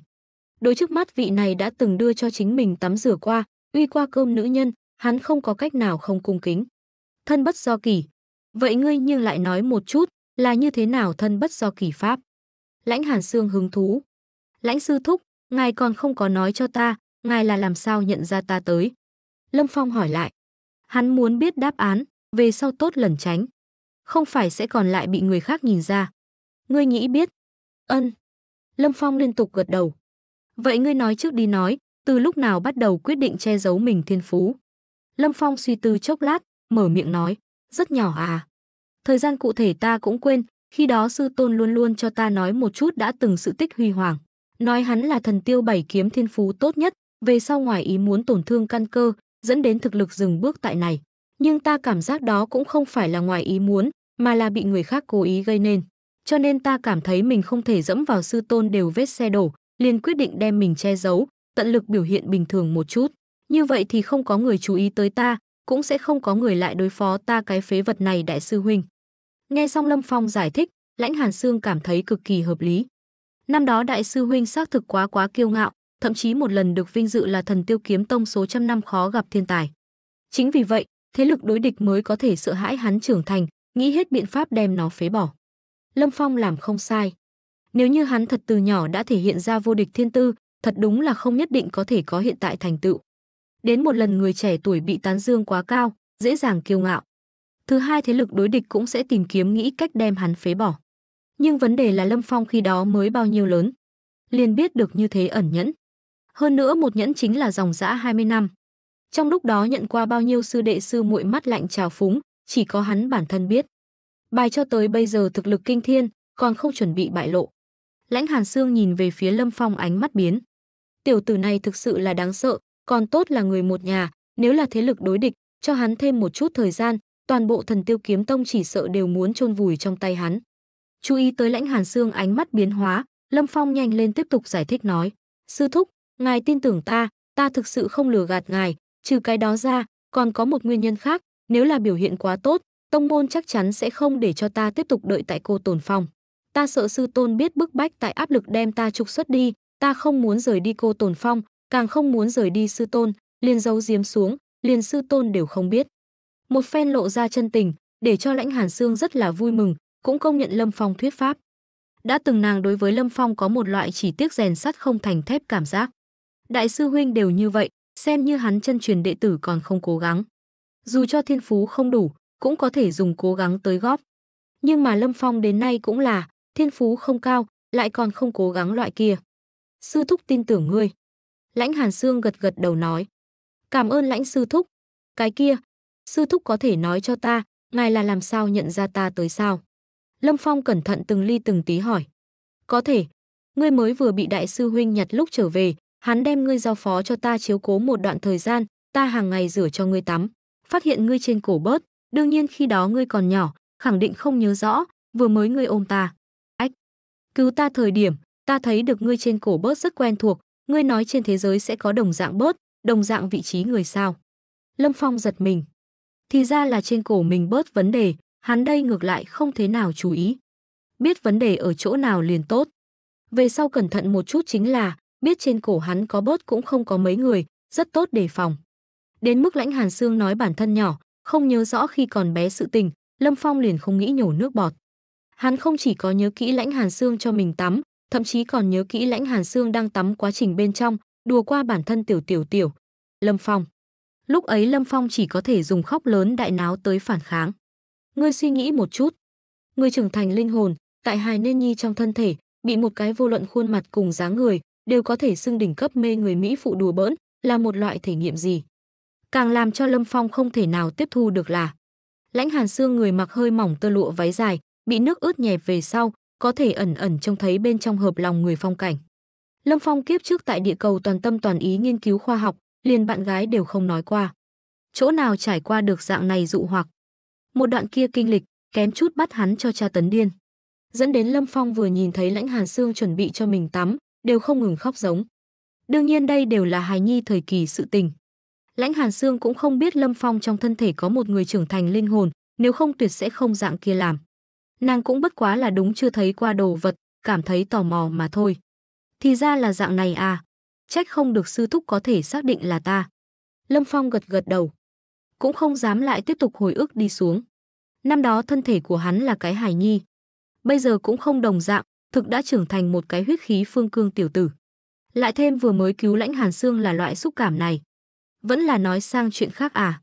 Đôi trước mắt vị này đã từng đưa cho chính mình tắm rửa qua, uy qua cơm nữ nhân, hắn không có cách nào không cung kính. Thân bất do kỷ. Vậy ngươi nhưng lại nói một chút, là như thế nào thân bất do kỷ pháp? Lãnh Hàn Sương hứng thú. Lãnh sư thúc, ngài còn không có nói cho ta, ngài là làm sao nhận ra ta tới? Lâm Phong hỏi lại. Hắn muốn biết đáp án, về sau tốt lần tránh. Không phải sẽ còn lại bị người khác nhìn ra. Ngươi nghĩ biết. Ân. Lâm Phong liên tục gật đầu. Vậy ngươi nói trước đi nói, từ lúc nào bắt đầu quyết định che giấu mình thiên phú? Lâm Phong suy tư chốc lát, mở miệng nói, rất nhỏ à. Thời gian cụ thể ta cũng quên, khi đó sư tôn luôn luôn cho ta nói một chút đã từng sự tích huy hoàng. Nói hắn là thần tiêu bảy kiếm thiên phú tốt nhất, về sau ngoài ý muốn tổn thương căn cơ, dẫn đến thực lực dừng bước tại này. Nhưng ta cảm giác đó cũng không phải là ngoài ý muốn, mà là bị người khác cố ý gây nên. Cho nên ta cảm thấy mình không thể dẫm vào sư tôn đều vết xe đổ, liền quyết định đem mình che giấu, tận lực biểu hiện bình thường một chút. Như vậy thì không có người chú ý tới ta, cũng sẽ không có người lại đối phó ta cái phế vật này đại sư huynh. Nghe xong Lâm Phong giải thích, Lãnh Hàn Sương cảm thấy cực kỳ hợp lý. Năm đó đại sư huynh xác thực quá quá kiêu ngạo, thậm chí một lần được vinh dự là thần tiêu kiếm tông số trăm năm khó gặp thiên tài. Chính vì vậy, thế lực đối địch mới có thể sợ hãi hắn trưởng thành, nghĩ hết biện pháp đem nó phế bỏ. Lâm Phong làm không sai. Nếu như hắn thật từ nhỏ đã thể hiện ra vô địch thiên tư, thật đúng là không nhất định có thể có hiện tại thành tựu. Đến một lần người trẻ tuổi bị tán dương quá cao, dễ dàng kiêu ngạo. Thứ hai thế lực đối địch cũng sẽ tìm kiếm nghĩ cách đem hắn phế bỏ. Nhưng vấn đề là Lâm Phong khi đó mới bao nhiêu lớn, liền biết được như thế ẩn nhẫn. Hơn nữa một nhẫn chính là dòng dã 20 năm. Trong lúc đó nhận qua bao nhiêu sư đệ sư muội mắt lạnh trào phúng, chỉ có hắn bản thân biết. Bài cho tới bây giờ thực lực kinh thiên, còn không chuẩn bị bại lộ. Lãnh Hàn Sương nhìn về phía Lâm Phong ánh mắt biến. Tiểu tử này thực sự là đáng sợ, còn tốt là người một nhà, nếu là thế lực đối địch, cho hắn thêm một chút thời gian, toàn bộ thần tiêu kiếm tông chỉ sợ đều muốn chôn vùi trong tay hắn. Chú ý tới Lãnh Hàn Sương ánh mắt biến hóa, Lâm Phong nhanh lên tiếp tục giải thích nói: "Sư thúc, ngài tin tưởng ta, ta thực sự không lừa gạt ngài, trừ cái đó ra, còn có một nguyên nhân khác, nếu là biểu hiện quá tốt, tông môn chắc chắn sẽ không để cho ta tiếp tục đợi tại cô tồn phong ta sợ sư tôn biết bức bách tại áp lực đem ta trục xuất đi, ta không muốn rời đi cô tồn phong, càng không muốn rời đi sư tôn, liền giấu giếm xuống, liền sư tôn đều không biết. Một phen lộ ra chân tình, để cho lãnh hàn xương rất là vui mừng, cũng công nhận Lâm Phong thuyết pháp. Đã từng nàng đối với Lâm Phong có một loại chỉ tiếc rèn sắt không thành thép cảm giác. Đại sư huynh đều như vậy, xem như hắn chân truyền đệ tử còn không cố gắng. Dù cho thiên phú không đủ, cũng có thể dùng cố gắng tới góp. Nhưng mà Lâm Phong đến nay cũng là, thiên phú không cao, lại còn không cố gắng loại kia. Sư thúc tin tưởng ngươi. Lãnh Hàn Sương gật gật đầu nói. Cảm ơn lãnh sư thúc. Cái kia, sư thúc có thể nói cho ta, ngài là làm sao nhận ra ta tới sao? Lâm Phong cẩn thận từng ly từng tí hỏi. Có thể, ngươi mới vừa bị đại sư huynh nhặt lúc trở về, hắn đem ngươi giao phó cho ta chiếu cố một đoạn thời gian, ta hàng ngày rửa cho ngươi tắm, phát hiện ngươi trên cổ bớt, đương nhiên khi đó ngươi còn nhỏ, khẳng định không nhớ rõ, vừa mới ngươi ôm ta. Cứu ta thời điểm, ta thấy được ngươi trên cổ bớt rất quen thuộc, ngươi nói trên thế giới sẽ có đồng dạng bớt, đồng dạng vị trí người sao. Lâm Phong giật mình. Thì ra là trên cổ mình bớt vấn đề, hắn đây ngược lại không thế nào chú ý. Biết vấn đề ở chỗ nào liền tốt. Về sau cẩn thận một chút chính là, biết trên cổ hắn có bớt cũng không có mấy người, rất tốt đề phòng. Đến mức lãnh hàn xương nói bản thân nhỏ, không nhớ rõ khi còn bé sự tình, Lâm Phong liền không nghĩ nhổ nước bọt. Hắn không chỉ có nhớ kỹ lãnh Hàn xương cho mình tắm, thậm chí còn nhớ kỹ lãnh Hàn xương đang tắm quá trình bên trong, đùa qua bản thân tiểu tiểu tiểu. Lâm Phong. Lúc ấy Lâm Phong chỉ có thể dùng khóc lớn đại náo tới phản kháng. Ngươi suy nghĩ một chút. Ngươi trưởng thành linh hồn, tại hài nên nhi trong thân thể, bị một cái vô luận khuôn mặt cùng dáng người, đều có thể xưng đỉnh cấp mê người Mỹ phụ đùa bỡn, là một loại thể nghiệm gì. Càng làm cho Lâm Phong không thể nào tiếp thu được là lãnh hàn xương người mặc hơi mỏng tơ lụa váy dài, bị nước ướt nhẹp về sau, có thể ẩn ẩn trông thấy bên trong hợp lòng người phong cảnh. Lâm Phong kiếp trước tại địa cầu toàn tâm toàn ý nghiên cứu khoa học, liền bạn gái đều không nói qua. Chỗ nào trải qua được dạng này dụ hoặc. Một đoạn kia kinh lịch, kém chút bắt hắn cho cha tấn điên. Dẫn đến Lâm Phong vừa nhìn thấy lãnh hàn xương chuẩn bị cho mình tắm, đều không ngừng khóc giống. Đương nhiên đây đều là hài nhi thời kỳ sự tình. Lãnh Hàn xương cũng không biết Lâm Phong trong thân thể có một người trưởng thành linh hồn, nếu không tuyệt sẽ không dạng kia làm nàng cũng bất quá là đúng chưa thấy qua đồ vật, cảm thấy tò mò mà thôi. Thì ra là dạng này à, trách không được sư thúc có thể xác định là ta. Lâm Phong gật gật đầu, cũng không dám lại tiếp tục hồi ức đi xuống. Năm đó thân thể của hắn là cái hài nhi, bây giờ cũng không đồng dạng, thực đã trưởng thành một cái huyết khí phương cương tiểu tử. Lại thêm vừa mới cứu lãnh Hàn xương là loại xúc cảm này. Vẫn là nói sang chuyện khác à?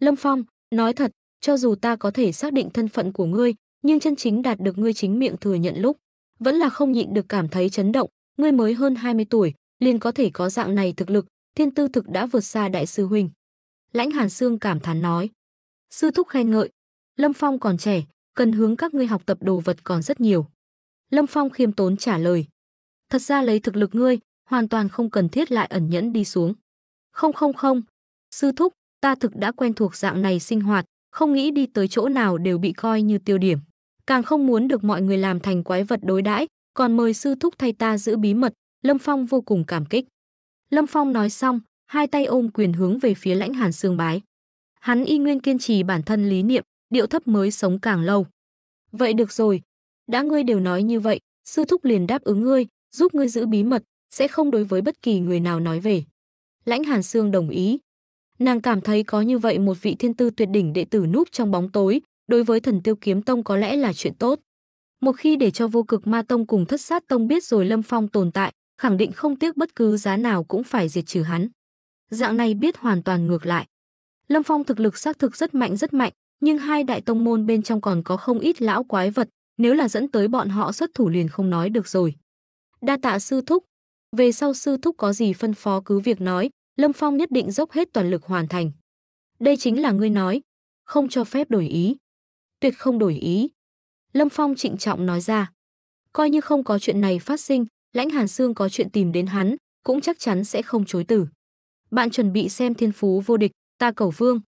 Lâm Phong, nói thật, cho dù ta có thể xác định thân phận của ngươi, nhưng chân chính đạt được ngươi chính miệng thừa nhận lúc, vẫn là không nhịn được cảm thấy chấn động, ngươi mới hơn 20 tuổi, liền có thể có dạng này thực lực, thiên tư thực đã vượt xa đại sư huynh. Lãnh Hàn Sương cảm thán nói. Sư thúc khen ngợi, Lâm Phong còn trẻ, cần hướng các ngươi học tập đồ vật còn rất nhiều. Lâm Phong khiêm tốn trả lời. Thật ra lấy thực lực ngươi, hoàn toàn không cần thiết lại ẩn nhẫn đi xuống. Không không không, sư thúc, ta thực đã quen thuộc dạng này sinh hoạt, không nghĩ đi tới chỗ nào đều bị coi như tiêu điểm càng không muốn được mọi người làm thành quái vật đối đãi, còn mời sư thúc thay ta giữ bí mật, Lâm Phong vô cùng cảm kích. Lâm Phong nói xong, hai tay ôm quyền hướng về phía lãnh hàn sương bái. Hắn y nguyên kiên trì bản thân lý niệm, điệu thấp mới sống càng lâu. Vậy được rồi, đã ngươi đều nói như vậy, sư thúc liền đáp ứng ngươi, giúp ngươi giữ bí mật, sẽ không đối với bất kỳ người nào nói về. Lãnh Hàn Sương đồng ý. Nàng cảm thấy có như vậy một vị thiên tư tuyệt đỉnh đệ tử núp trong bóng tối, đối với thần tiêu kiếm tông có lẽ là chuyện tốt. Một khi để cho vô cực ma tông cùng thất sát tông biết rồi Lâm Phong tồn tại, khẳng định không tiếc bất cứ giá nào cũng phải diệt trừ hắn. Dạng này biết hoàn toàn ngược lại. Lâm Phong thực lực xác thực rất mạnh rất mạnh, nhưng hai đại tông môn bên trong còn có không ít lão quái vật, nếu là dẫn tới bọn họ xuất thủ liền không nói được rồi. Đa tạ sư thúc, về sau sư thúc có gì phân phó cứ việc nói, Lâm Phong nhất định dốc hết toàn lực hoàn thành. Đây chính là ngươi nói, không cho phép đổi ý tuyệt không đổi ý. Lâm Phong trịnh trọng nói ra. Coi như không có chuyện này phát sinh, lãnh Hàn Sương có chuyện tìm đến hắn, cũng chắc chắn sẽ không chối tử. Bạn chuẩn bị xem thiên phú vô địch, ta cầu vương.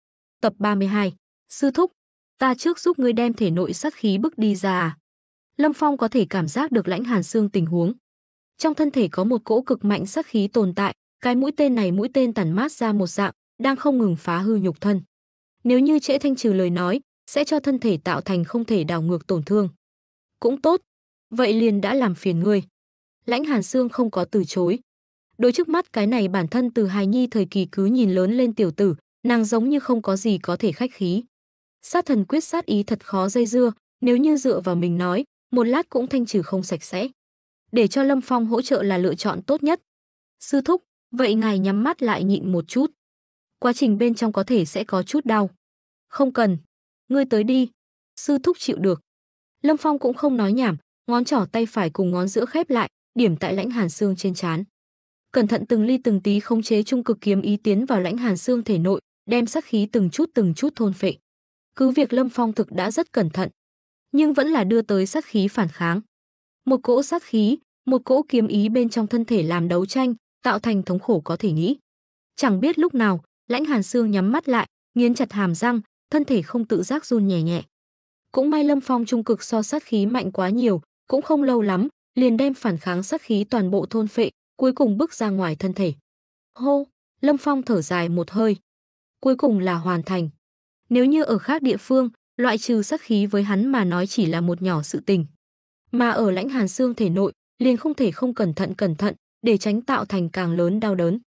Tập 32. Sư Thúc, ta trước giúp ngươi đem thể nội sát khí bước đi ra à? Lâm Phong có thể cảm giác được lãnh Hàn Sương tình huống. Trong thân thể có một cỗ cực mạnh sát khí tồn tại, cái mũi tên này mũi tên tản mát ra một dạng, đang không ngừng phá hư nhục thân. Nếu như trễ thanh trừ lời nói, sẽ cho thân thể tạo thành không thể đảo ngược tổn thương. Cũng tốt, vậy liền đã làm phiền ngươi. Lãnh Hàn Sương không có từ chối. đối trước mắt cái này bản thân từ hài nhi thời kỳ cứ nhìn lớn lên tiểu tử, nàng giống như không có gì có thể khách khí. Sát thần quyết sát ý thật khó dây dưa, nếu như dựa vào mình nói, một lát cũng thanh trừ không sạch sẽ. Để cho Lâm Phong hỗ trợ là lựa chọn tốt nhất. Sư thúc, vậy ngài nhắm mắt lại nhịn một chút. Quá trình bên trong có thể sẽ có chút đau. Không cần, Ngươi tới đi. Sư thúc chịu được. Lâm Phong cũng không nói nhảm, ngón trỏ tay phải cùng ngón giữa khép lại, điểm tại lãnh hàn xương trên trán. Cẩn thận từng ly từng tí khống chế trung cực kiếm ý tiến vào lãnh hàn xương thể nội, đem sát khí từng chút từng chút thôn phệ. Cứ việc Lâm Phong thực đã rất cẩn thận, nhưng vẫn là đưa tới sát khí phản kháng. Một cỗ sát khí, một cỗ kiếm ý bên trong thân thể làm đấu tranh, tạo thành thống khổ có thể nghĩ. Chẳng biết lúc nào, Lãnh Hàn xương nhắm mắt lại, nghiến chặt hàm răng, thân thể không tự giác run nhẹ nhẹ. Cũng may Lâm Phong trung cực so sát khí mạnh quá nhiều, cũng không lâu lắm, liền đem phản kháng sát khí toàn bộ thôn phệ, cuối cùng bước ra ngoài thân thể. Hô, Lâm Phong thở dài một hơi. Cuối cùng là hoàn thành. Nếu như ở khác địa phương, loại trừ sát khí với hắn mà nói chỉ là một nhỏ sự tình. Mà ở lãnh hàn xương thể nội, liền không thể không cẩn thận cẩn thận, để tránh tạo thành càng lớn đau đớn.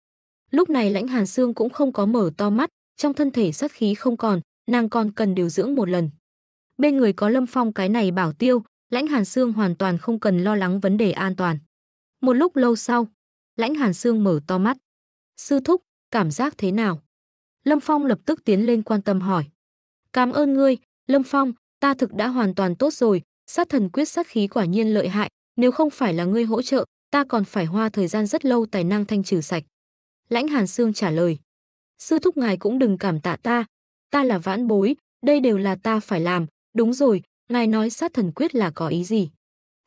Lúc này lãnh hàn xương cũng không có mở to mắt, trong thân thể sát khí không còn, nàng còn cần điều dưỡng một lần. Bên người có Lâm Phong cái này bảo tiêu, Lãnh Hàn Sương hoàn toàn không cần lo lắng vấn đề an toàn. Một lúc lâu sau, Lãnh Hàn Sương mở to mắt. Sư thúc, cảm giác thế nào? Lâm Phong lập tức tiến lên quan tâm hỏi. Cảm ơn ngươi, Lâm Phong, ta thực đã hoàn toàn tốt rồi, sát thần quyết sát khí quả nhiên lợi hại, nếu không phải là ngươi hỗ trợ, ta còn phải hoa thời gian rất lâu tài năng thanh trừ sạch. Lãnh Hàn Sương trả lời. Sư thúc ngài cũng đừng cảm tạ ta, ta là vãn bối, đây đều là ta phải làm, đúng rồi, ngài nói sát thần quyết là có ý gì?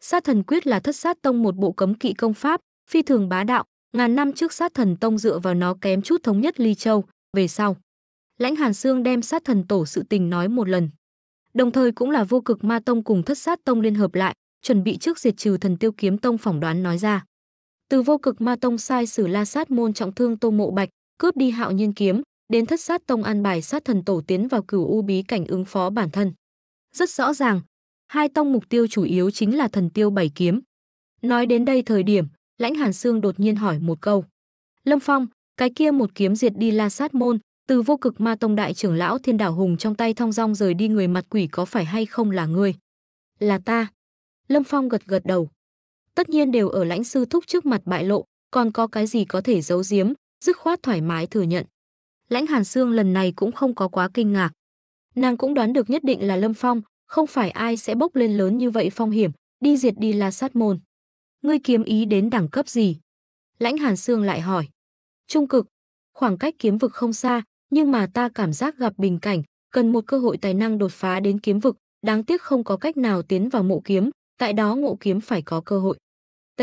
Sát thần quyết là thất sát tông một bộ cấm kỵ công pháp, phi thường bá đạo, ngàn năm trước sát thần tông dựa vào nó kém chút thống nhất ly châu, về sau. Lãnh Hàn Sương đem sát thần tổ sự tình nói một lần. Đồng thời cũng là vô cực ma tông cùng thất sát tông liên hợp lại, chuẩn bị trước diệt trừ thần tiêu kiếm tông phỏng đoán nói ra. Từ vô cực ma tông sai sử la sát môn trọng thương tô mộ bạch, cướp đi hạo nhiên kiếm, đến thất sát tông an bài sát thần tổ tiến vào cửu u bí cảnh ứng phó bản thân. Rất rõ ràng, hai tông mục tiêu chủ yếu chính là thần tiêu bảy kiếm. Nói đến đây thời điểm, Lãnh Hàn xương đột nhiên hỏi một câu. Lâm Phong, cái kia một kiếm diệt đi la sát môn, từ vô cực ma tông đại trưởng lão thiên đảo hùng trong tay thong dong rời đi người mặt quỷ có phải hay không là ngươi? Là ta. Lâm Phong gật gật đầu. Tất nhiên đều ở lãnh sư thúc trước mặt bại lộ, còn có cái gì có thể giấu giếm, dứt khoát thoải mái thừa nhận. Lãnh Hàn Sương lần này cũng không có quá kinh ngạc. Nàng cũng đoán được nhất định là Lâm Phong, không phải ai sẽ bốc lên lớn như vậy phong hiểm, đi diệt đi là Sát Môn. Ngươi kiếm ý đến đẳng cấp gì? Lãnh Hàn Sương lại hỏi. Trung cực, khoảng cách kiếm vực không xa, nhưng mà ta cảm giác gặp bình cảnh, cần một cơ hội tài năng đột phá đến kiếm vực, đáng tiếc không có cách nào tiến vào mộ kiếm, tại đó ngộ kiếm phải có cơ hội. T.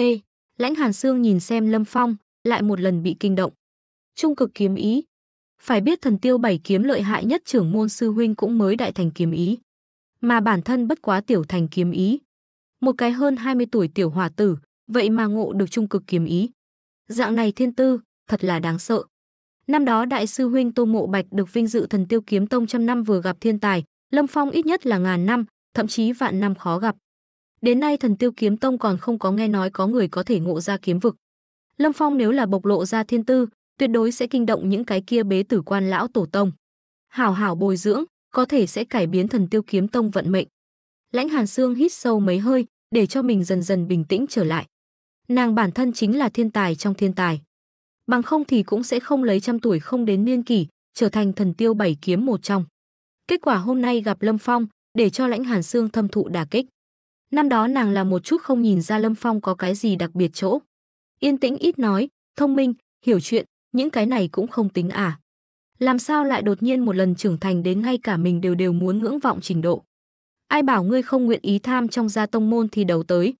Lãnh Hàn Sương nhìn xem Lâm Phong, lại một lần bị kinh động. Trung cực kiếm ý, phải biết thần tiêu bảy kiếm lợi hại nhất trưởng môn sư huynh cũng mới đại thành kiếm ý, mà bản thân bất quá tiểu thành kiếm ý. Một cái hơn 20 tuổi tiểu hòa tử, vậy mà ngộ được trung cực kiếm ý. Dạng này thiên tư, thật là đáng sợ. Năm đó đại sư huynh Tô Mộ Bạch được vinh dự thần tiêu kiếm tông trăm năm vừa gặp thiên tài, Lâm Phong ít nhất là ngàn năm, thậm chí vạn năm khó gặp. Đến nay thần tiêu kiếm tông còn không có nghe nói có người có thể ngộ ra kiếm vực. Lâm Phong nếu là bộc lộ ra thiên tư, tuyệt đối sẽ kinh động những cái kia bế tử quan lão tổ tông. Hảo hảo bồi dưỡng, có thể sẽ cải biến thần tiêu kiếm tông vận mệnh. Lãnh Hàn Sương hít sâu mấy hơi, để cho mình dần dần bình tĩnh trở lại. Nàng bản thân chính là thiên tài trong thiên tài. Bằng không thì cũng sẽ không lấy trăm tuổi không đến niên kỷ, trở thành thần tiêu bảy kiếm một trong. Kết quả hôm nay gặp Lâm Phong, để cho lãnh Hàn Sương thâm thụ đả kích. Năm đó nàng là một chút không nhìn ra Lâm Phong có cái gì đặc biệt chỗ. Yên tĩnh ít nói, thông minh, hiểu chuyện, những cái này cũng không tính à. Làm sao lại đột nhiên một lần trưởng thành đến ngay cả mình đều đều muốn ngưỡng vọng trình độ. Ai bảo ngươi không nguyện ý tham trong gia tông môn thì đầu tới.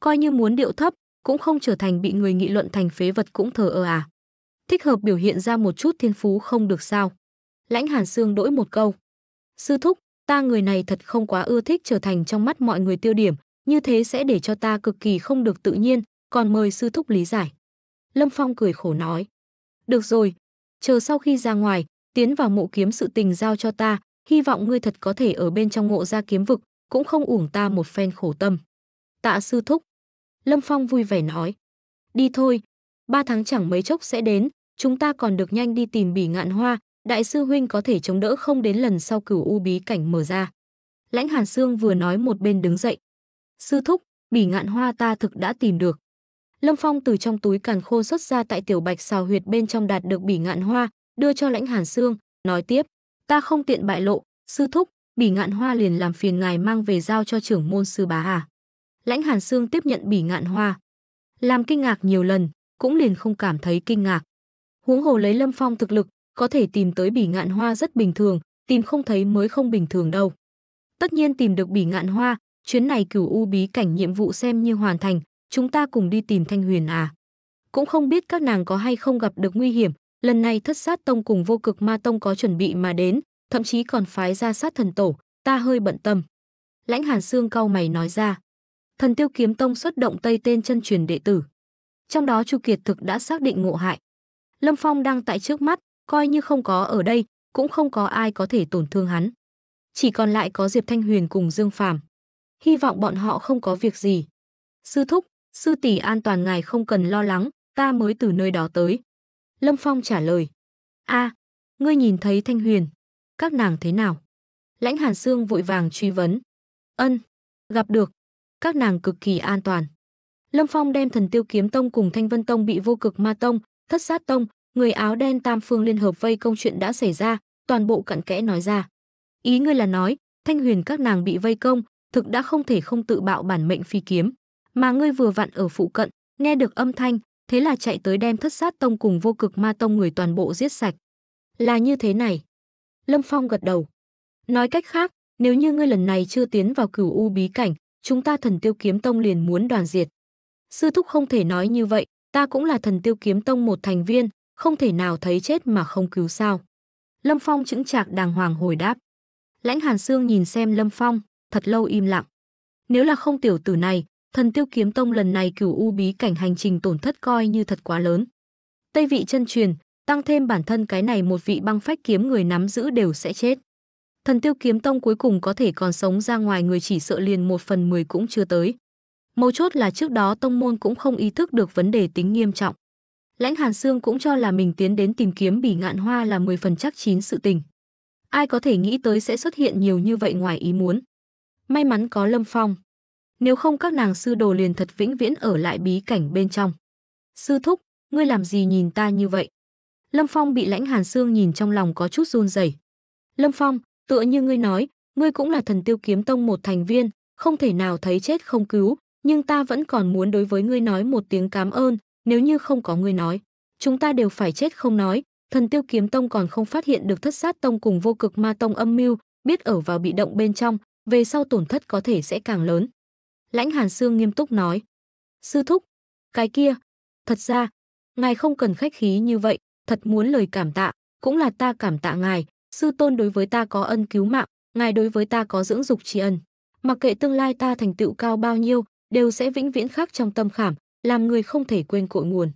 Coi như muốn điệu thấp, cũng không trở thành bị người nghị luận thành phế vật cũng thờ ơ à. Thích hợp biểu hiện ra một chút thiên phú không được sao. Lãnh Hàn Sương đổi một câu. Sư thúc, ta người này thật không quá ưa thích trở thành trong mắt mọi người tiêu điểm, như thế sẽ để cho ta cực kỳ không được tự nhiên, còn mời sư thúc lý giải. Lâm Phong cười khổ nói. Được rồi, chờ sau khi ra ngoài, tiến vào mộ kiếm sự tình giao cho ta, hy vọng ngươi thật có thể ở bên trong ngộ ra kiếm vực, cũng không uổng ta một phen khổ tâm. Tạ sư thúc. Lâm Phong vui vẻ nói. Đi thôi, ba tháng chẳng mấy chốc sẽ đến, chúng ta còn được nhanh đi tìm bỉ ngạn hoa, đại sư huynh có thể chống đỡ không đến lần sau cửu u bí cảnh mở ra. Lãnh Hàn Sương vừa nói một bên đứng dậy. Sư thúc, bỉ ngạn hoa ta thực đã tìm được. Lâm Phong từ trong túi càn khôn xuất ra tại tiểu bạch xào huyệt bên trong đạt được bỉ ngạn hoa, đưa cho lãnh hàn xương, nói tiếp, ta không tiện bại lộ, sư thúc, bỉ ngạn hoa liền làm phiền ngài mang về giao cho trưởng môn sư bá à. Lãnh hàn xương tiếp nhận bỉ ngạn hoa, làm kinh ngạc nhiều lần, cũng liền không cảm thấy kinh ngạc. Huống hồ lấy Lâm Phong thực lực, có thể tìm tới bỉ ngạn hoa rất bình thường, tìm không thấy mới không bình thường đâu. Tất nhiên tìm được bỉ ngạn hoa, chuyến này cửu u bí cảnh nhiệm vụ xem như hoàn thành, chúng ta cùng đi tìm Thanh Huyền à? Cũng không biết các nàng có hay không gặp được nguy hiểm, lần này thất sát tông cùng vô cực ma tông có chuẩn bị mà đến, thậm chí còn phái ra sát thần tổ, ta hơi bận tâm. Lãnh Hàn Sương cau mày nói ra. Thần tiêu kiếm tông xuất động tây tên chân truyền đệ tử. Trong đó Chu Kiệt thực đã xác định ngộ hại. Lâm Phong đang tại trước mắt, coi như không có ở đây, cũng không có ai có thể tổn thương hắn. Chỉ còn lại có Diệp Thanh Huyền cùng Dương Phàm. Hy vọng bọn họ không có việc gì. Sư thúc, sư tỷ an toàn ngài không cần lo lắng, ta mới từ nơi đó tới. Lâm Phong trả lời. a à, ngươi nhìn thấy Thanh Huyền, các nàng thế nào? Lãnh Hàn Sương vội vàng truy vấn. Ân, gặp được, các nàng cực kỳ an toàn. Lâm Phong đem thần tiêu kiếm tông cùng Thanh Vân Tông bị vô cực ma tông, thất sát tông, người áo đen tam phương liên hợp vây công chuyện đã xảy ra, toàn bộ cặn kẽ nói ra. Ý ngươi là nói, Thanh Huyền các nàng bị vây công, thực đã không thể không tự bạo bản mệnh phi kiếm mà ngươi vừa vặn ở phụ cận, nghe được âm thanh, thế là chạy tới đem thất sát tông cùng vô cực ma tông người toàn bộ giết sạch. Là như thế này. Lâm Phong gật đầu. Nói cách khác, nếu như ngươi lần này chưa tiến vào cửu u bí cảnh, chúng ta thần tiêu kiếm tông liền muốn đoàn diệt. Sư thúc không thể nói như vậy, ta cũng là thần tiêu kiếm tông một thành viên, không thể nào thấy chết mà không cứu sao. Lâm Phong chững chạc đàng hoàng hồi đáp. Lãnh Hàn Sương nhìn xem Lâm Phong, thật lâu im lặng. Nếu là không tiểu tử này, thần tiêu kiếm tông lần này cửu u bí cảnh hành trình tổn thất coi như thật quá lớn. Tây vị chân truyền, tăng thêm bản thân cái này một vị băng phách kiếm người nắm giữ đều sẽ chết. Thần tiêu kiếm tông cuối cùng có thể còn sống ra ngoài người chỉ sợ liền một phần mười cũng chưa tới. Mấu chốt là trước đó tông môn cũng không ý thức được vấn đề tính nghiêm trọng. Lãnh Hàn Sương cũng cho là mình tiến đến tìm kiếm bỉ ngạn hoa là 10 phần chắc chín sự tình. Ai có thể nghĩ tới sẽ xuất hiện nhiều như vậy ngoài ý muốn. May mắn có Lâm Phong nếu không các nàng sư đồ liền thật vĩnh viễn ở lại bí cảnh bên trong. Sư thúc, ngươi làm gì nhìn ta như vậy? Lâm Phong bị lãnh hàn xương nhìn trong lòng có chút run rẩy. Lâm Phong, tựa như ngươi nói, ngươi cũng là thần tiêu kiếm tông một thành viên, không thể nào thấy chết không cứu, nhưng ta vẫn còn muốn đối với ngươi nói một tiếng cảm ơn, nếu như không có ngươi nói. Chúng ta đều phải chết không nói, thần tiêu kiếm tông còn không phát hiện được thất sát tông cùng vô cực ma tông âm mưu, biết ở vào bị động bên trong, về sau tổn thất có thể sẽ càng lớn. Lãnh Hàn Sương nghiêm túc nói. Sư thúc, cái kia, thật ra, ngài không cần khách khí như vậy, thật muốn lời cảm tạ, cũng là ta cảm tạ ngài, sư tôn đối với ta có ân cứu mạng, ngài đối với ta có dưỡng dục tri ân. Mặc kệ tương lai ta thành tựu cao bao nhiêu, đều sẽ vĩnh viễn khắc trong tâm khảm, làm người không thể quên cội nguồn.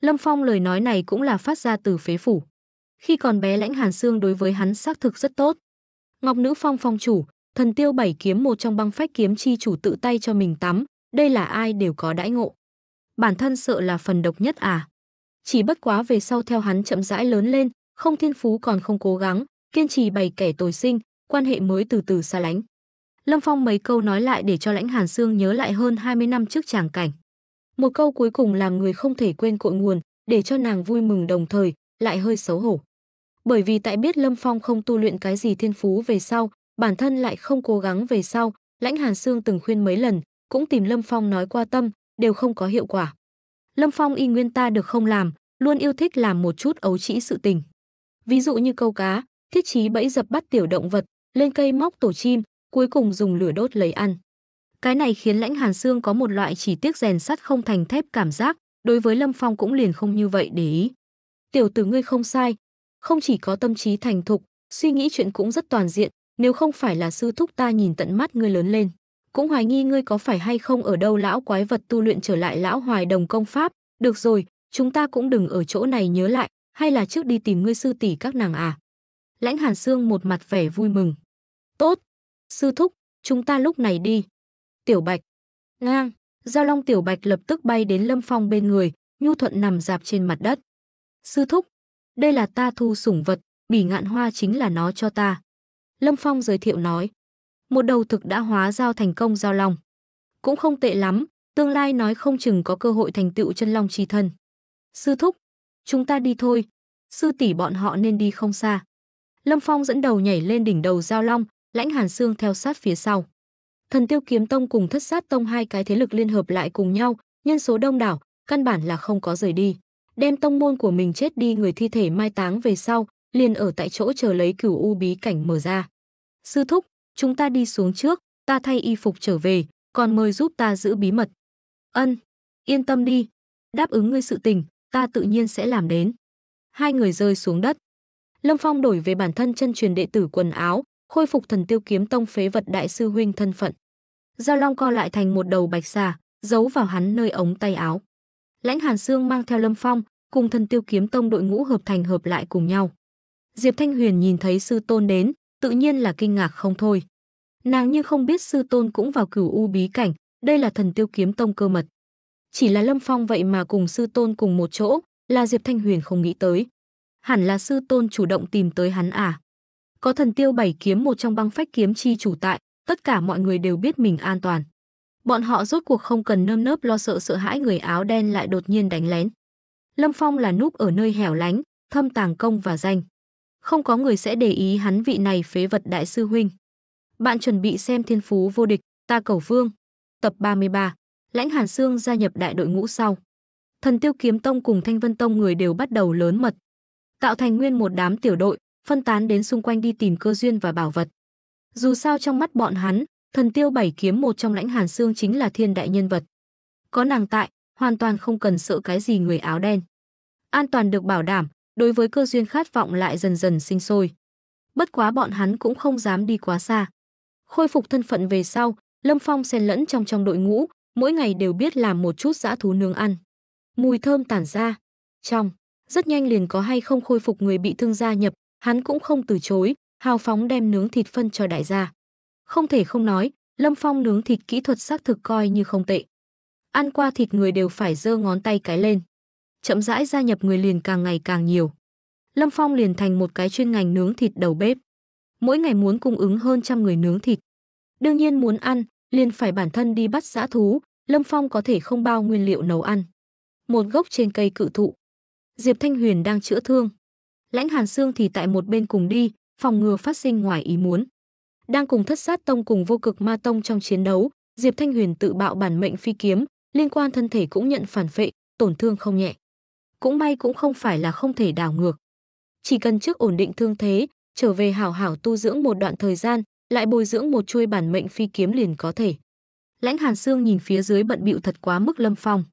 Lâm Phong lời nói này cũng là phát ra từ phế phủ. Khi còn bé Lãnh Hàn Sương đối với hắn xác thực rất tốt. Ngọc Nữ Phong phong chủ, Thần Tiêu Bảy Kiếm một trong băng phách kiếm chi chủ tự tay cho mình tắm, đây là ai đều có đãi ngộ. Bản thân sợ là phần độc nhất à? Chỉ bất quá về sau theo hắn chậm rãi lớn lên, không thiên phú còn không cố gắng, kiên trì bày kẻ tồi sinh, quan hệ mới từ từ xa lánh. Lâm Phong mấy câu nói lại để cho Lãnh Hàn Sương nhớ lại hơn 20 năm trước tràng cảnh. Một câu cuối cùng làm người không thể quên cội nguồn, để cho nàng vui mừng đồng thời, lại hơi xấu hổ. Bởi vì tại biết Lâm Phong không tu luyện cái gì thiên phú về sau, bản thân lại không cố gắng về sau, Lãnh Hàn Sương từng khuyên mấy lần, cũng tìm Lâm Phong nói qua tâm, đều không có hiệu quả. Lâm Phong y nguyên ta được không làm, luôn yêu thích làm một chút ấu trĩ sự tình. Ví dụ như câu cá, thiết trí bẫy dập bắt tiểu động vật, lên cây móc tổ chim, cuối cùng dùng lửa đốt lấy ăn. Cái này khiến Lãnh Hàn Sương có một loại chỉ tiếc rèn sắt không thành thép cảm giác, đối với Lâm Phong cũng liền không như vậy để ý. Tiểu tử ngươi không sai, không chỉ có tâm trí thành thục, suy nghĩ chuyện cũng rất toàn diện, nếu không phải là sư thúc ta nhìn tận mắt ngươi lớn lên, cũng hoài nghi ngươi có phải hay không ở đâu lão quái vật tu luyện trở lại lão hoài đồng công pháp. Được rồi, chúng ta cũng đừng ở chỗ này nhớ lại, hay là trước đi tìm ngươi sư tỷ các nàng à. Lãnh Hàn Sương một mặt vẻ vui mừng. Tốt, sư thúc, chúng ta lúc này đi. Tiểu Bạch. Ngang, Giao Long Tiểu Bạch lập tức bay đến Lâm Phong bên người, nhu thuận nằm dạp trên mặt đất. Sư thúc, đây là ta thu sủng vật, bỉ ngạn hoa chính là nó cho ta. Lâm Phong giới thiệu nói. Một đầu thực đã hóa giao thành công giao long. Cũng không tệ lắm, tương lai nói không chừng có cơ hội thành tựu chân long chi thân. Sư thúc, chúng ta đi thôi, sư tỷ bọn họ nên đi không xa. Lâm Phong dẫn đầu nhảy lên đỉnh đầu giao long, lãnh hàn xương theo sát phía sau. Thần tiêu kiếm tông cùng thất sát tông hai cái thế lực liên hợp lại cùng nhau, nhân số đông đảo, căn bản là không có rời đi. Đem tông môn của mình chết đi người thi thể mai táng về sau, liền ở tại chỗ chờ lấy cửu u bí cảnh mở ra. Sư thúc, chúng ta đi xuống trước, ta thay y phục trở về, còn mời giúp ta giữ bí mật. Ân, yên tâm đi, đáp ứng ngươi sự tình, ta tự nhiên sẽ làm đến. Hai người rơi xuống đất. Lâm Phong đổi về bản thân chân truyền đệ tử quần áo, khôi phục thần tiêu kiếm tông phế vật đại sư huynh thân phận. Giao Long co lại thành một đầu bạch xà, giấu vào hắn nơi ống tay áo. Lãnh Hàn Sương mang theo Lâm Phong, cùng thần tiêu kiếm tông đội ngũ hợp thành hợp lại cùng nhau. Diệp Thanh Huyền nhìn thấy sư tôn đến, tự nhiên là kinh ngạc không thôi. Nàng nhưng không biết sư tôn cũng vào cửu u bí cảnh, đây là thần tiêu kiếm tông cơ mật. Chỉ là Lâm Phong vậy mà cùng sư tôn cùng một chỗ, là Diệp Thanh Huyền không nghĩ tới. Hẳn là sư tôn chủ động tìm tới hắn à. Có thần tiêu bảy kiếm một trong băng phách kiếm chi chủ tại, tất cả mọi người đều biết mình an toàn. Bọn họ rốt cuộc không cần nơm nớp lo sợ sợ hãi người áo đen lại đột nhiên đánh lén. Lâm Phong là núp ở nơi hẻo lánh, thâm tàng công và danh không có người sẽ để ý hắn vị này phế vật đại sư huynh. Bạn chuẩn bị xem thiên phú vô địch, ta cầu vương. Tập 33, Lãnh Hàn Sương gia nhập đại đội ngũ sau. Thần Tiêu Kiếm Tông cùng Thanh Vân Tông người đều bắt đầu lớn mật, tạo thành nguyên một đám tiểu đội, phân tán đến xung quanh đi tìm cơ duyên và bảo vật. Dù sao trong mắt bọn hắn, Thần Tiêu Bảy Kiếm một trong Lãnh Hàn Sương chính là thiên đại nhân vật. Có nàng tại, hoàn toàn không cần sợ cái gì người áo đen. An toàn được bảo đảm, đối với cơ duyên khát vọng lại dần dần sinh sôi. Bất quá bọn hắn cũng không dám đi quá xa. Khôi phục thân phận về sau, Lâm Phong xen lẫn trong trong đội ngũ, mỗi ngày đều biết làm một chút dã thú nướng ăn. Mùi thơm tản ra, trong, rất nhanh liền có hay không khôi phục người bị thương gia nhập, hắn cũng không từ chối, hào phóng đem nướng thịt phân cho đại gia. Không thể không nói, Lâm Phong nướng thịt kỹ thuật xác thực coi như không tệ. Ăn qua thịt người đều phải giơ ngón tay cái lên chậm rãi gia nhập người liền càng ngày càng nhiều. Lâm Phong liền thành một cái chuyên ngành nướng thịt đầu bếp. Mỗi ngày muốn cung ứng hơn trăm người nướng thịt. Đương nhiên muốn ăn, liền phải bản thân đi bắt giã thú, Lâm Phong có thể không bao nguyên liệu nấu ăn. Một gốc trên cây cự thụ. Diệp Thanh Huyền đang chữa thương. Lãnh Hàn Sương thì tại một bên cùng đi, phòng ngừa phát sinh ngoài ý muốn. Đang cùng thất sát tông cùng vô cực ma tông trong chiến đấu, Diệp Thanh Huyền tự bạo bản mệnh phi kiếm, liên quan thân thể cũng nhận phản phệ, tổn thương không nhẹ cũng may cũng không phải là không thể đảo ngược. Chỉ cần trước ổn định thương thế, trở về hảo hảo tu dưỡng một đoạn thời gian, lại bồi dưỡng một chuôi bản mệnh phi kiếm liền có thể. Lãnh Hàn Sương nhìn phía dưới bận bịu thật quá mức Lâm Phong.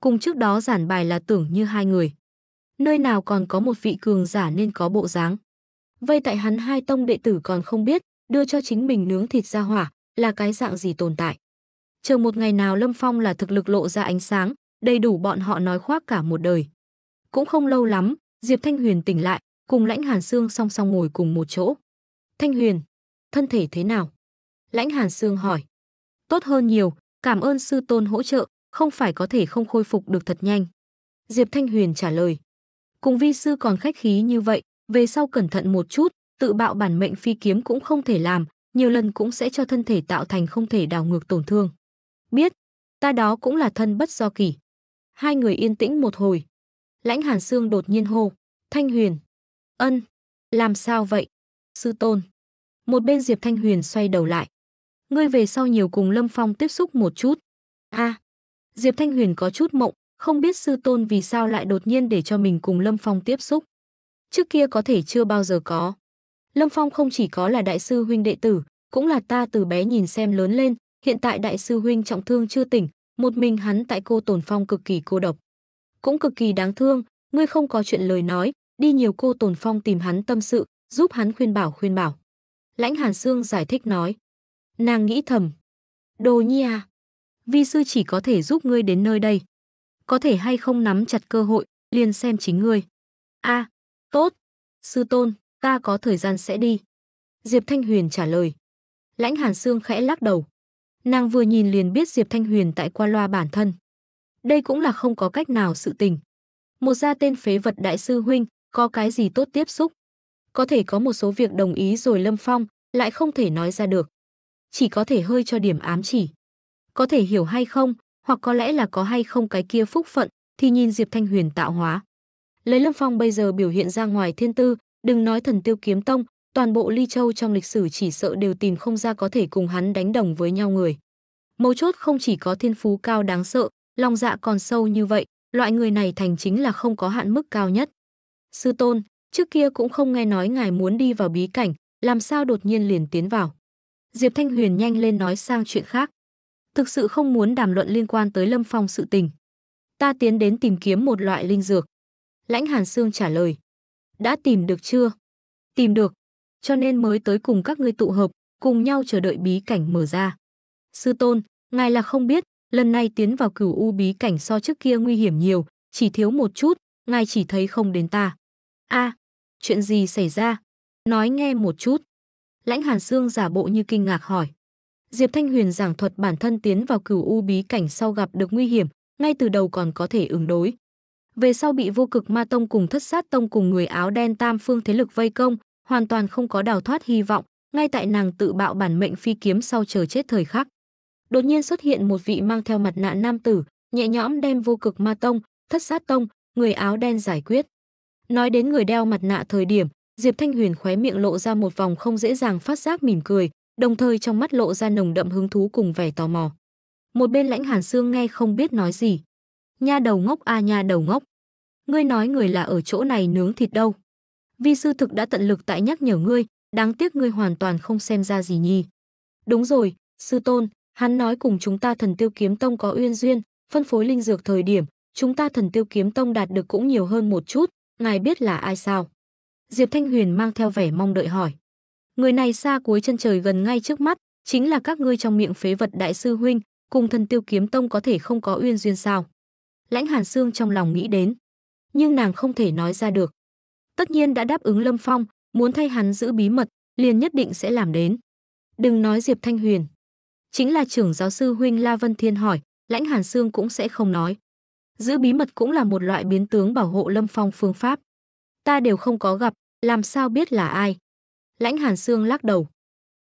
Cùng trước đó giản bài là tưởng như hai người. Nơi nào còn có một vị cường giả nên có bộ dáng. Vây tại hắn hai tông đệ tử còn không biết, đưa cho chính mình nướng thịt ra hỏa, là cái dạng gì tồn tại. Chờ một ngày nào Lâm Phong là thực lực lộ ra ánh sáng, đầy đủ bọn họ nói khoác cả một đời. Cũng không lâu lắm, Diệp Thanh Huyền tỉnh lại, cùng Lãnh Hàn Sương song song ngồi cùng một chỗ. "Thanh Huyền, thân thể thế nào?" Lãnh Hàn Sương hỏi. "Tốt hơn nhiều, cảm ơn sư tôn hỗ trợ, không phải có thể không khôi phục được thật nhanh." Diệp Thanh Huyền trả lời. "Cùng vi sư còn khách khí như vậy, về sau cẩn thận một chút, tự bạo bản mệnh phi kiếm cũng không thể làm, nhiều lần cũng sẽ cho thân thể tạo thành không thể đào ngược tổn thương." "Biết, ta đó cũng là thân bất do kỳ. Hai người yên tĩnh một hồi, Lãnh Hàn Sương đột nhiên hô, Thanh Huyền. Ân, làm sao vậy? Sư tôn. Một bên Diệp Thanh Huyền xoay đầu lại. Ngươi về sau nhiều cùng Lâm Phong tiếp xúc một chút. a Diệp Thanh Huyền có chút mộng, không biết sư tôn vì sao lại đột nhiên để cho mình cùng Lâm Phong tiếp xúc. Trước kia có thể chưa bao giờ có. Lâm Phong không chỉ có là đại sư huynh đệ tử, cũng là ta từ bé nhìn xem lớn lên, hiện tại đại sư huynh trọng thương chưa tỉnh, một mình hắn tại cô tổn phong cực kỳ cô độc cũng cực kỳ đáng thương, ngươi không có chuyện lời nói, đi nhiều cô Tồn Phong tìm hắn tâm sự, giúp hắn khuyên bảo khuyên bảo. Lãnh Hàn Sương giải thích nói. Nàng nghĩ thầm. Đồ nhi à, vi sư chỉ có thể giúp ngươi đến nơi đây. Có thể hay không nắm chặt cơ hội, liền xem chính ngươi. a à, tốt, sư tôn, ta có thời gian sẽ đi. Diệp Thanh Huyền trả lời. Lãnh Hàn Sương khẽ lắc đầu. Nàng vừa nhìn liền biết Diệp Thanh Huyền tại qua loa bản thân đây cũng là không có cách nào sự tình. Một gia tên phế vật đại sư huynh, có cái gì tốt tiếp xúc? Có thể có một số việc đồng ý rồi Lâm Phong, lại không thể nói ra được. Chỉ có thể hơi cho điểm ám chỉ. Có thể hiểu hay không, hoặc có lẽ là có hay không cái kia phúc phận, thì nhìn Diệp Thanh Huyền tạo hóa. Lấy Lâm Phong bây giờ biểu hiện ra ngoài thiên tư, đừng nói thần tiêu kiếm tông, toàn bộ ly châu trong lịch sử chỉ sợ đều tìm không ra có thể cùng hắn đánh đồng với nhau người. Mấu chốt không chỉ có thiên phú cao đáng sợ, lòng dạ còn sâu như vậy, loại người này thành chính là không có hạn mức cao nhất. Sư tôn, trước kia cũng không nghe nói ngài muốn đi vào bí cảnh, làm sao đột nhiên liền tiến vào. Diệp Thanh Huyền nhanh lên nói sang chuyện khác. Thực sự không muốn đàm luận liên quan tới Lâm Phong sự tình. Ta tiến đến tìm kiếm một loại linh dược. Lãnh Hàn Sương trả lời. Đã tìm được chưa? Tìm được. Cho nên mới tới cùng các ngươi tụ hợp, cùng nhau chờ đợi bí cảnh mở ra. Sư tôn, ngài là không biết, lần này tiến vào cửu u bí cảnh so trước kia nguy hiểm nhiều, chỉ thiếu một chút, ngài chỉ thấy không đến ta. a à, chuyện gì xảy ra? Nói nghe một chút. Lãnh Hàn Sương giả bộ như kinh ngạc hỏi. Diệp Thanh Huyền giảng thuật bản thân tiến vào cửu u bí cảnh sau gặp được nguy hiểm, ngay từ đầu còn có thể ứng đối. Về sau bị vô cực ma tông cùng thất sát tông cùng người áo đen tam phương thế lực vây công, hoàn toàn không có đào thoát hy vọng, ngay tại nàng tự bạo bản mệnh phi kiếm sau chờ chết thời khắc đột nhiên xuất hiện một vị mang theo mặt nạ nam tử, nhẹ nhõm đem vô cực ma tông, thất sát tông, người áo đen giải quyết. Nói đến người đeo mặt nạ thời điểm, Diệp Thanh Huyền khóe miệng lộ ra một vòng không dễ dàng phát giác mỉm cười, đồng thời trong mắt lộ ra nồng đậm hứng thú cùng vẻ tò mò. Một bên Lãnh Hàn xương nghe không biết nói gì. Nha đầu ngốc a à nha đầu ngốc. Ngươi nói người là ở chỗ này nướng thịt đâu? Vi sư thực đã tận lực tại nhắc nhở ngươi, đáng tiếc ngươi hoàn toàn không xem ra gì nhi. Đúng rồi, sư tôn, Hắn nói cùng chúng ta thần tiêu kiếm tông có uyên duyên, phân phối linh dược thời điểm, chúng ta thần tiêu kiếm tông đạt được cũng nhiều hơn một chút, ngài biết là ai sao? Diệp Thanh Huyền mang theo vẻ mong đợi hỏi. Người này xa cuối chân trời gần ngay trước mắt, chính là các ngươi trong miệng phế vật đại sư huynh, cùng thần tiêu kiếm tông có thể không có uyên duyên sao? Lãnh Hàn Sương trong lòng nghĩ đến, nhưng nàng không thể nói ra được. Tất nhiên đã đáp ứng Lâm Phong, muốn thay hắn giữ bí mật, liền nhất định sẽ làm đến. Đừng nói Diệp Thanh Huyền, chính là trưởng giáo sư huynh La Vân Thiên hỏi, Lãnh Hàn Sương cũng sẽ không nói. Giữ bí mật cũng là một loại biến tướng bảo hộ Lâm Phong phương pháp. Ta đều không có gặp, làm sao biết là ai? Lãnh Hàn Sương lắc đầu.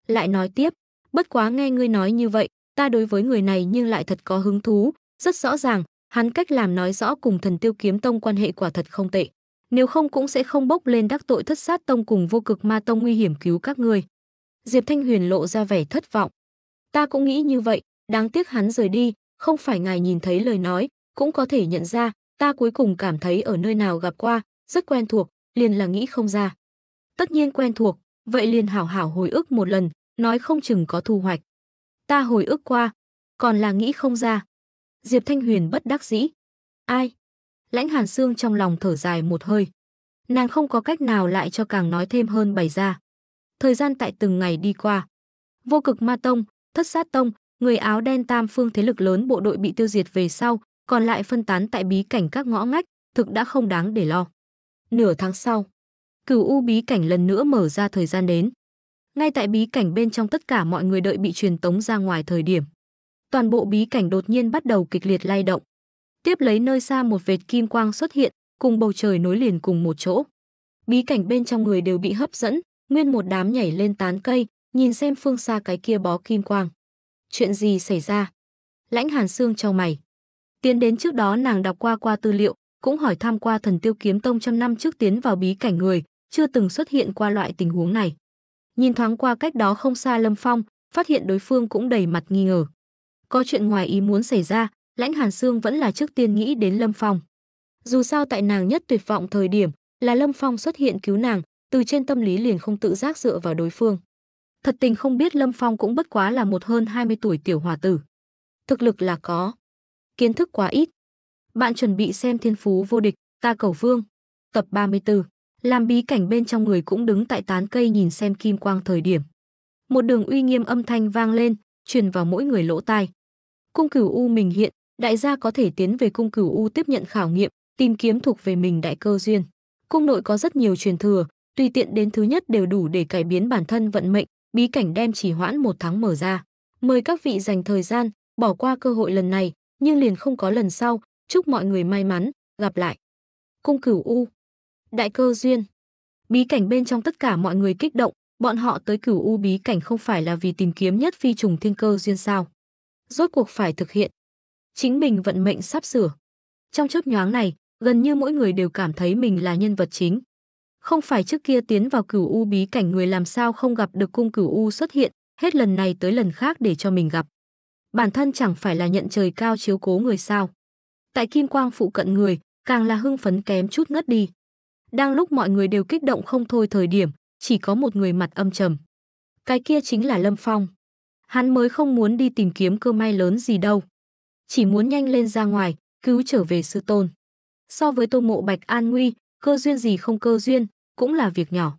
Lại nói tiếp, bất quá nghe ngươi nói như vậy, ta đối với người này nhưng lại thật có hứng thú, rất rõ ràng, hắn cách làm nói rõ cùng thần tiêu kiếm tông quan hệ quả thật không tệ. Nếu không cũng sẽ không bốc lên đắc tội thất sát tông cùng vô cực ma tông nguy hiểm cứu các ngươi. Diệp Thanh Huyền lộ ra vẻ thất vọng. Ta cũng nghĩ như vậy, đáng tiếc hắn rời đi, không phải ngài nhìn thấy lời nói, cũng có thể nhận ra, ta cuối cùng cảm thấy ở nơi nào gặp qua, rất quen thuộc, liền là nghĩ không ra. Tất nhiên quen thuộc, vậy liền hảo hảo hồi ức một lần, nói không chừng có thu hoạch. Ta hồi ức qua, còn là nghĩ không ra. Diệp Thanh Huyền bất đắc dĩ. Ai? Lãnh Hàn Sương trong lòng thở dài một hơi. Nàng không có cách nào lại cho càng nói thêm hơn bày ra. Thời gian tại từng ngày đi qua. Vô cực ma tông, Thất sát tông, người áo đen tam phương thế lực lớn bộ đội bị tiêu diệt về sau, còn lại phân tán tại bí cảnh các ngõ ngách, thực đã không đáng để lo. Nửa tháng sau, cửu u bí cảnh lần nữa mở ra thời gian đến. Ngay tại bí cảnh bên trong tất cả mọi người đợi bị truyền tống ra ngoài thời điểm. Toàn bộ bí cảnh đột nhiên bắt đầu kịch liệt lay động. Tiếp lấy nơi xa một vệt kim quang xuất hiện, cùng bầu trời nối liền cùng một chỗ. Bí cảnh bên trong người đều bị hấp dẫn, nguyên một đám nhảy lên tán cây, nhìn xem phương xa cái kia bó kim quang. Chuyện gì xảy ra? Lãnh Hàn Sương trao mày. Tiến đến trước đó nàng đọc qua qua tư liệu, cũng hỏi tham qua thần tiêu kiếm tông trăm năm trước tiến vào bí cảnh người, chưa từng xuất hiện qua loại tình huống này. Nhìn thoáng qua cách đó không xa Lâm Phong, phát hiện đối phương cũng đầy mặt nghi ngờ. Có chuyện ngoài ý muốn xảy ra, Lãnh Hàn Sương vẫn là trước tiên nghĩ đến Lâm Phong. Dù sao tại nàng nhất tuyệt vọng thời điểm, là Lâm Phong xuất hiện cứu nàng, từ trên tâm lý liền không tự giác dựa vào đối phương. Thật tình không biết Lâm Phong cũng bất quá là một hơn 20 tuổi tiểu hòa tử. Thực lực là có, kiến thức quá ít. Bạn chuẩn bị xem thiên phú vô địch, ta cầu vương, tập 34. Làm bí cảnh bên trong người cũng đứng tại tán cây nhìn xem kim quang thời điểm. Một đường uy nghiêm âm thanh vang lên, truyền vào mỗi người lỗ tai. Cung cửu U mình hiện, đại gia có thể tiến về cung cửu U tiếp nhận khảo nghiệm, tìm kiếm thuộc về mình đại cơ duyên. Cung nội có rất nhiều truyền thừa, tùy tiện đến thứ nhất đều đủ để cải biến bản thân vận mệnh, bí cảnh đem chỉ hoãn một tháng mở ra. Mời các vị dành thời gian, bỏ qua cơ hội lần này, nhưng liền không có lần sau. Chúc mọi người may mắn, gặp lại. Cung cửu U Đại cơ duyên Bí cảnh bên trong tất cả mọi người kích động, bọn họ tới cửu U bí cảnh không phải là vì tìm kiếm nhất phi trùng thiên cơ duyên sao. Rốt cuộc phải thực hiện. Chính mình vận mệnh sắp sửa. Trong chớp nhoáng này, gần như mỗi người đều cảm thấy mình là nhân vật chính. Không phải trước kia tiến vào cửu u bí cảnh người làm sao không gặp được cung cửu u xuất hiện, hết lần này tới lần khác để cho mình gặp. Bản thân chẳng phải là nhận trời cao chiếu cố người sao. Tại kim quang phụ cận người, càng là hưng phấn kém chút ngất đi. Đang lúc mọi người đều kích động không thôi thời điểm, chỉ có một người mặt âm trầm. Cái kia chính là Lâm Phong. Hắn mới không muốn đi tìm kiếm cơ may lớn gì đâu. Chỉ muốn nhanh lên ra ngoài, cứu trở về sư tôn. So với tô mộ bạch an nguy, cơ duyên gì không cơ duyên, cũng là việc nhỏ.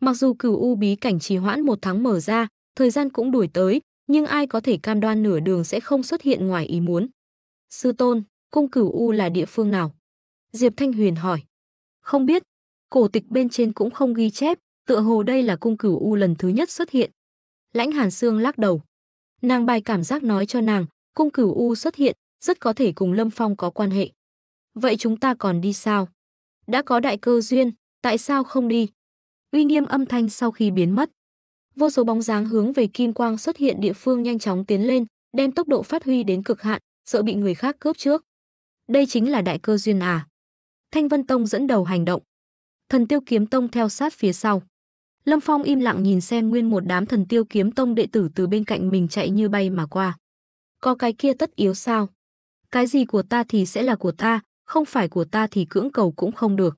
Mặc dù cửu u bí cảnh trì hoãn một tháng mở ra, thời gian cũng đuổi tới, nhưng ai có thể cam đoan nửa đường sẽ không xuất hiện ngoài ý muốn. Sư tôn, cung cửu u là địa phương nào? Diệp Thanh Huyền hỏi. Không biết, cổ tịch bên trên cũng không ghi chép, tựa hồ đây là cung cửu u lần thứ nhất xuất hiện. Lãnh Hàn Sương lắc đầu. Nàng bài cảm giác nói cho nàng, cung cửu u xuất hiện, rất có thể cùng Lâm Phong có quan hệ. Vậy chúng ta còn đi sao? Đã có đại cơ duyên, tại sao không đi? Uy nghiêm âm thanh sau khi biến mất. Vô số bóng dáng hướng về kim quang xuất hiện địa phương nhanh chóng tiến lên, đem tốc độ phát huy đến cực hạn, sợ bị người khác cướp trước. Đây chính là đại cơ duyên à? Thanh Vân Tông dẫn đầu hành động. Thần Tiêu Kiếm Tông theo sát phía sau. Lâm Phong im lặng nhìn xem nguyên một đám thần tiêu kiếm tông đệ tử từ bên cạnh mình chạy như bay mà qua. Có cái kia tất yếu sao? Cái gì của ta thì sẽ là của ta, không phải của ta thì cưỡng cầu cũng không được.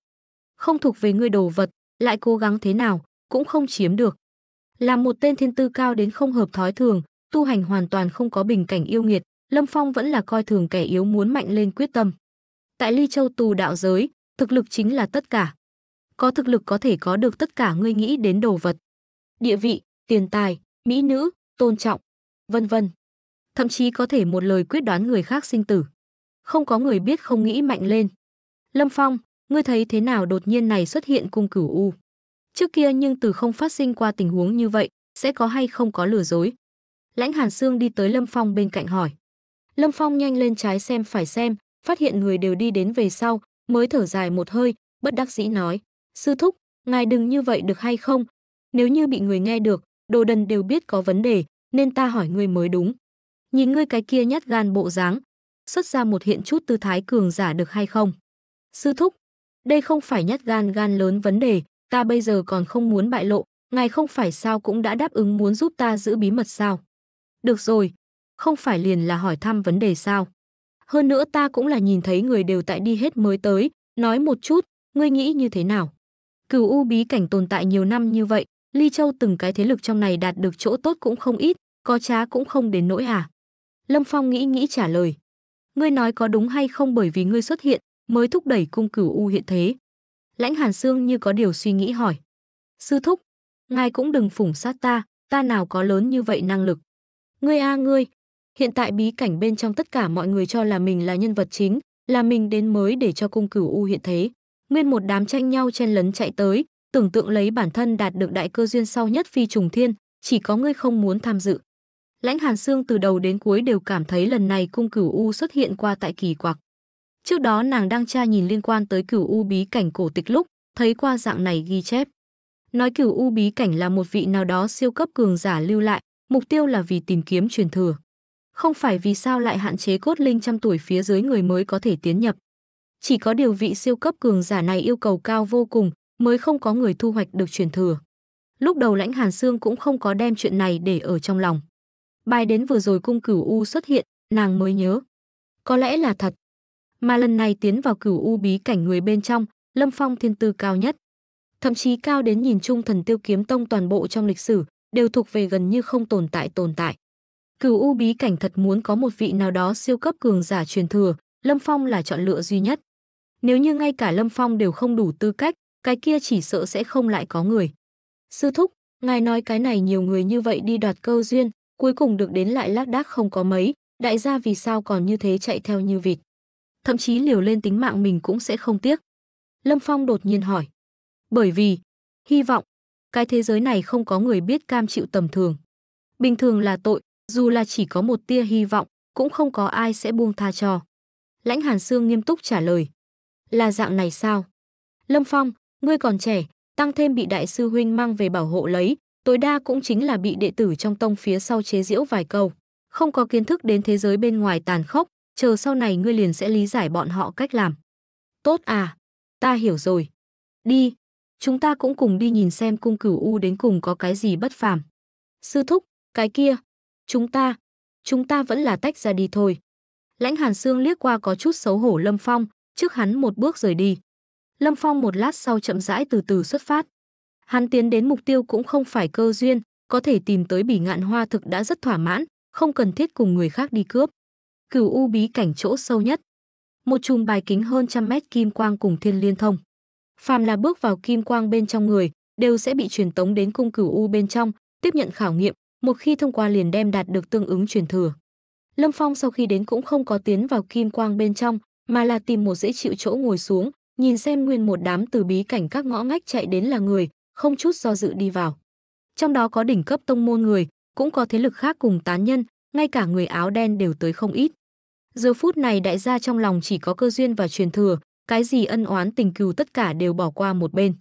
Không thuộc về ngươi đồ vật, lại cố gắng thế nào, cũng không chiếm được. Là một tên thiên tư cao đến không hợp thói thường, tu hành hoàn toàn không có bình cảnh yêu nghiệt, Lâm Phong vẫn là coi thường kẻ yếu muốn mạnh lên quyết tâm. Tại Ly Châu tù đạo giới, thực lực chính là tất cả. Có thực lực có thể có được tất cả ngươi nghĩ đến đồ vật. Địa vị, tiền tài, mỹ nữ, tôn trọng, vân vân. Thậm chí có thể một lời quyết đoán người khác sinh tử không có người biết không nghĩ mạnh lên. Lâm Phong, ngươi thấy thế nào đột nhiên này xuất hiện cung cửu u? Trước kia nhưng từ không phát sinh qua tình huống như vậy, sẽ có hay không có lừa dối? Lãnh Hàn Sương đi tới Lâm Phong bên cạnh hỏi. Lâm Phong nhanh lên trái xem phải xem, phát hiện người đều đi đến về sau, mới thở dài một hơi, bất đắc dĩ nói. Sư thúc, ngài đừng như vậy được hay không? Nếu như bị người nghe được, đồ đần đều biết có vấn đề, nên ta hỏi ngươi mới đúng. Nhìn ngươi cái kia nhát gan bộ dáng, xuất ra một hiện chút tư thái cường giả được hay không? Sư thúc, đây không phải nhát gan gan lớn vấn đề, ta bây giờ còn không muốn bại lộ, ngài không phải sao cũng đã đáp ứng muốn giúp ta giữ bí mật sao? Được rồi, không phải liền là hỏi thăm vấn đề sao? Hơn nữa ta cũng là nhìn thấy người đều tại đi hết mới tới, nói một chút, ngươi nghĩ như thế nào? Cửu U bí cảnh tồn tại nhiều năm như vậy, Ly Châu từng cái thế lực trong này đạt được chỗ tốt cũng không ít, có trá cũng không đến nỗi à? Lâm Phong nghĩ nghĩ trả lời ngươi nói có đúng hay không bởi vì ngươi xuất hiện mới thúc đẩy cung cửu u hiện thế lãnh hàn xương như có điều suy nghĩ hỏi sư thúc ngài cũng đừng phủng sát ta ta nào có lớn như vậy năng lực ngươi a ngươi hiện tại bí cảnh bên trong tất cả mọi người cho là mình là nhân vật chính là mình đến mới để cho cung cửu u hiện thế nguyên một đám tranh nhau chen lấn chạy tới tưởng tượng lấy bản thân đạt được đại cơ duyên sau nhất phi trùng thiên chỉ có ngươi không muốn tham dự Lãnh Hàn Sương từ đầu đến cuối đều cảm thấy lần này cung cửu U xuất hiện qua tại kỳ quặc. Trước đó nàng đang tra nhìn liên quan tới cửu U bí cảnh cổ tịch lúc, thấy qua dạng này ghi chép. Nói cửu U bí cảnh là một vị nào đó siêu cấp cường giả lưu lại, mục tiêu là vì tìm kiếm truyền thừa. Không phải vì sao lại hạn chế cốt linh trăm tuổi phía dưới người mới có thể tiến nhập. Chỉ có điều vị siêu cấp cường giả này yêu cầu cao vô cùng, mới không có người thu hoạch được truyền thừa. Lúc đầu lãnh Hàn xương cũng không có đem chuyện này để ở trong lòng. Bài đến vừa rồi cung cửu U xuất hiện, nàng mới nhớ. Có lẽ là thật. Mà lần này tiến vào cửu U bí cảnh người bên trong, Lâm Phong thiên tư cao nhất. Thậm chí cao đến nhìn chung thần tiêu kiếm tông toàn bộ trong lịch sử, đều thuộc về gần như không tồn tại tồn tại. Cửu U bí cảnh thật muốn có một vị nào đó siêu cấp cường giả truyền thừa, Lâm Phong là chọn lựa duy nhất. Nếu như ngay cả Lâm Phong đều không đủ tư cách, cái kia chỉ sợ sẽ không lại có người. Sư thúc, ngài nói cái này nhiều người như vậy đi đoạt câu duyên, cuối cùng được đến lại lác đác không có mấy, đại gia vì sao còn như thế chạy theo như vịt. Thậm chí liều lên tính mạng mình cũng sẽ không tiếc. Lâm Phong đột nhiên hỏi. Bởi vì, hy vọng, cái thế giới này không có người biết cam chịu tầm thường. Bình thường là tội, dù là chỉ có một tia hy vọng, cũng không có ai sẽ buông tha cho. Lãnh Hàn Sương nghiêm túc trả lời. Là dạng này sao? Lâm Phong, ngươi còn trẻ, tăng thêm bị đại sư huynh mang về bảo hộ lấy, tối đa cũng chính là bị đệ tử trong tông phía sau chế giễu vài câu. Không có kiến thức đến thế giới bên ngoài tàn khốc, chờ sau này ngươi liền sẽ lý giải bọn họ cách làm. Tốt à, ta hiểu rồi. Đi, chúng ta cũng cùng đi nhìn xem cung cửu U đến cùng có cái gì bất phàm. Sư thúc, cái kia, chúng ta, chúng ta vẫn là tách ra đi thôi. Lãnh Hàn Sương liếc qua có chút xấu hổ Lâm Phong, trước hắn một bước rời đi. Lâm Phong một lát sau chậm rãi từ từ xuất phát. Hắn tiến đến mục tiêu cũng không phải cơ duyên, có thể tìm tới bỉ ngạn hoa thực đã rất thỏa mãn, không cần thiết cùng người khác đi cướp. Cửu u bí cảnh chỗ sâu nhất. Một chùm bài kính hơn trăm mét kim quang cùng thiên liên thông. Phàm là bước vào kim quang bên trong người, đều sẽ bị truyền tống đến cung cửu u bên trong, tiếp nhận khảo nghiệm, một khi thông qua liền đem đạt được tương ứng truyền thừa. Lâm Phong sau khi đến cũng không có tiến vào kim quang bên trong, mà là tìm một dễ chịu chỗ ngồi xuống, nhìn xem nguyên một đám từ bí cảnh các ngõ ngách chạy đến là người, không chút do dự đi vào. Trong đó có đỉnh cấp tông môn người, cũng có thế lực khác cùng tán nhân, ngay cả người áo đen đều tới không ít. Giờ phút này đại gia trong lòng chỉ có cơ duyên và truyền thừa, cái gì ân oán tình cừu tất cả đều bỏ qua một bên.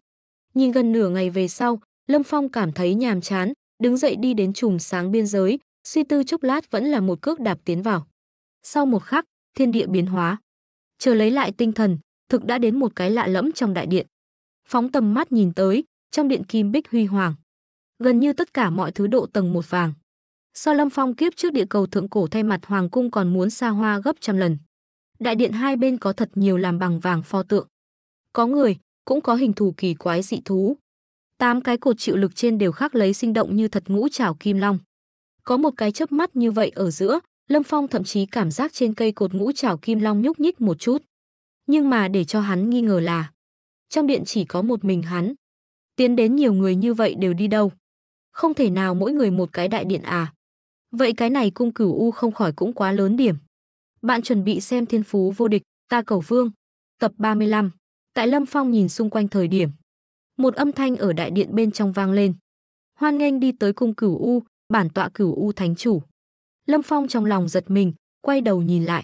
Nhìn gần nửa ngày về sau, Lâm Phong cảm thấy nhàm chán, đứng dậy đi đến trùng sáng biên giới, suy tư chốc lát vẫn là một cước đạp tiến vào. Sau một khắc, thiên địa biến hóa. Chờ lấy lại tinh thần, thực đã đến một cái lạ lẫm trong đại điện. Phóng tầm mắt nhìn tới, trong điện kim bích huy hoàng. Gần như tất cả mọi thứ độ tầng một vàng. So Lâm Phong kiếp trước địa cầu thượng cổ thay mặt hoàng cung còn muốn xa hoa gấp trăm lần. Đại điện hai bên có thật nhiều làm bằng vàng pho tượng. Có người, cũng có hình thù kỳ quái dị thú. Tám cái cột chịu lực trên đều khác lấy sinh động như thật ngũ trảo kim long. Có một cái chớp mắt như vậy ở giữa, Lâm Phong thậm chí cảm giác trên cây cột ngũ trảo kim long nhúc nhích một chút. Nhưng mà để cho hắn nghi ngờ là trong điện chỉ có một mình hắn, Tiến đến nhiều người như vậy đều đi đâu? Không thể nào mỗi người một cái đại điện à? Vậy cái này cung cửu U không khỏi cũng quá lớn điểm. Bạn chuẩn bị xem thiên phú vô địch, ta cầu vương. Tập 35. Tại Lâm Phong nhìn xung quanh thời điểm. Một âm thanh ở đại điện bên trong vang lên. Hoan nghênh đi tới cung cửu U, bản tọa cửu U thánh chủ. Lâm Phong trong lòng giật mình, quay đầu nhìn lại.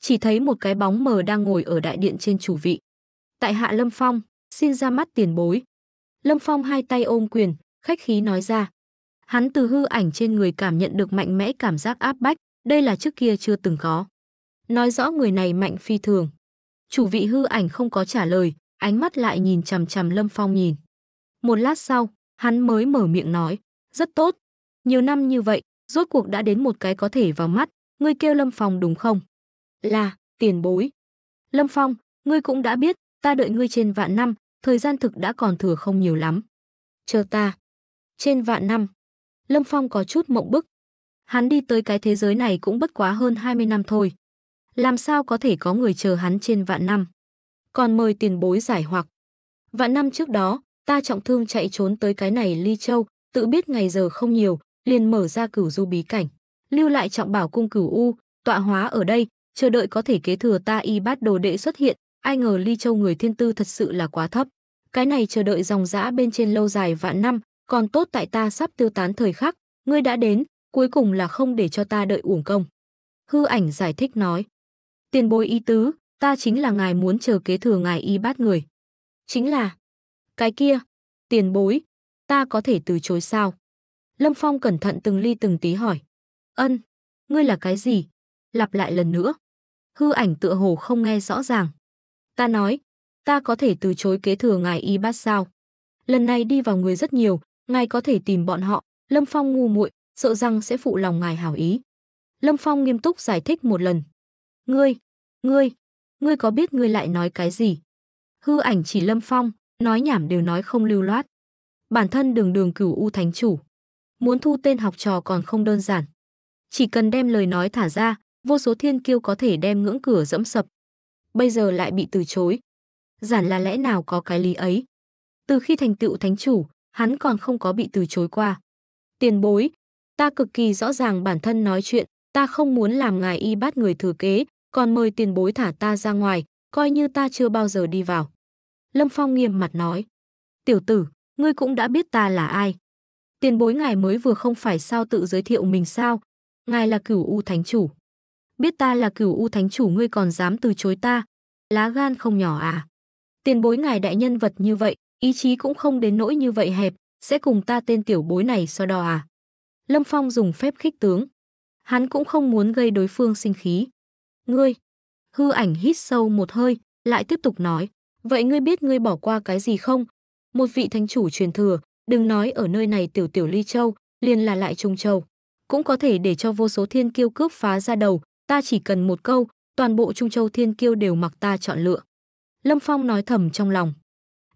Chỉ thấy một cái bóng mờ đang ngồi ở đại điện trên chủ vị. Tại hạ Lâm Phong, xin ra mắt tiền bối. Lâm Phong hai tay ôm quyền, khách khí nói ra. Hắn từ hư ảnh trên người cảm nhận được mạnh mẽ cảm giác áp bách, đây là trước kia chưa từng có. Nói rõ người này mạnh phi thường. Chủ vị hư ảnh không có trả lời, ánh mắt lại nhìn chằm chằm Lâm Phong nhìn. Một lát sau, hắn mới mở miệng nói, rất tốt. Nhiều năm như vậy, rốt cuộc đã đến một cái có thể vào mắt, ngươi kêu Lâm Phong đúng không? Là, tiền bối. Lâm Phong, ngươi cũng đã biết, ta đợi ngươi trên vạn năm, thời gian thực đã còn thừa không nhiều lắm. Chờ ta. Trên vạn năm. Lâm Phong có chút mộng bức. Hắn đi tới cái thế giới này cũng bất quá hơn 20 năm thôi. Làm sao có thể có người chờ hắn trên vạn năm? Còn mời tiền bối giải hoặc. Vạn năm trước đó, ta trọng thương chạy trốn tới cái này Ly Châu, tự biết ngày giờ không nhiều, liền mở ra cửu du bí cảnh. Lưu lại trọng bảo cung cửu U, tọa hóa ở đây, chờ đợi có thể kế thừa ta y bát đồ đệ xuất hiện, ai ngờ Ly Châu người thiên tư thật sự là quá thấp. Cái này chờ đợi dòng dã bên trên lâu dài vạn năm, còn tốt tại ta sắp tiêu tán thời khắc, ngươi đã đến, cuối cùng là không để cho ta đợi uổng công. Hư ảnh giải thích nói, tiền bối y tứ, ta chính là ngài muốn chờ kế thừa ngài y bát người. Chính là, cái kia, tiền bối, ta có thể từ chối sao? Lâm Phong cẩn thận từng ly từng tí hỏi. Ân, ngươi là cái gì? Lặp lại lần nữa. Hư ảnh tựa hồ không nghe rõ ràng. Ta nói, ta có thể từ chối kế thừa ngài y bát sao? Lần này đi vào người rất nhiều, ngài có thể tìm bọn họ, Lâm Phong ngu muội, sợ rằng sẽ phụ lòng ngài hảo ý. Lâm Phong nghiêm túc giải thích một lần. Ngươi, ngươi, ngươi có biết ngươi lại nói cái gì? Hư ảnh chỉ Lâm Phong, nói nhảm đều nói không lưu loát. Bản thân đường đường cửu u thánh chủ. Muốn thu tên học trò còn không đơn giản. Chỉ cần đem lời nói thả ra, vô số thiên kiêu có thể đem ngưỡng cửa dẫm sập, bây giờ lại bị từ chối. Giản là lẽ nào có cái lý ấy. Từ khi thành tựu thánh chủ, hắn còn không có bị từ chối qua. Tiền bối, ta cực kỳ rõ ràng bản thân nói chuyện, ta không muốn làm ngài y bắt người thừa kế, còn mời tiền bối thả ta ra ngoài, coi như ta chưa bao giờ đi vào. Lâm Phong nghiêm mặt nói, tiểu tử, ngươi cũng đã biết ta là ai. Tiền bối ngài mới vừa không phải sao tự giới thiệu mình sao, ngài là cửu u thánh chủ biết ta là cửu u thánh chủ ngươi còn dám từ chối ta, lá gan không nhỏ à. Tiền bối ngài đại nhân vật như vậy, ý chí cũng không đến nỗi như vậy hẹp, sẽ cùng ta tên tiểu bối này so đo à. Lâm Phong dùng phép khích tướng. Hắn cũng không muốn gây đối phương sinh khí. Ngươi, hư ảnh hít sâu một hơi, lại tiếp tục nói. Vậy ngươi biết ngươi bỏ qua cái gì không? Một vị thánh chủ truyền thừa, đừng nói ở nơi này tiểu tiểu ly châu, liền là lại trung châu. Cũng có thể để cho vô số thiên kiêu cướp phá ra đầu, ta chỉ cần một câu, toàn bộ Trung Châu Thiên Kiêu đều mặc ta chọn lựa. Lâm Phong nói thầm trong lòng.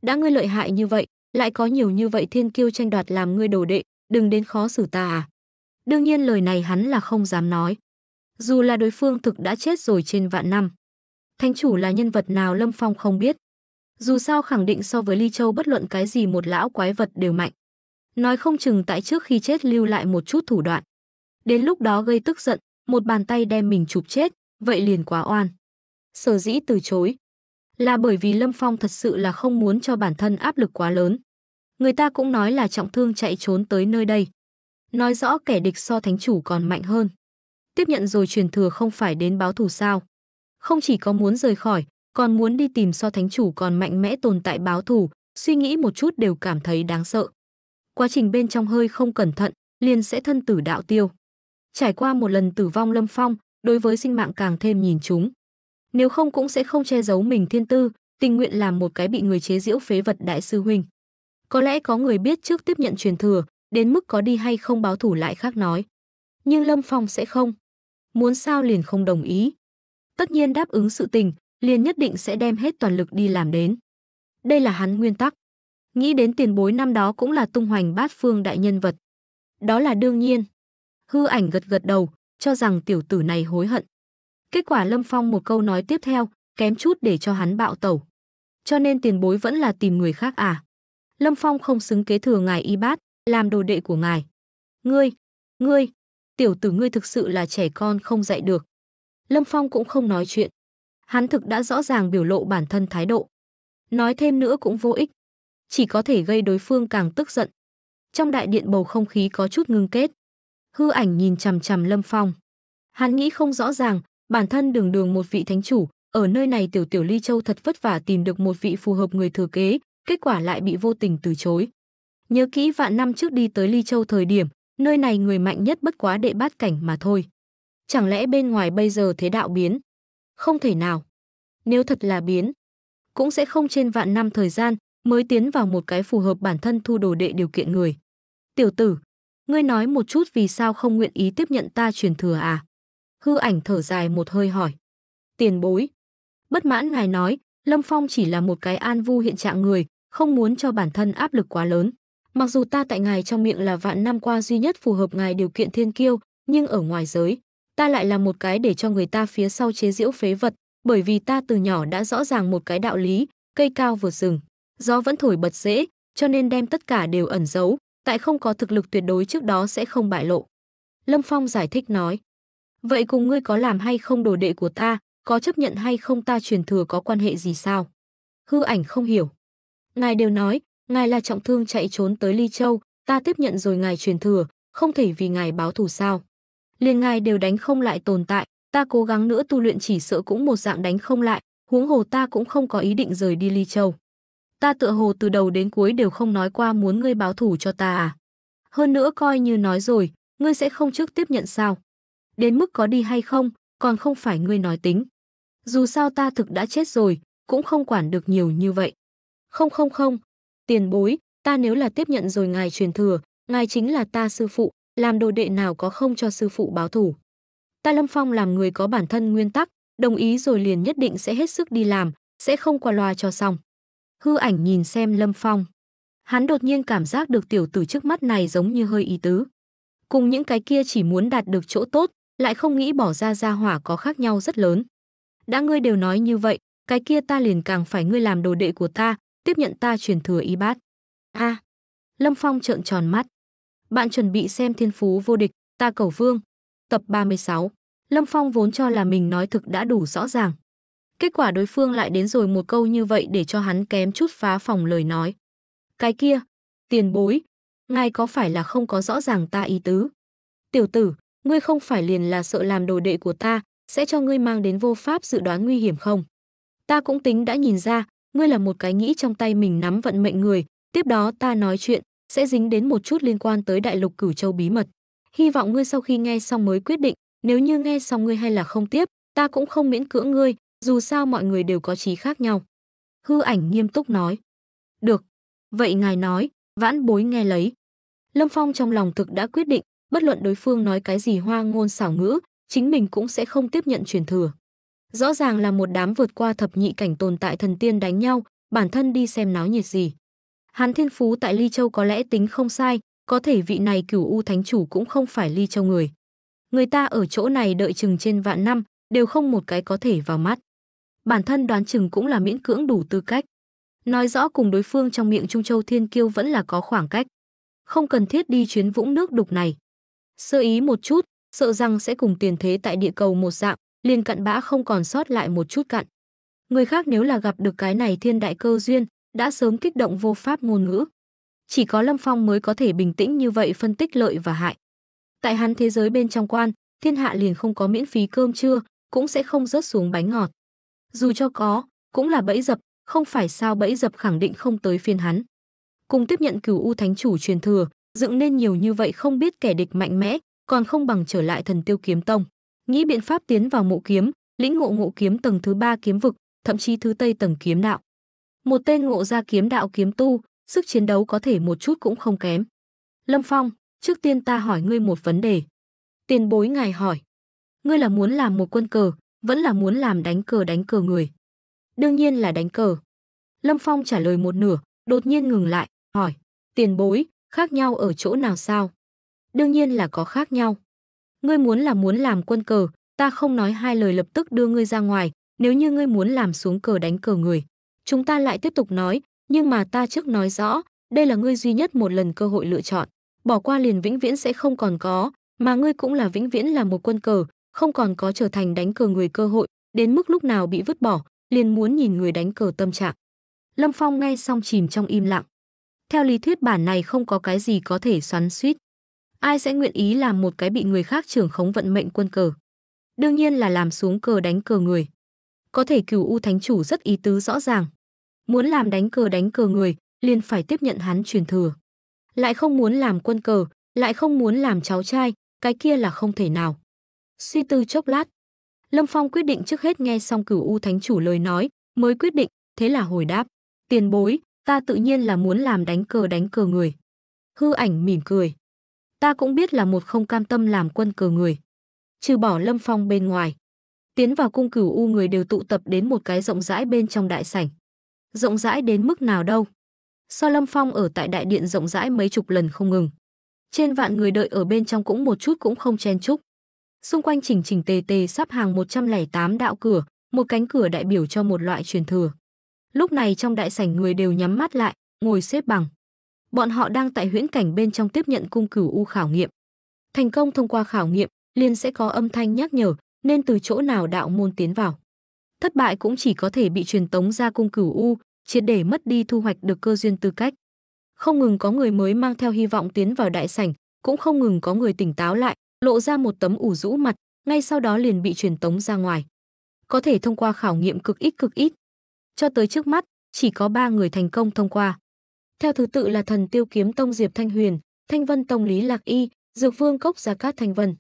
Đã ngươi lợi hại như vậy, lại có nhiều như vậy Thiên Kiêu tranh đoạt làm ngươi đồ đệ, đừng đến khó xử ta à. Đương nhiên lời này hắn là không dám nói. Dù là đối phương thực đã chết rồi trên vạn năm. Thánh chủ là nhân vật nào Lâm Phong không biết. Dù sao khẳng định so với Ly Châu bất luận cái gì một lão quái vật đều mạnh. Nói không chừng tại trước khi chết lưu lại một chút thủ đoạn. Đến lúc đó gây tức giận, một bàn tay đem mình chụp chết, vậy liền quá oan. Sở dĩ từ chối là bởi vì Lâm Phong thật sự là không muốn cho bản thân áp lực quá lớn. Người ta cũng nói là trọng thương chạy trốn tới nơi đây. Nói rõ kẻ địch so thánh chủ còn mạnh hơn. Tiếp nhận rồi truyền thừa không phải đến báo thù sao. Không chỉ có muốn rời khỏi, còn muốn đi tìm so thánh chủ còn mạnh mẽ tồn tại báo thù, suy nghĩ một chút đều cảm thấy đáng sợ. Quá trình bên trong hơi không cẩn thận, liền sẽ thân tử đạo tiêu. Trải qua một lần tử vong Lâm Phong, đối với sinh mạng càng thêm nhìn chúng. Nếu không cũng sẽ không che giấu mình thiên tư, tình nguyện làm một cái bị người chế diễu phế vật đại sư huynh. Có lẽ có người biết trước tiếp nhận truyền thừa, đến mức có đi hay không báo thủ lại khác nói. Nhưng Lâm Phong sẽ không. Muốn sao liền không đồng ý. Tất nhiên đáp ứng sự tình, liền nhất định sẽ đem hết toàn lực đi làm đến. Đây là hắn nguyên tắc. Nghĩ đến tiền bối năm đó cũng là tung hoành bát phương đại nhân vật. Đó là đương nhiên. Hư ảnh gật gật đầu, cho rằng tiểu tử này hối hận. Kết quả Lâm Phong một câu nói tiếp theo, kém chút để cho hắn bạo tẩu. Cho nên tiền bối vẫn là tìm người khác à? Lâm Phong không xứng kế thừa ngài y bát, làm đồ đệ của ngài. Ngươi, ngươi, tiểu tử ngươi thực sự là trẻ con không dạy được. Lâm Phong cũng không nói chuyện. Hắn thực đã rõ ràng biểu lộ bản thân thái độ. Nói thêm nữa cũng vô ích. Chỉ có thể gây đối phương càng tức giận. Trong đại điện bầu không khí có chút ngưng kết hư ảnh nhìn chằm chằm Lâm Phong. Hắn nghĩ không rõ ràng, bản thân đường đường một vị thánh chủ, ở nơi này tiểu tiểu Ly Châu thật vất vả tìm được một vị phù hợp người thừa kế, kết quả lại bị vô tình từ chối. Nhớ kỹ vạn năm trước đi tới Ly Châu thời điểm, nơi này người mạnh nhất bất quá đệ bát cảnh mà thôi. Chẳng lẽ bên ngoài bây giờ thế đạo biến? Không thể nào. Nếu thật là biến, cũng sẽ không trên vạn năm thời gian mới tiến vào một cái phù hợp bản thân thu đồ đệ điều kiện người. Tiểu tử, Ngươi nói một chút vì sao không nguyện ý tiếp nhận ta truyền thừa à? Hư ảnh thở dài một hơi hỏi. Tiền bối. Bất mãn ngài nói, Lâm Phong chỉ là một cái an vu hiện trạng người, không muốn cho bản thân áp lực quá lớn. Mặc dù ta tại ngài trong miệng là vạn năm qua duy nhất phù hợp ngài điều kiện thiên kiêu, nhưng ở ngoài giới, ta lại là một cái để cho người ta phía sau chế diễu phế vật, bởi vì ta từ nhỏ đã rõ ràng một cái đạo lý, cây cao vượt rừng, gió vẫn thổi bật dễ, cho nên đem tất cả đều ẩn giấu, tại không có thực lực tuyệt đối trước đó sẽ không bại lộ. Lâm Phong giải thích nói, vậy cùng ngươi có làm hay không đồ đệ của ta, có chấp nhận hay không ta truyền thừa có quan hệ gì sao? Hư ảnh không hiểu. Ngài đều nói, ngài là trọng thương chạy trốn tới Ly Châu, ta tiếp nhận rồi ngài truyền thừa, không thể vì ngài báo thù sao. Liền ngài đều đánh không lại tồn tại, ta cố gắng nữa tu luyện chỉ sợ cũng một dạng đánh không lại, huống hồ ta cũng không có ý định rời đi Ly Châu. Ta tựa hồ từ đầu đến cuối đều không nói qua muốn ngươi báo thủ cho ta à. Hơn nữa coi như nói rồi, ngươi sẽ không trước tiếp nhận sao. Đến mức có đi hay không, còn không phải ngươi nói tính. Dù sao ta thực đã chết rồi, cũng không quản được nhiều như vậy. Không không không, tiền bối, ta nếu là tiếp nhận rồi ngài truyền thừa, ngài chính là ta sư phụ, làm đồ đệ nào có không cho sư phụ báo thủ. Ta Lâm Phong làm người có bản thân nguyên tắc, đồng ý rồi liền nhất định sẽ hết sức đi làm, sẽ không qua loa cho xong. Hư ảnh nhìn xem Lâm Phong. Hắn đột nhiên cảm giác được tiểu tử trước mắt này giống như hơi ý tứ. Cùng những cái kia chỉ muốn đạt được chỗ tốt, lại không nghĩ bỏ ra ra hỏa có khác nhau rất lớn. Đã ngươi đều nói như vậy, cái kia ta liền càng phải ngươi làm đồ đệ của ta, tiếp nhận ta truyền thừa y bát. A. Lâm Phong trợn tròn mắt. Bạn chuẩn bị xem thiên phú vô địch, ta cầu vương. Tập 36. Lâm Phong vốn cho là mình nói thực đã đủ rõ ràng. Kết quả đối phương lại đến rồi một câu như vậy để cho hắn kém chút phá phòng lời nói. Cái kia, tiền bối, ngài có phải là không có rõ ràng ta ý tứ? Tiểu tử, ngươi không phải liền là sợ làm đồ đệ của ta, sẽ cho ngươi mang đến vô pháp dự đoán nguy hiểm không? Ta cũng tính đã nhìn ra, ngươi là một cái nghĩ trong tay mình nắm vận mệnh người, tiếp đó ta nói chuyện, sẽ dính đến một chút liên quan tới đại lục cửu châu bí mật. Hy vọng ngươi sau khi nghe xong mới quyết định, nếu như nghe xong ngươi hay là không tiếp, ta cũng không miễn cưỡng ngươi, dù sao mọi người đều có trí khác nhau. Hư ảnh nghiêm túc nói. Được. Vậy ngài nói, vãn bối nghe lấy. Lâm Phong trong lòng thực đã quyết định, bất luận đối phương nói cái gì hoa ngôn xảo ngữ, chính mình cũng sẽ không tiếp nhận truyền thừa. Rõ ràng là một đám vượt qua thập nhị cảnh tồn tại thần tiên đánh nhau, bản thân đi xem náo nhiệt gì. Hán Thiên Phú tại Ly Châu có lẽ tính không sai, có thể vị này cửu U Thánh Chủ cũng không phải Ly Châu người. Người ta ở chỗ này đợi chừng trên vạn năm, đều không một cái có thể vào mắt bản thân đoán chừng cũng là miễn cưỡng đủ tư cách. Nói rõ cùng đối phương trong miệng Trung Châu Thiên Kiêu vẫn là có khoảng cách. Không cần thiết đi chuyến vũng nước đục này. Sơ ý một chút, sợ rằng sẽ cùng tiền thế tại địa cầu một dạng, liền cặn bã không còn sót lại một chút cặn. Người khác nếu là gặp được cái này thiên đại cơ duyên, đã sớm kích động vô pháp ngôn ngữ. Chỉ có Lâm Phong mới có thể bình tĩnh như vậy phân tích lợi và hại. Tại hắn thế giới bên trong quan, thiên hạ liền không có miễn phí cơm trưa, cũng sẽ không rớt xuống bánh ngọt. Dù cho có, cũng là bẫy dập, không phải sao bẫy dập khẳng định không tới phiên hắn. Cùng tiếp nhận cửu u thánh chủ truyền thừa, dựng nên nhiều như vậy không biết kẻ địch mạnh mẽ, còn không bằng trở lại thần tiêu kiếm tông. Nghĩ biện pháp tiến vào mộ kiếm, lĩnh ngộ ngộ kiếm tầng thứ ba kiếm vực, thậm chí thứ tây tầng kiếm đạo. Một tên ngộ ra kiếm đạo kiếm tu, sức chiến đấu có thể một chút cũng không kém. Lâm Phong, trước tiên ta hỏi ngươi một vấn đề. Tiền bối ngài hỏi, ngươi là muốn làm một quân cờ, vẫn là muốn làm đánh cờ đánh cờ người. Đương nhiên là đánh cờ. Lâm Phong trả lời một nửa, đột nhiên ngừng lại, hỏi, tiền bối, khác nhau ở chỗ nào sao? Đương nhiên là có khác nhau. Ngươi muốn là muốn làm quân cờ, ta không nói hai lời lập tức đưa ngươi ra ngoài, nếu như ngươi muốn làm xuống cờ đánh cờ người. Chúng ta lại tiếp tục nói, nhưng mà ta trước nói rõ, đây là ngươi duy nhất một lần cơ hội lựa chọn. Bỏ qua liền vĩnh viễn sẽ không còn có, mà ngươi cũng là vĩnh viễn là một quân cờ, không còn có trở thành đánh cờ người cơ hội, đến mức lúc nào bị vứt bỏ, liền muốn nhìn người đánh cờ tâm trạng. Lâm Phong nghe xong chìm trong im lặng. Theo lý thuyết bản này không có cái gì có thể xoắn suýt. Ai sẽ nguyện ý làm một cái bị người khác trưởng khống vận mệnh quân cờ? Đương nhiên là làm xuống cờ đánh cờ người. Có thể cửu U Thánh Chủ rất ý tứ rõ ràng. Muốn làm đánh cờ đánh cờ người, liền phải tiếp nhận hắn truyền thừa. Lại không muốn làm quân cờ, lại không muốn làm cháu trai, cái kia là không thể nào. Suy tư chốc lát, Lâm Phong quyết định trước hết nghe xong cửu U Thánh Chủ lời nói, mới quyết định, thế là hồi đáp. Tiền bối, ta tự nhiên là muốn làm đánh cờ đánh cờ người. Hư ảnh mỉm cười. Ta cũng biết là một không cam tâm làm quân cờ người. Trừ bỏ Lâm Phong bên ngoài. Tiến vào cung cửu U người đều tụ tập đến một cái rộng rãi bên trong đại sảnh. Rộng rãi đến mức nào đâu. So Lâm Phong ở tại đại điện rộng rãi mấy chục lần không ngừng. Trên vạn người đợi ở bên trong cũng một chút cũng không chen chúc. Xung quanh chỉnh chỉnh tề tề sắp hàng 108 đạo cửa, một cánh cửa đại biểu cho một loại truyền thừa. Lúc này trong đại sảnh người đều nhắm mắt lại, ngồi xếp bằng. Bọn họ đang tại huyễn cảnh bên trong tiếp nhận cung cửu u khảo nghiệm. Thành công thông qua khảo nghiệm, liền sẽ có âm thanh nhắc nhở, nên từ chỗ nào đạo môn tiến vào. Thất bại cũng chỉ có thể bị truyền tống ra cung cửu u, triệt để mất đi thu hoạch được cơ duyên tư cách. Không ngừng có người mới mang theo hy vọng tiến vào đại sảnh, cũng không ngừng có người tỉnh táo lại, lộ ra một tấm ủ rũ mặt, ngay sau đó liền bị truyền tống ra ngoài. Có thể thông qua khảo nghiệm cực ít cực ít. Cho tới trước mắt, chỉ có ba người thành công thông qua. Theo thứ tự là Thần Tiêu Kiếm Tông Diệp Thanh Huyền, Thanh Vân Tông Lý Lạc Y, Dược Vương Cốc Gia Cát Thanh Vân.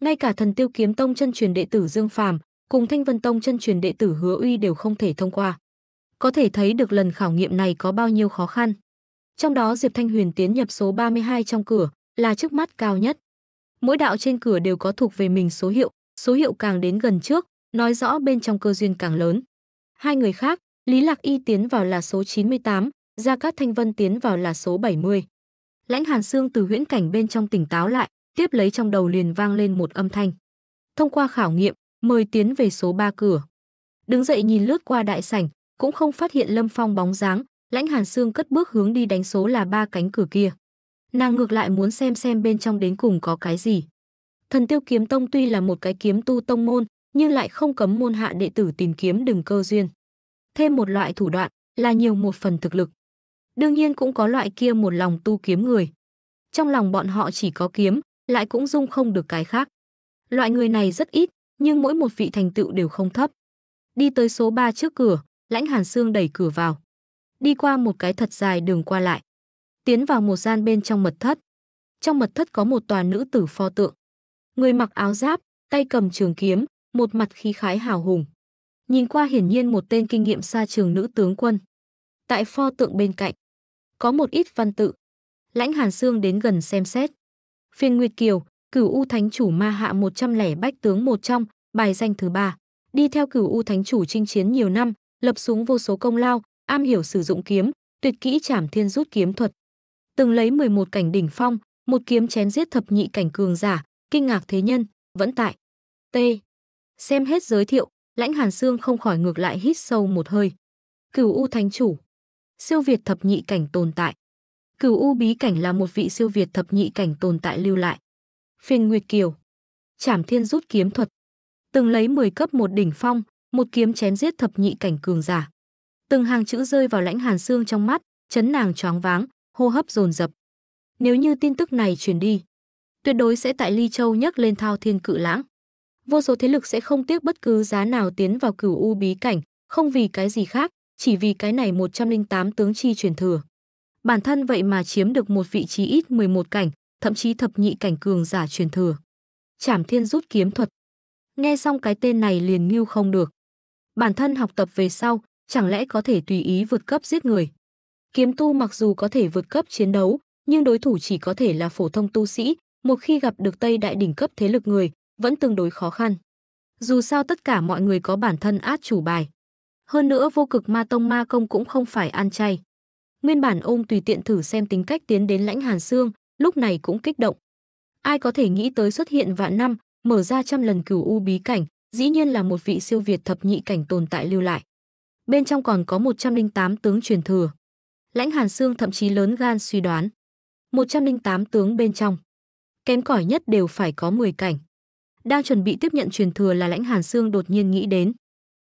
Ngay cả Thần Tiêu Kiếm Tông chân truyền đệ tử Dương Phàm, cùng Thanh Vân Tông chân truyền đệ tử Hứa Uy đều không thể thông qua. Có thể thấy được lần khảo nghiệm này có bao nhiêu khó khăn. Trong đó Diệp Thanh Huyền tiến nhập số 32 trong cửa, là trước mắt cao nhất mỗi đạo trên cửa đều có thuộc về mình số hiệu, số hiệu càng đến gần trước, nói rõ bên trong cơ duyên càng lớn. Hai người khác, Lý Lạc Y tiến vào là số 98, Gia Cát Thanh Vân tiến vào là số 70. Lãnh Hàn Sương từ huyễn cảnh bên trong tỉnh táo lại, tiếp lấy trong đầu liền vang lên một âm thanh. Thông qua khảo nghiệm, mời tiến về số 3 cửa. Đứng dậy nhìn lướt qua đại sảnh, cũng không phát hiện Lâm Phong bóng dáng, Lãnh Hàn Sương cất bước hướng đi đánh số là ba cánh cửa kia nàng ngược lại muốn xem xem bên trong đến cùng có cái gì. Thần tiêu kiếm tông tuy là một cái kiếm tu tông môn, nhưng lại không cấm môn hạ đệ tử tìm kiếm đừng cơ duyên. Thêm một loại thủ đoạn là nhiều một phần thực lực. Đương nhiên cũng có loại kia một lòng tu kiếm người. Trong lòng bọn họ chỉ có kiếm, lại cũng dung không được cái khác. Loại người này rất ít, nhưng mỗi một vị thành tựu đều không thấp. Đi tới số 3 trước cửa, Lãnh Hàn xương đẩy cửa vào. Đi qua một cái thật dài đường qua lại tiến vào một gian bên trong mật thất. Trong mật thất có một tòa nữ tử pho tượng. Người mặc áo giáp, tay cầm trường kiếm, một mặt khí khái hào hùng. Nhìn qua hiển nhiên một tên kinh nghiệm xa trường nữ tướng quân. Tại pho tượng bên cạnh, có một ít văn tự. Lãnh Hàn Sương đến gần xem xét. Phiên Nguyệt Kiều, cửu U Thánh Chủ Ma Hạ 107 bách tướng một trong, bài danh thứ ba. Đi theo cửu U Thánh Chủ chinh chiến nhiều năm, lập xuống vô số công lao, am hiểu sử dụng kiếm, tuyệt kỹ trảm thiên rút kiếm thuật, từng lấy 11 cảnh đỉnh phong, một kiếm chém giết thập nhị cảnh cường giả, kinh ngạc thế nhân, vẫn tại. T. Xem hết giới thiệu, Lãnh Hàn Sương không khỏi ngược lại hít sâu một hơi. Cửu U Thánh Chủ Siêu Việt thập nhị cảnh tồn tại Cửu U Bí Cảnh là một vị siêu Việt thập nhị cảnh tồn tại lưu lại. Phiền Nguyệt Kiều Trảm Thiên Rút Kiếm Thuật Từng lấy 10 cấp một đỉnh phong, một kiếm chém giết thập nhị cảnh cường giả. Từng hàng chữ rơi vào lãnh hàn xương trong mắt, chấn nàng choáng váng, hô hấp dồn dập. Nếu như tin tức này truyền đi, tuyệt đối sẽ tại Ly Châu nhắc lên thao thiên cự lãng. Vô số thế lực sẽ không tiếc bất cứ giá nào tiến vào cửu u bí cảnh, không vì cái gì khác, chỉ vì cái này 108 tướng chi truyền thừa. Bản thân vậy mà chiếm được một vị trí ít 11 cảnh, thậm chí thập nhị cảnh cường giả truyền thừa. Trảm thiên rút kiếm thuật. Nghe xong cái tên này liền nghiêu không được. Bản thân học tập về sau, chẳng lẽ có thể tùy ý vượt cấp giết người. Kiếm tu mặc dù có thể vượt cấp chiến đấu, nhưng đối thủ chỉ có thể là phổ thông tu sĩ, một khi gặp được Tây đại đỉnh cấp thế lực người, vẫn tương đối khó khăn. Dù sao tất cả mọi người có bản thân át chủ bài. Hơn nữa vô cực ma tông ma công cũng không phải ăn chay. Nguyên bản ôm tùy tiện thử xem tính cách tiến đến lãnh hàn xương, lúc này cũng kích động. Ai có thể nghĩ tới xuất hiện vạn năm, mở ra trăm lần cửu u bí cảnh, dĩ nhiên là một vị siêu việt thập nhị cảnh tồn tại lưu lại. Bên trong còn có 108 tướng truyền thừa. Lãnh Hàn Sương thậm chí lớn gan suy đoán. 108 tướng bên trong. Kém cỏi nhất đều phải có 10 cảnh. Đang chuẩn bị tiếp nhận truyền thừa là Lãnh Hàn Sương đột nhiên nghĩ đến.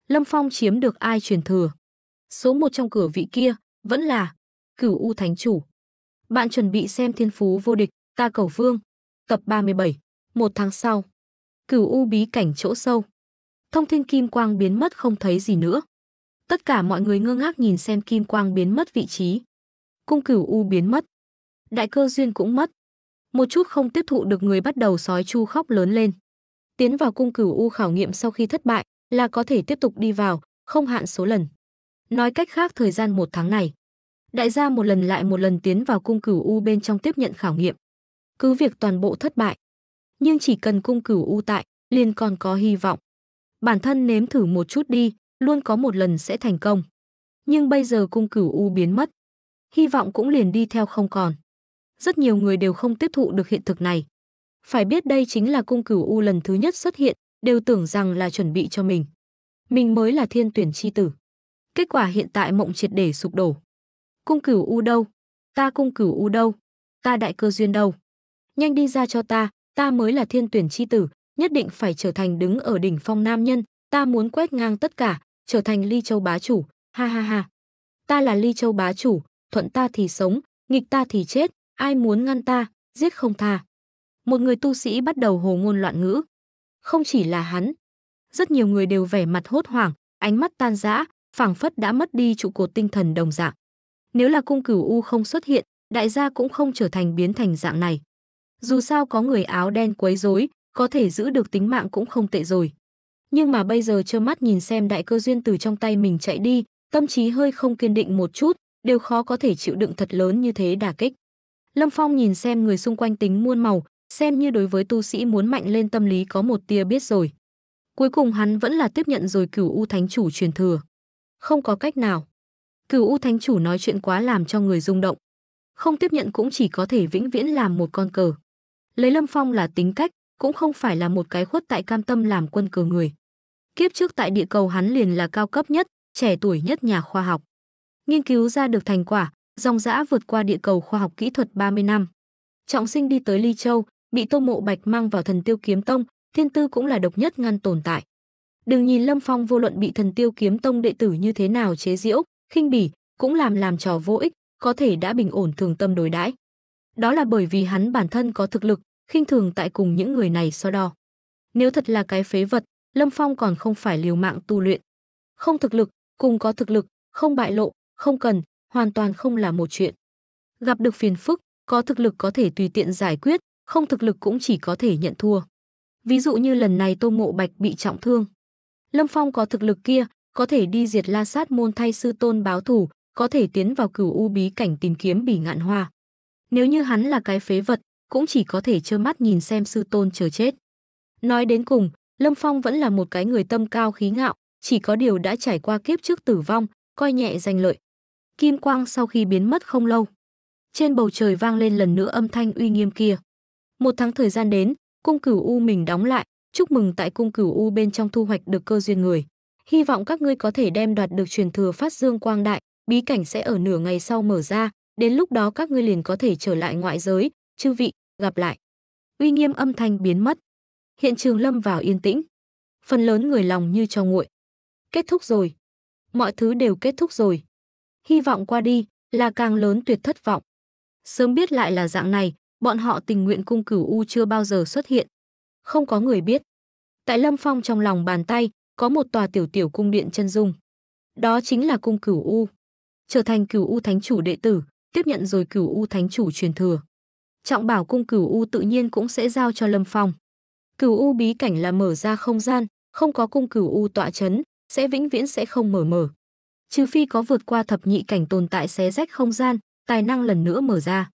Lâm Phong chiếm được ai truyền thừa? Số một trong cửa vị kia vẫn là Cửu U Thánh Chủ. Bạn chuẩn bị xem Thiên Phú vô địch, ta cầu vương, tập 37, một tháng sau. Cửu U bí cảnh chỗ sâu. Thông thiên kim quang biến mất không thấy gì nữa. Tất cả mọi người ngơ ngác nhìn xem kim quang biến mất vị trí. Cung cửu U biến mất. Đại cơ duyên cũng mất. Một chút không tiếp thụ được người bắt đầu sói chu khóc lớn lên. Tiến vào cung cửu U khảo nghiệm sau khi thất bại là có thể tiếp tục đi vào, không hạn số lần. Nói cách khác thời gian một tháng này. Đại gia một lần lại một lần tiến vào cung cửu U bên trong tiếp nhận khảo nghiệm. Cứ việc toàn bộ thất bại. Nhưng chỉ cần cung cửu U tại, liền còn có hy vọng. Bản thân nếm thử một chút đi, luôn có một lần sẽ thành công. Nhưng bây giờ cung cửu U biến mất, hy vọng cũng liền đi theo không còn. Rất nhiều người đều không tiếp thụ được hiện thực này. Phải biết đây chính là cung cửu U lần thứ nhất xuất hiện, đều tưởng rằng là chuẩn bị cho mình. Mình mới là thiên tuyển chi tử. Kết quả hiện tại mộng triệt để sụp đổ. Cung cửu U đâu? Ta cung cửu U đâu? Ta đại cơ duyên đâu? Nhanh đi ra cho ta, ta mới là thiên tuyển chi tử, nhất định phải trở thành đứng ở đỉnh phong nam nhân, ta muốn quét ngang tất cả, trở thành ly châu bá chủ ha ha ha ta là ly châu bá chủ thuận ta thì sống nghịch ta thì chết ai muốn ngăn ta giết không tha một người tu sĩ bắt đầu hồ ngôn loạn ngữ không chỉ là hắn rất nhiều người đều vẻ mặt hốt hoảng ánh mắt tan rã phảng phất đã mất đi trụ cột tinh thần đồng dạng nếu là cung cửu u không xuất hiện đại gia cũng không trở thành biến thành dạng này dù sao có người áo đen quấy rối có thể giữ được tính mạng cũng không tệ rồi nhưng mà bây giờ trơ mắt nhìn xem đại cơ duyên từ trong tay mình chạy đi, tâm trí hơi không kiên định một chút, đều khó có thể chịu đựng thật lớn như thế đả kích. Lâm Phong nhìn xem người xung quanh tính muôn màu, xem như đối với tu sĩ muốn mạnh lên tâm lý có một tia biết rồi. Cuối cùng hắn vẫn là tiếp nhận rồi cửu U Thánh Chủ truyền thừa. Không có cách nào. Cửu U Thánh Chủ nói chuyện quá làm cho người rung động. Không tiếp nhận cũng chỉ có thể vĩnh viễn làm một con cờ. Lấy Lâm Phong là tính cách, cũng không phải là một cái khuất tại cam tâm làm quân cờ người. Kiếp trước tại địa cầu hắn liền là cao cấp nhất, trẻ tuổi nhất nhà khoa học. Nghiên cứu ra được thành quả, dòng dã vượt qua địa cầu khoa học kỹ thuật 30 năm. Trọng sinh đi tới Ly Châu, bị Tô Mộ Bạch mang vào Thần Tiêu Kiếm Tông, thiên tư cũng là độc nhất ngăn tồn tại. Đừng nhìn Lâm Phong vô luận bị Thần Tiêu Kiếm Tông đệ tử như thế nào chế giễu, khinh bỉ, cũng làm làm trò vô ích, có thể đã bình ổn thường tâm đối đãi. Đó là bởi vì hắn bản thân có thực lực, khinh thường tại cùng những người này so đo. Nếu thật là cái phế vật, Lâm Phong còn không phải liều mạng tu luyện. Không thực lực, cùng có thực lực, không bại lộ, không cần, hoàn toàn không là một chuyện. Gặp được phiền phức, có thực lực có thể tùy tiện giải quyết, không thực lực cũng chỉ có thể nhận thua. Ví dụ như lần này Tô Mộ Bạch bị trọng thương. Lâm Phong có thực lực kia, có thể đi diệt La Sát môn thay sư tôn báo thù, có thể tiến vào cửu u bí cảnh tìm kiếm bỉ ngạn hoa. Nếu như hắn là cái phế vật, cũng chỉ có thể trơ mắt nhìn xem sư tôn chờ chết. Nói đến cùng, Lâm Phong vẫn là một cái người tâm cao khí ngạo, chỉ có điều đã trải qua kiếp trước tử vong, coi nhẹ danh lợi. Kim quang sau khi biến mất không lâu, trên bầu trời vang lên lần nữa âm thanh uy nghiêm kia. Một tháng thời gian đến, cung cửu U mình đóng lại, chúc mừng tại cung cửu U bên trong thu hoạch được cơ duyên người. Hy vọng các ngươi có thể đem đoạt được truyền thừa phát dương quang đại, bí cảnh sẽ ở nửa ngày sau mở ra, đến lúc đó các ngươi liền có thể trở lại ngoại giới, chư vị, gặp lại. Uy nghiêm âm thanh biến mất hiện trường lâm vào yên tĩnh. Phần lớn người lòng như cho nguội. Kết thúc rồi. Mọi thứ đều kết thúc rồi. Hy vọng qua đi là càng lớn tuyệt thất vọng. Sớm biết lại là dạng này, bọn họ tình nguyện cung cửu U chưa bao giờ xuất hiện. Không có người biết. Tại Lâm Phong trong lòng bàn tay có một tòa tiểu tiểu cung điện chân dung. Đó chính là cung cửu U. Trở thành cửu U Thánh Chủ đệ tử, tiếp nhận rồi cửu U Thánh Chủ truyền thừa. Trọng bảo cung cửu U tự nhiên cũng sẽ giao cho Lâm Phong. Cửu u bí cảnh là mở ra không gian, không có cung cửu u tọa chấn, sẽ vĩnh viễn sẽ không mở mở. Trừ phi có vượt qua thập nhị cảnh tồn tại xé rách không gian, tài năng lần nữa mở ra.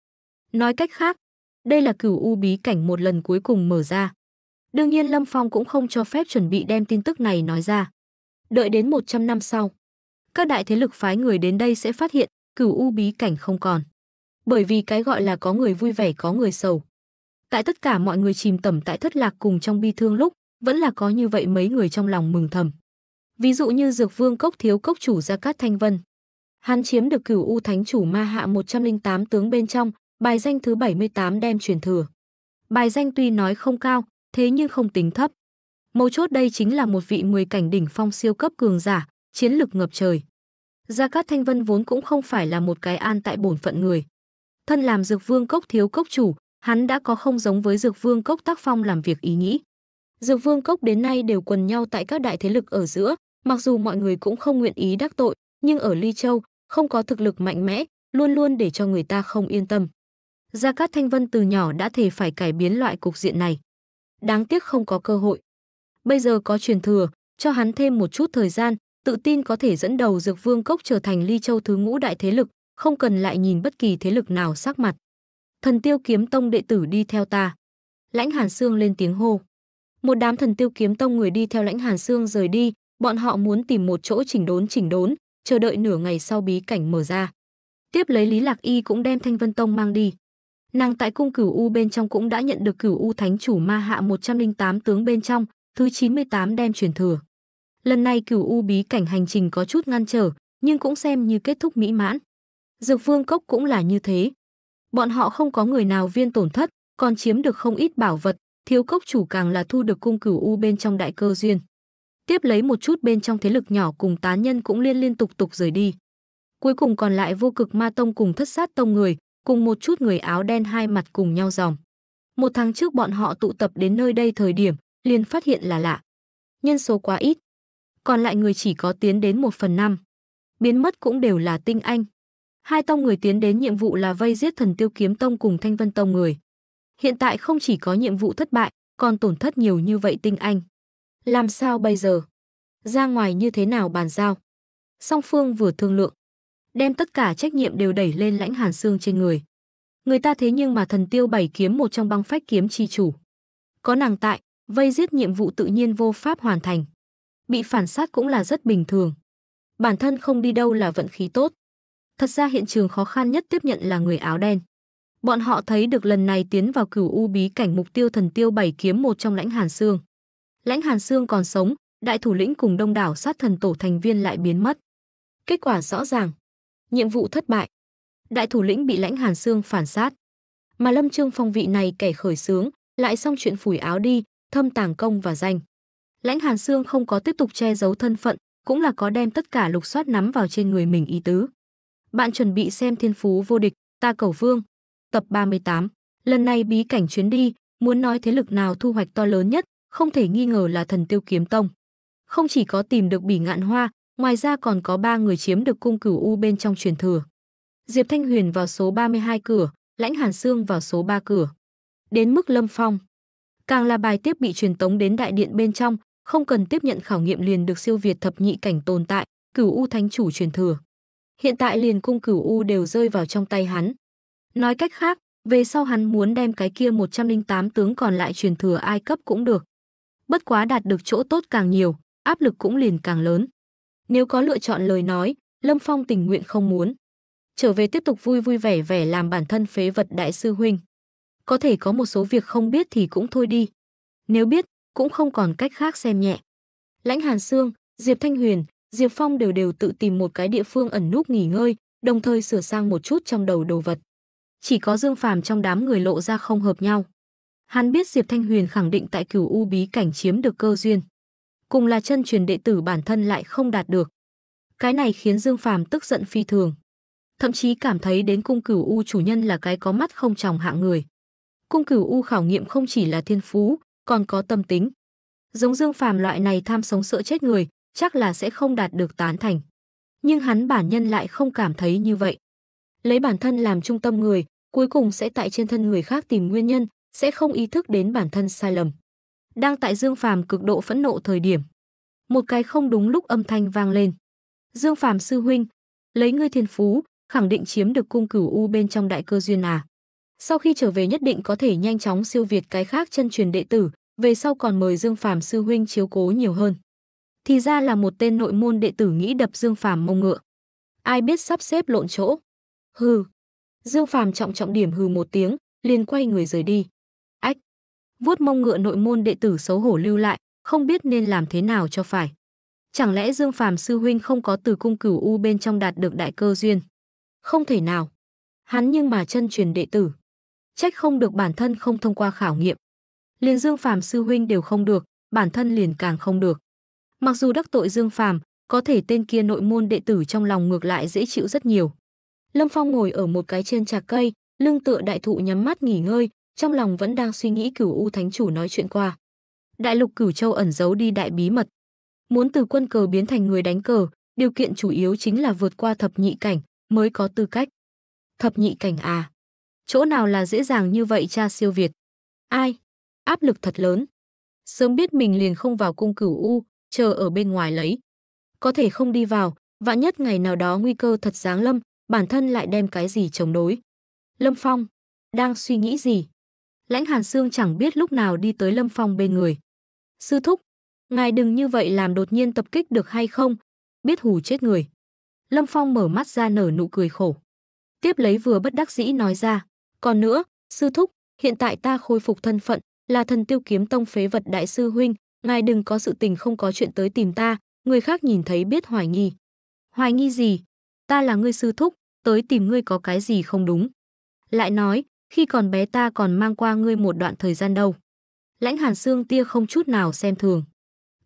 Nói cách khác, đây là cửu u bí cảnh một lần cuối cùng mở ra. Đương nhiên Lâm Phong cũng không cho phép chuẩn bị đem tin tức này nói ra. Đợi đến 100 năm sau, các đại thế lực phái người đến đây sẽ phát hiện cửu u bí cảnh không còn. Bởi vì cái gọi là có người vui vẻ có người sầu, tại tất cả mọi người chìm tẩm tại thất lạc cùng trong bi thương lúc, vẫn là có như vậy mấy người trong lòng mừng thầm. Ví dụ như Dược Vương Cốc thiếu cốc chủ Gia Cát Thanh Vân. Hắn chiếm được Cửu U Thánh chủ Ma Hạ 108 tướng bên trong, bài danh thứ 78 đem truyền thừa. Bài danh tuy nói không cao, thế nhưng không tính thấp. Mấu chốt đây chính là một vị mười cảnh đỉnh phong siêu cấp cường giả, chiến lực ngập trời. Gia Cát Thanh Vân vốn cũng không phải là một cái an tại bổn phận người. Thân làm Dược Vương Cốc thiếu cốc chủ, hắn đã có không giống với Dược Vương Cốc tác phong làm việc ý nghĩ. Dược Vương Cốc đến nay đều quần nhau tại các đại thế lực ở giữa, mặc dù mọi người cũng không nguyện ý đắc tội, nhưng ở Ly Châu, không có thực lực mạnh mẽ, luôn luôn để cho người ta không yên tâm. Gia Cát Thanh Vân từ nhỏ đã thể phải cải biến loại cục diện này. Đáng tiếc không có cơ hội. Bây giờ có truyền thừa, cho hắn thêm một chút thời gian, tự tin có thể dẫn đầu Dược Vương Cốc trở thành Ly Châu thứ ngũ đại thế lực, không cần lại nhìn bất kỳ thế lực nào sắc mặt thần tiêu kiếm tông đệ tử đi theo ta. Lãnh Hàn Sương lên tiếng hô. Một đám thần tiêu kiếm tông người đi theo Lãnh Hàn Sương rời đi, bọn họ muốn tìm một chỗ chỉnh đốn chỉnh đốn, chờ đợi nửa ngày sau bí cảnh mở ra. Tiếp lấy Lý Lạc Y cũng đem Thanh Vân Tông mang đi. Nàng tại cung cửu U bên trong cũng đã nhận được cửu U Thánh Chủ Ma Hạ 108 tướng bên trong, thứ 98 đem truyền thừa. Lần này cửu U bí cảnh hành trình có chút ngăn trở, nhưng cũng xem như kết thúc mỹ mãn. Dược Vương Cốc cũng là như thế, Bọn họ không có người nào viên tổn thất, còn chiếm được không ít bảo vật, thiếu cốc chủ càng là thu được cung cửu u bên trong đại cơ duyên. Tiếp lấy một chút bên trong thế lực nhỏ cùng tán nhân cũng liên liên tục tục rời đi. Cuối cùng còn lại vô cực ma tông cùng thất sát tông người, cùng một chút người áo đen hai mặt cùng nhau dòng. Một tháng trước bọn họ tụ tập đến nơi đây thời điểm, liền phát hiện là lạ. Nhân số quá ít. Còn lại người chỉ có tiến đến một phần năm. Biến mất cũng đều là tinh anh, Hai tông người tiến đến nhiệm vụ là vây giết thần tiêu kiếm tông cùng thanh vân tông người. Hiện tại không chỉ có nhiệm vụ thất bại, còn tổn thất nhiều như vậy tinh anh. Làm sao bây giờ? Ra ngoài như thế nào bàn giao? Song phương vừa thương lượng. Đem tất cả trách nhiệm đều đẩy lên lãnh hàn xương trên người. Người ta thế nhưng mà thần tiêu bảy kiếm một trong băng phách kiếm chi chủ. Có nàng tại, vây giết nhiệm vụ tự nhiên vô pháp hoàn thành. Bị phản sát cũng là rất bình thường. Bản thân không đi đâu là vận khí tốt. Thật ra hiện trường khó khăn nhất tiếp nhận là người áo đen. Bọn họ thấy được lần này tiến vào cửu u bí cảnh mục tiêu thần tiêu bảy kiếm một trong lãnh Hàn xương. Lãnh Hàn xương còn sống, đại thủ lĩnh cùng đông đảo sát thần tổ thành viên lại biến mất. Kết quả rõ ràng. Nhiệm vụ thất bại. Đại thủ lĩnh bị lãnh Hàn xương phản sát. Mà Lâm Trương Phong vị này kẻ khởi sướng, lại xong chuyện phủi áo đi, thâm tàng công và danh. Lãnh Hàn xương không có tiếp tục che giấu thân phận, cũng là có đem tất cả lục soát nắm vào trên người mình ý tứ. Bạn chuẩn bị xem Thiên Phú vô địch, ta cầu vương. Tập 38. Lần này bí cảnh chuyến đi, muốn nói thế lực nào thu hoạch to lớn nhất, không thể nghi ngờ là Thần Tiêu Kiếm Tông. Không chỉ có tìm được Bỉ Ngạn Hoa, ngoài ra còn có ba người chiếm được cung cửu u bên trong truyền thừa. Diệp Thanh Huyền vào số 32 cửa, Lãnh Hàn Sương vào số 3 cửa. Đến mức Lâm Phong. Càng là bài tiếp bị truyền tống đến đại điện bên trong, không cần tiếp nhận khảo nghiệm liền được siêu việt thập nhị cảnh tồn tại, cửu u thánh chủ truyền thừa hiện tại liền cung cửu U đều rơi vào trong tay hắn. Nói cách khác, về sau hắn muốn đem cái kia 108 tướng còn lại truyền thừa ai cấp cũng được. Bất quá đạt được chỗ tốt càng nhiều, áp lực cũng liền càng lớn. Nếu có lựa chọn lời nói, Lâm Phong tình nguyện không muốn. Trở về tiếp tục vui vui vẻ vẻ làm bản thân phế vật đại sư huynh. Có thể có một số việc không biết thì cũng thôi đi. Nếu biết, cũng không còn cách khác xem nhẹ. Lãnh Hàn Sương, Diệp Thanh Huyền, Diệp Phong đều đều tự tìm một cái địa phương ẩn núp nghỉ ngơi, đồng thời sửa sang một chút trong đầu đồ vật. Chỉ có Dương Phàm trong đám người lộ ra không hợp nhau. Hắn biết Diệp Thanh Huyền khẳng định tại Cửu U bí cảnh chiếm được cơ duyên, cùng là chân truyền đệ tử bản thân lại không đạt được. Cái này khiến Dương Phàm tức giận phi thường, thậm chí cảm thấy đến cung Cửu U chủ nhân là cái có mắt không tròng hạng người. Cung Cửu U khảo nghiệm không chỉ là thiên phú, còn có tâm tính. Giống Dương Phàm loại này tham sống sợ chết người, chắc là sẽ không đạt được tán thành. Nhưng hắn bản nhân lại không cảm thấy như vậy. Lấy bản thân làm trung tâm người, cuối cùng sẽ tại trên thân người khác tìm nguyên nhân, sẽ không ý thức đến bản thân sai lầm. Đang tại Dương Phàm cực độ phẫn nộ thời điểm, một cái không đúng lúc âm thanh vang lên. Dương Phàm sư huynh, lấy ngươi thiên phú, khẳng định chiếm được cung cửu u bên trong đại cơ duyên à. Sau khi trở về nhất định có thể nhanh chóng siêu việt cái khác chân truyền đệ tử, về sau còn mời Dương Phàm sư huynh chiếu cố nhiều hơn. Thì ra là một tên nội môn đệ tử nghĩ đập Dương Phàm mông ngựa. Ai biết sắp xếp lộn chỗ. Hừ. Dương Phàm trọng trọng điểm hừ một tiếng, liền quay người rời đi. Ách. Vuốt mông ngựa nội môn đệ tử xấu hổ lưu lại, không biết nên làm thế nào cho phải. Chẳng lẽ Dương Phàm sư huynh không có từ cung cửu u bên trong đạt được đại cơ duyên? Không thể nào. Hắn nhưng mà chân truyền đệ tử, trách không được bản thân không thông qua khảo nghiệm. Liền Dương Phàm sư huynh đều không được, bản thân liền càng không được. Mặc dù đắc tội Dương Phàm, có thể tên kia nội môn đệ tử trong lòng ngược lại dễ chịu rất nhiều. Lâm Phong ngồi ở một cái trên trà cây, lưng tựa đại thụ nhắm mắt nghỉ ngơi, trong lòng vẫn đang suy nghĩ Cửu U Thánh chủ nói chuyện qua. Đại lục Cửu Châu ẩn giấu đi đại bí mật, muốn từ quân cờ biến thành người đánh cờ, điều kiện chủ yếu chính là vượt qua thập nhị cảnh mới có tư cách. Thập nhị cảnh à? Chỗ nào là dễ dàng như vậy cha siêu việt? Ai? Áp lực thật lớn. Sớm biết mình liền không vào cung Cửu U, chờ ở bên ngoài lấy. Có thể không đi vào, vạn nhất ngày nào đó nguy cơ thật giáng lâm, bản thân lại đem cái gì chống đối. Lâm Phong, đang suy nghĩ gì? Lãnh Hàn Sương chẳng biết lúc nào đi tới Lâm Phong bên người. Sư thúc, ngài đừng như vậy làm đột nhiên tập kích được hay không? Biết hù chết người. Lâm Phong mở mắt ra nở nụ cười khổ. Tiếp lấy vừa bất đắc dĩ nói ra. Còn nữa, sư thúc, hiện tại ta khôi phục thân phận, là thần tiêu kiếm tông phế vật đại sư huynh, ngài đừng có sự tình không có chuyện tới tìm ta, người khác nhìn thấy biết hoài nghi. Hoài nghi gì? Ta là ngươi sư thúc, tới tìm ngươi có cái gì không đúng. Lại nói, khi còn bé ta còn mang qua ngươi một đoạn thời gian đâu. Lãnh Hàn xương tia không chút nào xem thường.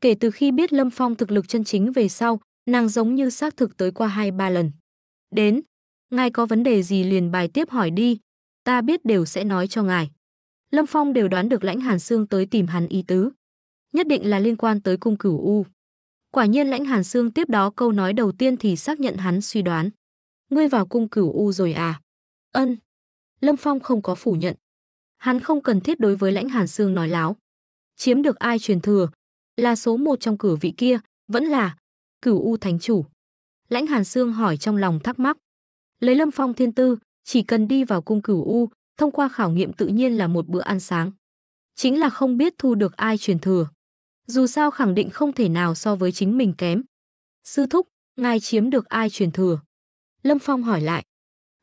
Kể từ khi biết Lâm Phong thực lực chân chính về sau, nàng giống như xác thực tới qua hai ba lần. Đến, ngài có vấn đề gì liền bài tiếp hỏi đi, ta biết đều sẽ nói cho ngài. Lâm Phong đều đoán được Lãnh Hàn xương tới tìm hắn ý tứ nhất định là liên quan tới cung cửu u. Quả nhiên lãnh hàn xương tiếp đó câu nói đầu tiên thì xác nhận hắn suy đoán. Ngươi vào cung cửu u rồi à? Ân. Lâm Phong không có phủ nhận. Hắn không cần thiết đối với lãnh hàn xương nói láo. Chiếm được ai truyền thừa? Là số một trong cửu vị kia, vẫn là cửu u thánh chủ. Lãnh hàn xương hỏi trong lòng thắc mắc. Lấy Lâm Phong thiên tư, chỉ cần đi vào cung cửu u, thông qua khảo nghiệm tự nhiên là một bữa ăn sáng. Chính là không biết thu được ai truyền thừa dù sao khẳng định không thể nào so với chính mình kém. Sư thúc, ngài chiếm được ai truyền thừa? Lâm Phong hỏi lại.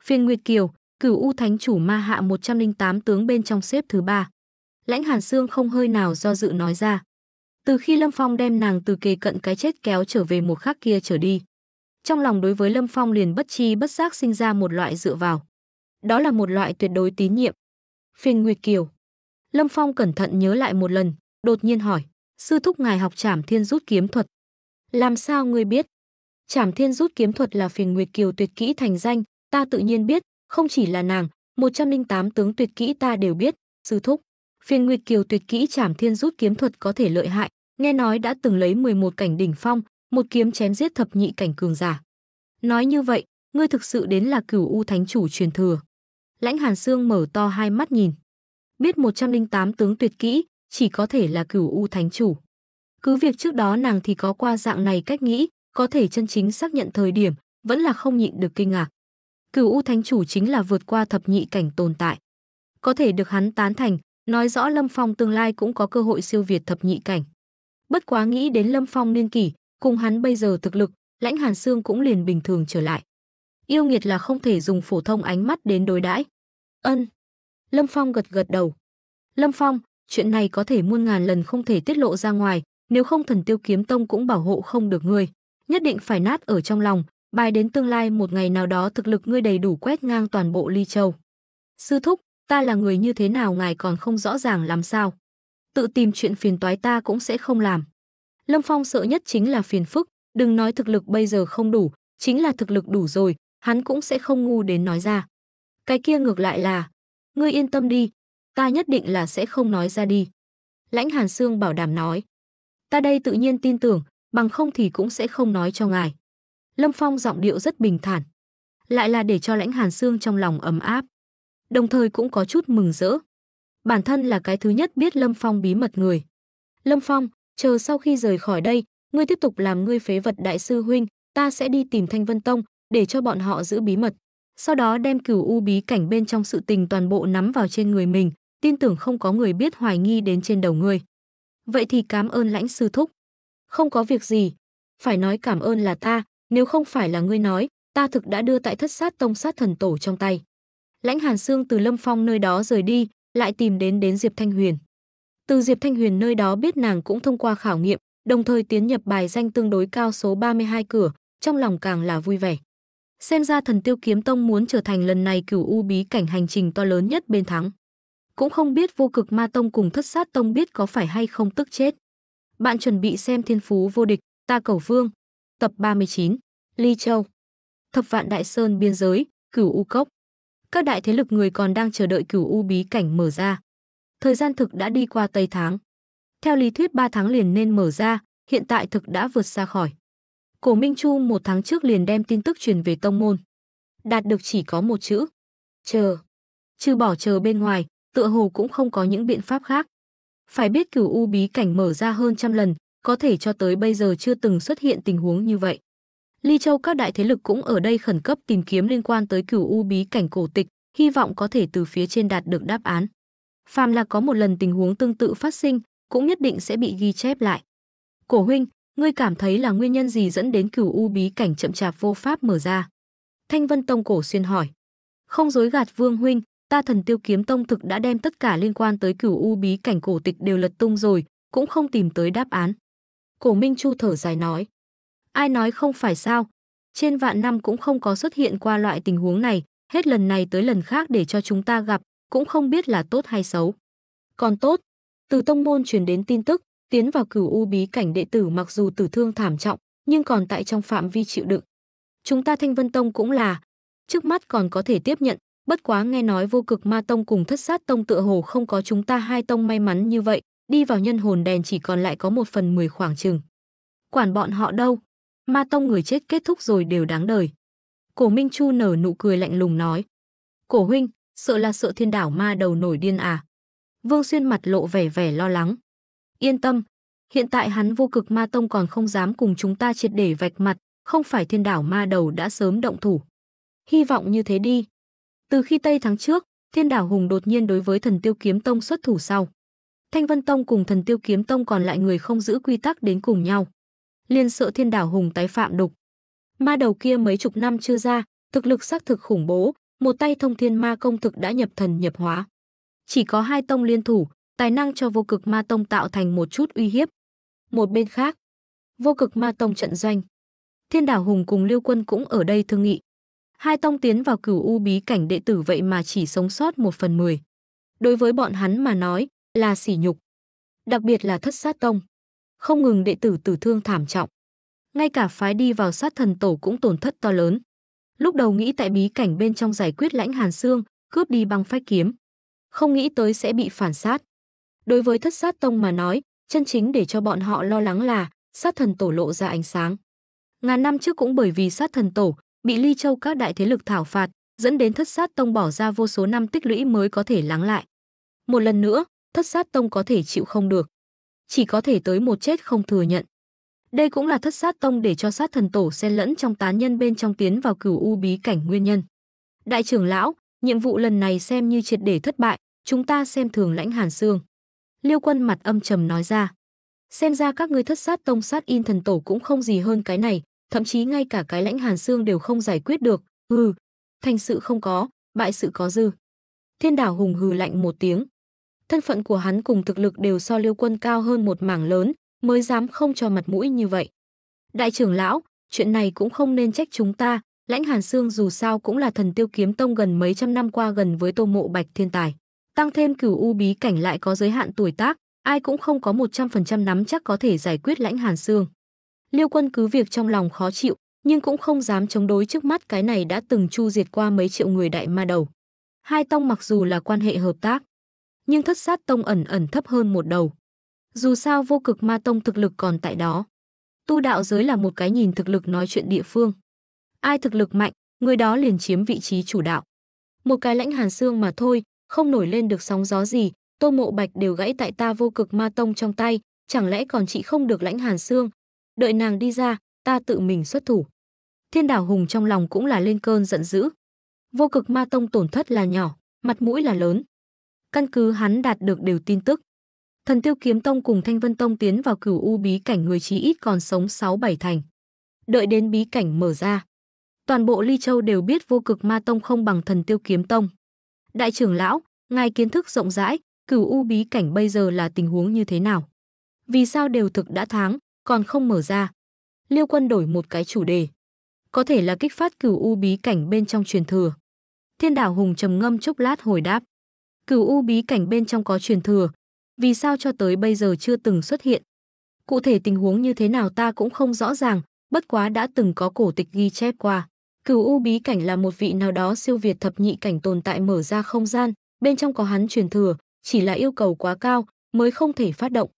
Phiên Nguyệt Kiều, cửu U Thánh Chủ Ma Hạ 108 tướng bên trong xếp thứ ba. Lãnh Hàn Sương không hơi nào do dự nói ra. Từ khi Lâm Phong đem nàng từ kề cận cái chết kéo trở về một khắc kia trở đi. Trong lòng đối với Lâm Phong liền bất chi bất giác sinh ra một loại dựa vào. Đó là một loại tuyệt đối tín nhiệm. Phiên Nguyệt Kiều. Lâm Phong cẩn thận nhớ lại một lần, đột nhiên hỏi sư thúc ngài học Trảm Thiên rút kiếm thuật. Làm sao ngươi biết? Trảm Thiên rút kiếm thuật là Phiền Nguyệt Kiều tuyệt kỹ thành danh, ta tự nhiên biết, không chỉ là nàng, 108 tướng tuyệt kỹ ta đều biết, sư thúc. Phiền Nguyệt Kiều tuyệt kỹ Trảm Thiên rút kiếm thuật có thể lợi hại, nghe nói đã từng lấy 11 cảnh đỉnh phong, một kiếm chém giết thập nhị cảnh cường giả. Nói như vậy, ngươi thực sự đến là Cửu U Thánh chủ truyền thừa. Lãnh Hàn Sương mở to hai mắt nhìn. Biết 108 tướng tuyệt kỹ, chỉ có thể là cửu u thánh chủ. Cứ việc trước đó nàng thì có qua dạng này cách nghĩ, có thể chân chính xác nhận thời điểm, vẫn là không nhịn được kinh ngạc. Cửu u thánh chủ chính là vượt qua thập nhị cảnh tồn tại. Có thể được hắn tán thành, nói rõ Lâm Phong tương lai cũng có cơ hội siêu việt thập nhị cảnh. Bất quá nghĩ đến Lâm Phong niên kỷ, cùng hắn bây giờ thực lực, Lãnh Hàn xương cũng liền bình thường trở lại. Yêu nghiệt là không thể dùng phổ thông ánh mắt đến đối đãi. Ân. Lâm Phong gật gật đầu. Lâm Phong, chuyện này có thể muôn ngàn lần không thể tiết lộ ra ngoài, nếu không thần tiêu kiếm tông cũng bảo hộ không được ngươi. Nhất định phải nát ở trong lòng, bài đến tương lai một ngày nào đó thực lực ngươi đầy đủ quét ngang toàn bộ ly châu. Sư thúc, ta là người như thế nào ngài còn không rõ ràng làm sao. Tự tìm chuyện phiền toái ta cũng sẽ không làm. Lâm Phong sợ nhất chính là phiền phức, đừng nói thực lực bây giờ không đủ, chính là thực lực đủ rồi, hắn cũng sẽ không ngu đến nói ra. Cái kia ngược lại là, ngươi yên tâm đi, ta nhất định là sẽ không nói ra đi. Lãnh Hàn Sương bảo đảm nói. Ta đây tự nhiên tin tưởng, bằng không thì cũng sẽ không nói cho ngài. Lâm Phong giọng điệu rất bình thản. Lại là để cho Lãnh Hàn Sương trong lòng ấm áp. Đồng thời cũng có chút mừng rỡ. Bản thân là cái thứ nhất biết Lâm Phong bí mật người. Lâm Phong, chờ sau khi rời khỏi đây, ngươi tiếp tục làm ngươi phế vật đại sư huynh, ta sẽ đi tìm Thanh Vân Tông để cho bọn họ giữ bí mật. Sau đó đem cửu u bí cảnh bên trong sự tình toàn bộ nắm vào trên người mình, tin tưởng không có người biết hoài nghi đến trên đầu ngươi. Vậy thì cảm ơn lãnh sư thúc. Không có việc gì. Phải nói cảm ơn là ta, nếu không phải là ngươi nói, ta thực đã đưa tại thất sát tông sát thần tổ trong tay. Lãnh Hàn Sương từ Lâm Phong nơi đó rời đi, lại tìm đến đến Diệp Thanh Huyền. Từ Diệp Thanh Huyền nơi đó biết nàng cũng thông qua khảo nghiệm, đồng thời tiến nhập bài danh tương đối cao số 32 cửa, trong lòng càng là vui vẻ. Xem ra thần tiêu kiếm tông muốn trở thành lần này cửu u bí cảnh hành trình to lớn nhất bên thắng. Cũng không biết vô cực ma tông cùng thất sát tông biết có phải hay không tức chết. Bạn chuẩn bị xem thiên phú vô địch, ta cầu vương. Tập 39, Ly Châu. Thập vạn đại sơn biên giới, cửu U Cốc. Các đại thế lực người còn đang chờ đợi cửu U bí cảnh mở ra. Thời gian thực đã đi qua Tây tháng. Theo lý thuyết 3 tháng liền nên mở ra, hiện tại thực đã vượt xa khỏi. Cổ Minh Chu một tháng trước liền đem tin tức truyền về tông môn. Đạt được chỉ có một chữ. Chờ. Trừ bỏ chờ bên ngoài, tựa hồ cũng không có những biện pháp khác. Phải biết cửu u bí cảnh mở ra hơn trăm lần, có thể cho tới bây giờ chưa từng xuất hiện tình huống như vậy. Ly Châu các đại thế lực cũng ở đây khẩn cấp tìm kiếm liên quan tới cửu u bí cảnh cổ tịch, hy vọng có thể từ phía trên đạt được đáp án. Phàm là có một lần tình huống tương tự phát sinh, cũng nhất định sẽ bị ghi chép lại. Cổ huynh, ngươi cảm thấy là nguyên nhân gì dẫn đến cửu u bí cảnh chậm chạp vô pháp mở ra? Thanh Vân Tông cổ xuyên hỏi. Không dối gạt Vương huynh, ta thần tiêu kiếm tông thực đã đem tất cả liên quan tới cửu u bí cảnh cổ tịch đều lật tung rồi, cũng không tìm tới đáp án. Cổ Minh Chu thở dài nói, ai nói không phải sao, trên vạn năm cũng không có xuất hiện qua loại tình huống này, hết lần này tới lần khác để cho chúng ta gặp, cũng không biết là tốt hay xấu. Còn tốt, từ tông môn truyền đến tin tức, tiến vào cửu u bí cảnh đệ tử mặc dù tử thương thảm trọng, nhưng còn tại trong phạm vi chịu đựng. Chúng ta Thanh Vân Tông cũng là, trước mắt còn có thể tiếp nhận, Bất quá nghe nói vô cực ma tông cùng thất sát tông tựa hồ không có chúng ta hai tông may mắn như vậy, đi vào nhân hồn đèn chỉ còn lại có một phần mười khoảng chừng. Quản bọn họ đâu? Ma tông người chết kết thúc rồi đều đáng đời. Cổ Minh Chu nở nụ cười lạnh lùng nói. Cổ huynh, sợ là sợ thiên đảo ma đầu nổi điên à? Vương Xuyên mặt lộ vẻ vẻ lo lắng. Yên tâm, hiện tại hắn vô cực ma tông còn không dám cùng chúng ta triệt để vạch mặt, không phải thiên đảo ma đầu đã sớm động thủ. Hy vọng như thế đi. Từ khi Tây tháng trước, Thiên Đảo Hùng đột nhiên đối với Thần Tiêu Kiếm Tông xuất thủ sau. Thanh Vân Tông cùng Thần Tiêu Kiếm Tông còn lại người không giữ quy tắc đến cùng nhau. Liên sợ Thiên Đảo Hùng tái phạm đục. Ma đầu kia mấy chục năm chưa ra, thực lực xác thực khủng bố, một tay thông thiên ma công thực đã nhập thần nhập hóa. Chỉ có hai tông liên thủ, tài năng cho vô cực ma tông tạo thành một chút uy hiếp. Một bên khác, vô cực ma tông trận doanh. Thiên đảo hùng cùng lưu Quân cũng ở đây thương nghị hai tông tiến vào cửu u bí cảnh đệ tử vậy mà chỉ sống sót một phần mười. Đối với bọn hắn mà nói, là sỉ nhục. Đặc biệt là thất sát tông. Không ngừng đệ tử tử thương thảm trọng. Ngay cả phái đi vào sát thần tổ cũng tổn thất to lớn. Lúc đầu nghĩ tại bí cảnh bên trong giải quyết lãnh hàn xương, cướp đi băng phách kiếm. Không nghĩ tới sẽ bị phản sát. Đối với thất sát tông mà nói, chân chính để cho bọn họ lo lắng là sát thần tổ lộ ra ánh sáng. Ngàn năm trước cũng bởi vì sát thần tổ, bị ly châu các đại thế lực thảo phạt dẫn đến thất sát tông bỏ ra vô số năm tích lũy mới có thể lắng lại một lần nữa thất sát tông có thể chịu không được chỉ có thể tới một chết không thừa nhận đây cũng là thất sát tông để cho sát thần tổ xen lẫn trong tán nhân bên trong tiến vào cửu u bí cảnh nguyên nhân đại trưởng lão nhiệm vụ lần này xem như triệt để thất bại chúng ta xem thường lãnh hàn xương liêu quân mặt âm trầm nói ra xem ra các ngươi thất sát tông sát in thần tổ cũng không gì hơn cái này thậm chí ngay cả cái lãnh hàn xương đều không giải quyết được, hừ, thành sự không có, bại sự có dư. Thiên đảo hùng hừ lạnh một tiếng. Thân phận của hắn cùng thực lực đều so liêu quân cao hơn một mảng lớn, mới dám không cho mặt mũi như vậy. Đại trưởng lão, chuyện này cũng không nên trách chúng ta, lãnh hàn xương dù sao cũng là thần tiêu kiếm tông gần mấy trăm năm qua gần với tô mộ bạch thiên tài. Tăng thêm cửu u bí cảnh lại có giới hạn tuổi tác, ai cũng không có một trăm phần trăm nắm chắc có thể giải quyết lãnh hàn xương. Liêu Quân cứ việc trong lòng khó chịu, nhưng cũng không dám chống đối trước mắt cái này đã từng chu diệt qua mấy triệu người đại ma đầu. Hai tông mặc dù là quan hệ hợp tác, nhưng thất sát tông ẩn ẩn thấp hơn một đầu. Dù sao vô cực ma tông thực lực còn tại đó. Tu đạo giới là một cái nhìn thực lực nói chuyện địa phương. Ai thực lực mạnh, người đó liền chiếm vị trí chủ đạo. Một cái lãnh hàn xương mà thôi, không nổi lên được sóng gió gì, tô mộ bạch đều gãy tại ta vô cực ma tông trong tay, chẳng lẽ còn chị không được lãnh hàn xương, đợi nàng đi ra, ta tự mình xuất thủ. Thiên đảo hùng trong lòng cũng là lên cơn giận dữ. Vô cực ma tông tổn thất là nhỏ, mặt mũi là lớn. Căn cứ hắn đạt được đều tin tức. Thần tiêu kiếm tông cùng thanh vân tông tiến vào cửu u bí cảnh người chí ít còn sống 6-7 thành. Đợi đến bí cảnh mở ra. Toàn bộ ly châu đều biết vô cực ma tông không bằng thần tiêu kiếm tông. Đại trưởng lão, ngài kiến thức rộng rãi, cửu u bí cảnh bây giờ là tình huống như thế nào? Vì sao đều thực đã thắng? còn không mở ra. Liêu Quân đổi một cái chủ đề, có thể là kích phát cửu u bí cảnh bên trong truyền thừa. Thiên Đảo Hùng trầm ngâm chốc lát hồi đáp, cửu u bí cảnh bên trong có truyền thừa, vì sao cho tới bây giờ chưa từng xuất hiện? Cụ thể tình huống như thế nào ta cũng không rõ ràng, bất quá đã từng có cổ tịch ghi chép qua. Cửu U bí cảnh là một vị nào đó siêu việt thập nhị cảnh tồn tại mở ra không gian, bên trong có hắn truyền thừa, chỉ là yêu cầu quá cao mới không thể phát động.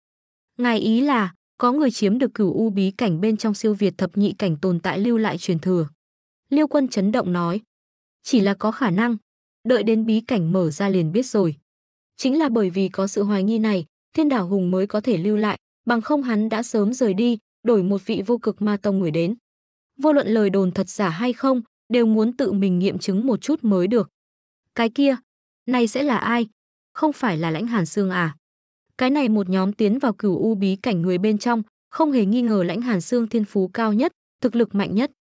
Ngài ý là có người chiếm được cửu u bí cảnh bên trong siêu việt thập nhị cảnh tồn tại lưu lại truyền thừa. Liêu Quân chấn động nói, chỉ là có khả năng, đợi đến bí cảnh mở ra liền biết rồi. Chính là bởi vì có sự hoài nghi này, Thiên Đảo Hùng mới có thể lưu lại, bằng không hắn đã sớm rời đi, đổi một vị vô cực ma tông người đến. Vô luận lời đồn thật giả hay không, đều muốn tự mình nghiệm chứng một chút mới được. Cái kia, này sẽ là ai? Không phải là lãnh hàn xương à? Cái này một nhóm tiến vào cửu u bí cảnh người bên trong, không hề nghi ngờ Lãnh Hàn xương thiên phú cao nhất, thực lực mạnh nhất.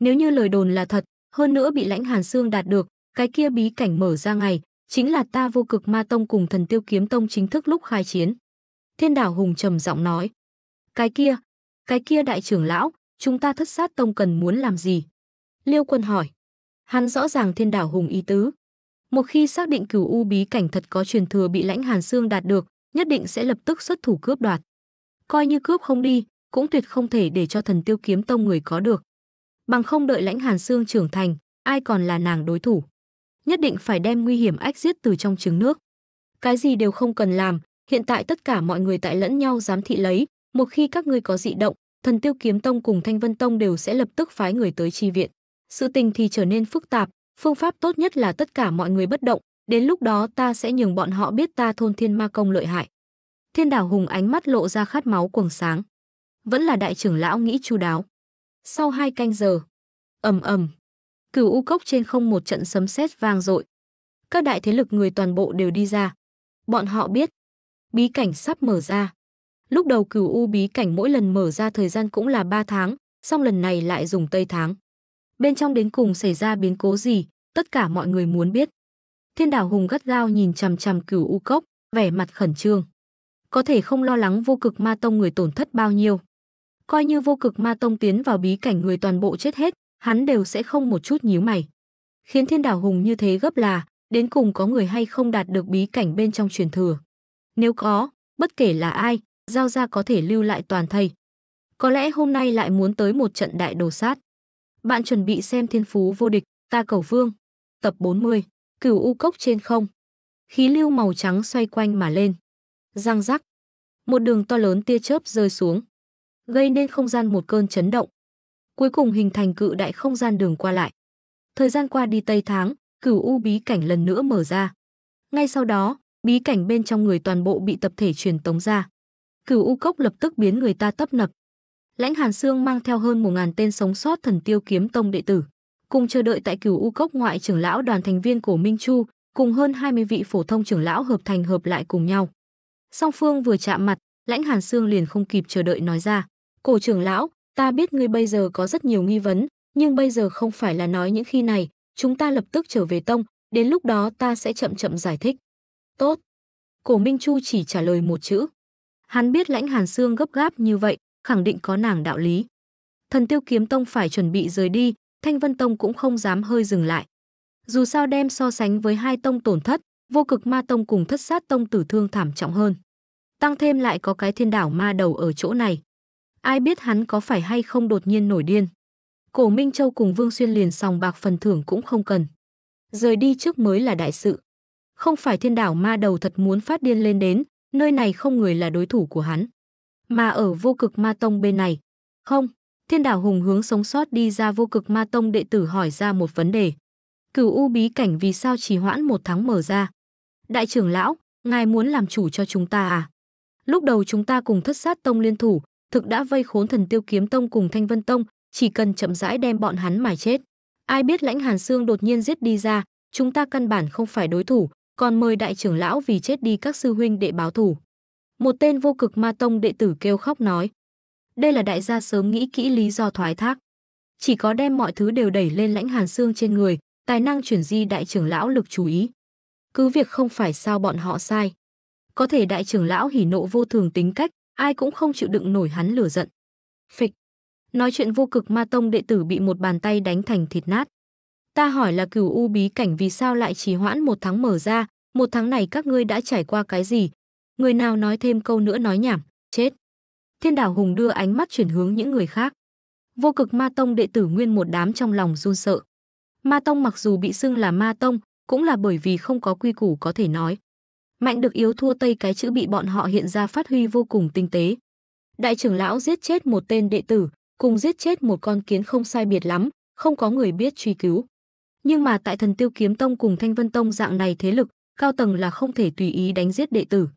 Nếu như lời đồn là thật, hơn nữa bị Lãnh Hàn xương đạt được, cái kia bí cảnh mở ra ngày, chính là ta vô cực ma tông cùng thần tiêu kiếm tông chính thức lúc khai chiến. Thiên đảo hùng trầm giọng nói. Cái kia, cái kia đại trưởng lão, chúng ta thất sát tông cần muốn làm gì? Liêu quân hỏi. Hắn rõ ràng thiên đảo hùng ý tứ. Một khi xác định cửu u bí cảnh thật có truyền thừa bị lãnh hàn xương đạt được, nhất định sẽ lập tức xuất thủ cướp đoạt. Coi như cướp không đi, cũng tuyệt không thể để cho thần tiêu kiếm tông người có được. Bằng không đợi lãnh hàn xương trưởng thành, ai còn là nàng đối thủ. Nhất định phải đem nguy hiểm ách giết từ trong trứng nước. Cái gì đều không cần làm, hiện tại tất cả mọi người tại lẫn nhau dám thị lấy, một khi các ngươi có dị động, thần tiêu kiếm tông cùng thanh vân tông đều sẽ lập tức phái người tới chi viện. Sự tình thì trở nên phức tạp, phương pháp tốt nhất là tất cả mọi người bất động, đến lúc đó ta sẽ nhường bọn họ biết ta thôn thiên ma công lợi hại. Thiên đảo hùng ánh mắt lộ ra khát máu cuồng sáng. Vẫn là đại trưởng lão nghĩ chu đáo. Sau hai canh giờ, ầm ầm, cửu u cốc trên không một trận sấm sét vang dội. Các đại thế lực người toàn bộ đều đi ra. Bọn họ biết, bí cảnh sắp mở ra. Lúc đầu cửu u bí cảnh mỗi lần mở ra thời gian cũng là 3 tháng, song lần này lại dùng tây tháng. Bên trong đến cùng xảy ra biến cố gì, tất cả mọi người muốn biết. Thiên Đảo Hùng gắt gao nhìn chằm chằm Cửu U Cốc, vẻ mặt khẩn trương. Có thể không lo lắng vô cực ma tông người tổn thất bao nhiêu. Coi như vô cực ma tông tiến vào bí cảnh người toàn bộ chết hết, hắn đều sẽ không một chút nhíu mày. Khiến Thiên Đảo Hùng như thế gấp là, đến cùng có người hay không đạt được bí cảnh bên trong truyền thừa. Nếu có, bất kể là ai, giao ra có thể lưu lại toàn thây. Có lẽ hôm nay lại muốn tới một trận đại đồ sát. Bạn chuẩn bị xem thiên phú vô địch, ta cầu vương. Tập 40 cửu u cốc trên không. Khí lưu màu trắng xoay quanh mà lên. Răng rắc. Một đường to lớn tia chớp rơi xuống. Gây nên không gian một cơn chấn động. Cuối cùng hình thành cự đại không gian đường qua lại. Thời gian qua đi tây tháng, cửu u bí cảnh lần nữa mở ra. Ngay sau đó, bí cảnh bên trong người toàn bộ bị tập thể truyền tống ra. Cửu u cốc lập tức biến người ta tấp nập. Lãnh Hàn Sương mang theo hơn một ngàn tên sống sót thần tiêu kiếm tông đệ tử cùng chờ đợi tại Cửu U Cốc ngoại trưởng lão đoàn thành viên của Minh Chu, cùng hơn 20 vị phổ thông trưởng lão hợp thành hợp lại cùng nhau. Song phương vừa chạm mặt, Lãnh Hàn Sương liền không kịp chờ đợi nói ra, "Cổ trưởng lão, ta biết ngươi bây giờ có rất nhiều nghi vấn, nhưng bây giờ không phải là nói những khi này, chúng ta lập tức trở về tông, đến lúc đó ta sẽ chậm chậm giải thích." "Tốt." Cổ Minh Chu chỉ trả lời một chữ. Hắn biết Lãnh Hàn Sương gấp gáp như vậy, khẳng định có nàng đạo lý. Thần Tiêu Kiếm Tông phải chuẩn bị rời đi, Thanh Vân Tông cũng không dám hơi dừng lại. Dù sao đem so sánh với hai tông tổn thất, vô cực ma tông cùng thất sát tông tử thương thảm trọng hơn. Tăng thêm lại có cái thiên đảo ma đầu ở chỗ này. Ai biết hắn có phải hay không đột nhiên nổi điên. Cổ Minh Châu cùng Vương Xuyên liền sòng bạc phần thưởng cũng không cần. Rời đi trước mới là đại sự. Không phải thiên đảo ma đầu thật muốn phát điên lên đến, nơi này không người là đối thủ của hắn. Mà ở vô cực ma tông bên này, không, Thiên đảo hùng hướng sống sót đi ra vô cực ma tông đệ tử hỏi ra một vấn đề. Cửu U bí cảnh vì sao trì hoãn một tháng mở ra? Đại trưởng lão, ngài muốn làm chủ cho chúng ta à? Lúc đầu chúng ta cùng thất sát tông liên thủ, thực đã vây khốn thần tiêu kiếm tông cùng thanh vân tông, chỉ cần chậm rãi đem bọn hắn mài chết. Ai biết lãnh hàn xương đột nhiên giết đi ra, chúng ta căn bản không phải đối thủ, còn mời đại trưởng lão vì chết đi các sư huynh đệ báo thủ. Một tên vô cực ma tông đệ tử kêu khóc nói, đây là đại gia sớm nghĩ kỹ lý do thoái thác. Chỉ có đem mọi thứ đều đẩy lên lãnh hàn xương trên người, tài năng chuyển di đại trưởng lão lực chú ý. Cứ việc không phải sao bọn họ sai. Có thể đại trưởng lão hỉ nộ vô thường tính cách, ai cũng không chịu đựng nổi hắn lửa giận. Phịch. Nói chuyện vô cực ma tông đệ tử bị một bàn tay đánh thành thịt nát. Ta hỏi là cửu u bí cảnh vì sao lại trì hoãn một tháng mở ra, một tháng này các ngươi đã trải qua cái gì? Người nào nói thêm câu nữa nói nhảm, chết. Thiên đảo Hùng đưa ánh mắt chuyển hướng những người khác. Vô cực ma tông đệ tử nguyên một đám trong lòng run sợ. Ma tông mặc dù bị xưng là ma tông, cũng là bởi vì không có quy củ có thể nói. Mạnh được yếu thua tây cái chữ bị bọn họ hiện ra phát huy vô cùng tinh tế. Đại trưởng lão giết chết một tên đệ tử, cùng giết chết một con kiến không sai biệt lắm, không có người biết truy cứu. Nhưng mà tại thần tiêu kiếm tông cùng thanh vân tông dạng này thế lực, cao tầng là không thể tùy ý đánh giết đệ tử.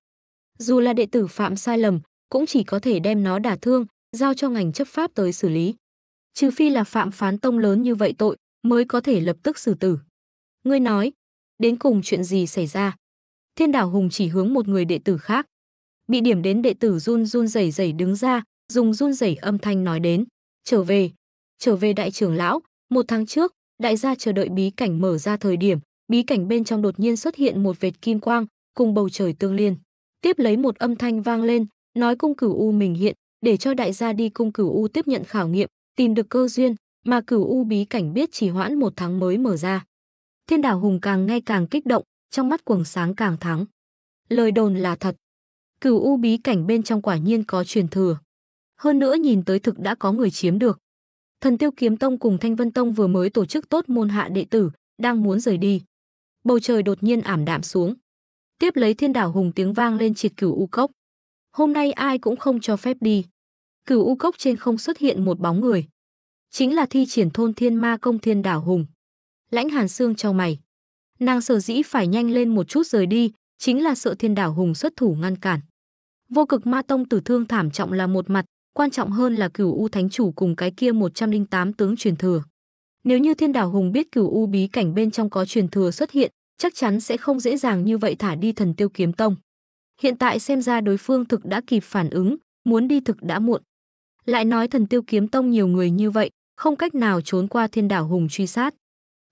Dù là đệ tử phạm sai lầm, cũng chỉ có thể đem nó đả thương, giao cho ngành chấp pháp tới xử lý. Trừ phi là phạm phán tông lớn như vậy tội, mới có thể lập tức xử tử. Ngươi nói, đến cùng chuyện gì xảy ra? Thiên đảo Hùng chỉ hướng một người đệ tử khác. Bị điểm đến đệ tử run run rẩy rẩy đứng ra, dùng run rẩy âm thanh nói đến. Trở về, trở về đại trưởng lão, một tháng trước, đại gia chờ đợi bí cảnh mở ra thời điểm, bí cảnh bên trong đột nhiên xuất hiện một vệt kim quang, cùng bầu trời tương liên. Tiếp lấy một âm thanh vang lên, nói cung cửu u mình hiện để cho đại gia đi cung cửu u tiếp nhận khảo nghiệm tìm được cơ duyên mà cửu u bí cảnh biết chỉ hoãn một tháng mới mở ra thiên đảo hùng càng ngay càng kích động trong mắt quầng sáng càng thắng lời đồn là thật cửu u bí cảnh bên trong quả nhiên có truyền thừa hơn nữa nhìn tới thực đã có người chiếm được thần tiêu kiếm tông cùng thanh vân tông vừa mới tổ chức tốt môn hạ đệ tử đang muốn rời đi bầu trời đột nhiên ảm đạm xuống tiếp lấy thiên đảo hùng tiếng vang lên triệt cửu u cốc Hôm nay ai cũng không cho phép đi. Cửu u cốc trên không xuất hiện một bóng người. Chính là thi triển thôn thiên ma công thiên đảo hùng. Lãnh hàn xương cho mày. Nàng sở dĩ phải nhanh lên một chút rời đi, chính là sợ thiên đảo hùng xuất thủ ngăn cản. Vô cực ma tông tử thương thảm trọng là một mặt, quan trọng hơn là cửu u thánh chủ cùng cái kia 108 tướng truyền thừa. Nếu như thiên đảo hùng biết cửu u bí cảnh bên trong có truyền thừa xuất hiện, chắc chắn sẽ không dễ dàng như vậy thả đi thần tiêu kiếm tông. Hiện tại xem ra đối phương thực đã kịp phản ứng, muốn đi thực đã muộn. Lại nói thần tiêu kiếm tông nhiều người như vậy, không cách nào trốn qua thiên đảo hùng truy sát.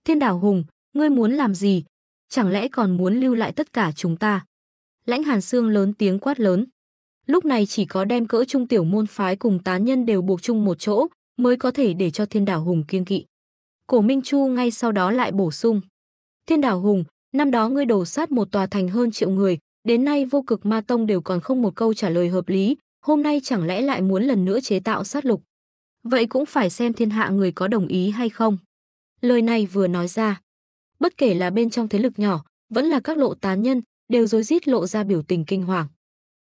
Thiên đảo hùng, ngươi muốn làm gì? Chẳng lẽ còn muốn lưu lại tất cả chúng ta? Lãnh hàn xương lớn tiếng quát lớn. Lúc này chỉ có đem cỡ trung tiểu môn phái cùng tán nhân đều buộc chung một chỗ, mới có thể để cho thiên đảo hùng kiên kỵ. Cổ Minh Chu ngay sau đó lại bổ sung. Thiên đảo hùng, năm đó ngươi đổ sát một tòa thành hơn triệu người, Đến nay vô cực ma tông đều còn không một câu trả lời hợp lý, hôm nay chẳng lẽ lại muốn lần nữa chế tạo sát lục. Vậy cũng phải xem thiên hạ người có đồng ý hay không. Lời này vừa nói ra, bất kể là bên trong thế lực nhỏ, vẫn là các lộ tán nhân, đều rối rít lộ ra biểu tình kinh hoàng.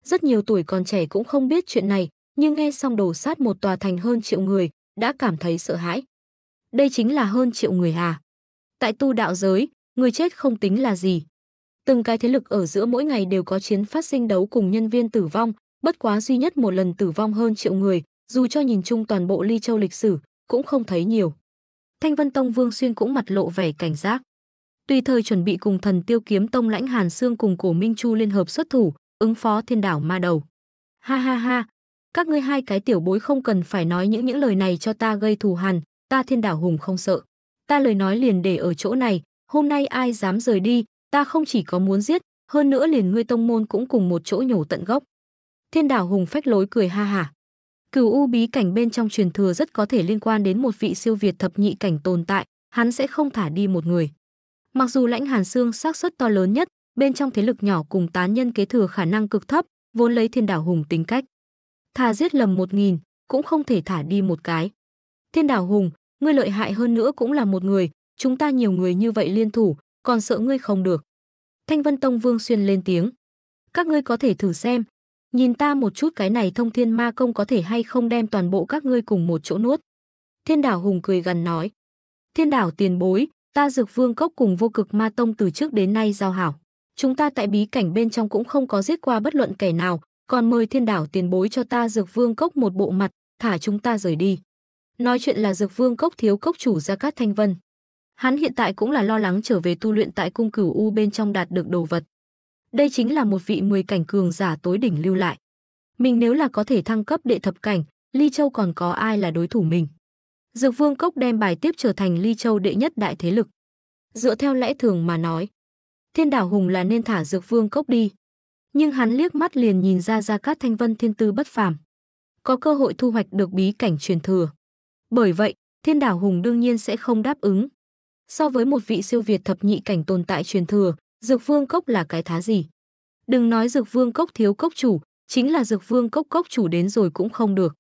Rất nhiều tuổi còn trẻ cũng không biết chuyện này, nhưng nghe xong đồ sát một tòa thành hơn triệu người, đã cảm thấy sợ hãi. Đây chính là hơn triệu người hà. Tại tu đạo giới, người chết không tính là gì từng cái thế lực ở giữa mỗi ngày đều có chiến phát sinh đấu cùng nhân viên tử vong, bất quá duy nhất một lần tử vong hơn triệu người, dù cho nhìn chung toàn bộ Ly Châu lịch sử, cũng không thấy nhiều. Thanh Vân Tông Vương Xuyên cũng mặt lộ vẻ cảnh giác. Tùy thời chuẩn bị cùng thần tiêu kiếm tông lãnh Hàn Sương cùng cổ Minh Chu liên hợp xuất thủ, ứng phó thiên đảo ma đầu. Ha ha ha, các ngươi hai cái tiểu bối không cần phải nói những những lời này cho ta gây thù hằn, ta thiên đảo hùng không sợ. Ta lời nói liền để ở chỗ này, hôm nay ai dám rời đi, ta không chỉ có muốn giết, hơn nữa liền ngươi tông môn cũng cùng một chỗ nhổ tận gốc. Thiên đảo hùng phách lối cười ha hả. Cửu u bí cảnh bên trong truyền thừa rất có thể liên quan đến một vị siêu việt thập nhị cảnh tồn tại, hắn sẽ không thả đi một người. Mặc dù lãnh hàn xương xác suất to lớn nhất, bên trong thế lực nhỏ cùng tán nhân kế thừa khả năng cực thấp, vốn lấy thiên đảo hùng tính cách. Thà giết lầm một nghìn, cũng không thể thả đi một cái. Thiên đảo hùng, ngươi lợi hại hơn nữa cũng là một người, chúng ta nhiều người như vậy liên thủ, còn sợ ngươi không được. Thanh Vân Tông Vương Xuyên lên tiếng. Các ngươi có thể thử xem, nhìn ta một chút cái này thông thiên ma công có thể hay không đem toàn bộ các ngươi cùng một chỗ nuốt. Thiên đảo hùng cười gần nói. Thiên đảo tiền bối, ta dược vương cốc cùng vô cực ma tông từ trước đến nay giao hảo. Chúng ta tại bí cảnh bên trong cũng không có giết qua bất luận kẻ nào, còn mời thiên đảo tiền bối cho ta dược vương cốc một bộ mặt, thả chúng ta rời đi. Nói chuyện là dược vương cốc thiếu cốc chủ ra các thanh vân. Hắn hiện tại cũng là lo lắng trở về tu luyện tại cung cửu U bên trong đạt được đồ vật. Đây chính là một vị mười cảnh cường giả tối đỉnh lưu lại. Mình nếu là có thể thăng cấp đệ thập cảnh, Ly Châu còn có ai là đối thủ mình. Dược Vương Cốc đem bài tiếp trở thành Ly Châu đệ nhất đại thế lực. Dựa theo lẽ thường mà nói, Thiên Đảo Hùng là nên thả Dược Vương Cốc đi. Nhưng hắn liếc mắt liền nhìn ra ra các thanh vân thiên tư bất phàm. Có cơ hội thu hoạch được bí cảnh truyền thừa. Bởi vậy, Thiên Đảo Hùng đương nhiên sẽ không đáp ứng. So với một vị siêu việt thập nhị cảnh tồn tại truyền thừa, Dược Vương Cốc là cái thá gì? Đừng nói Dược Vương Cốc thiếu cốc chủ, chính là Dược Vương Cốc cốc chủ đến rồi cũng không được.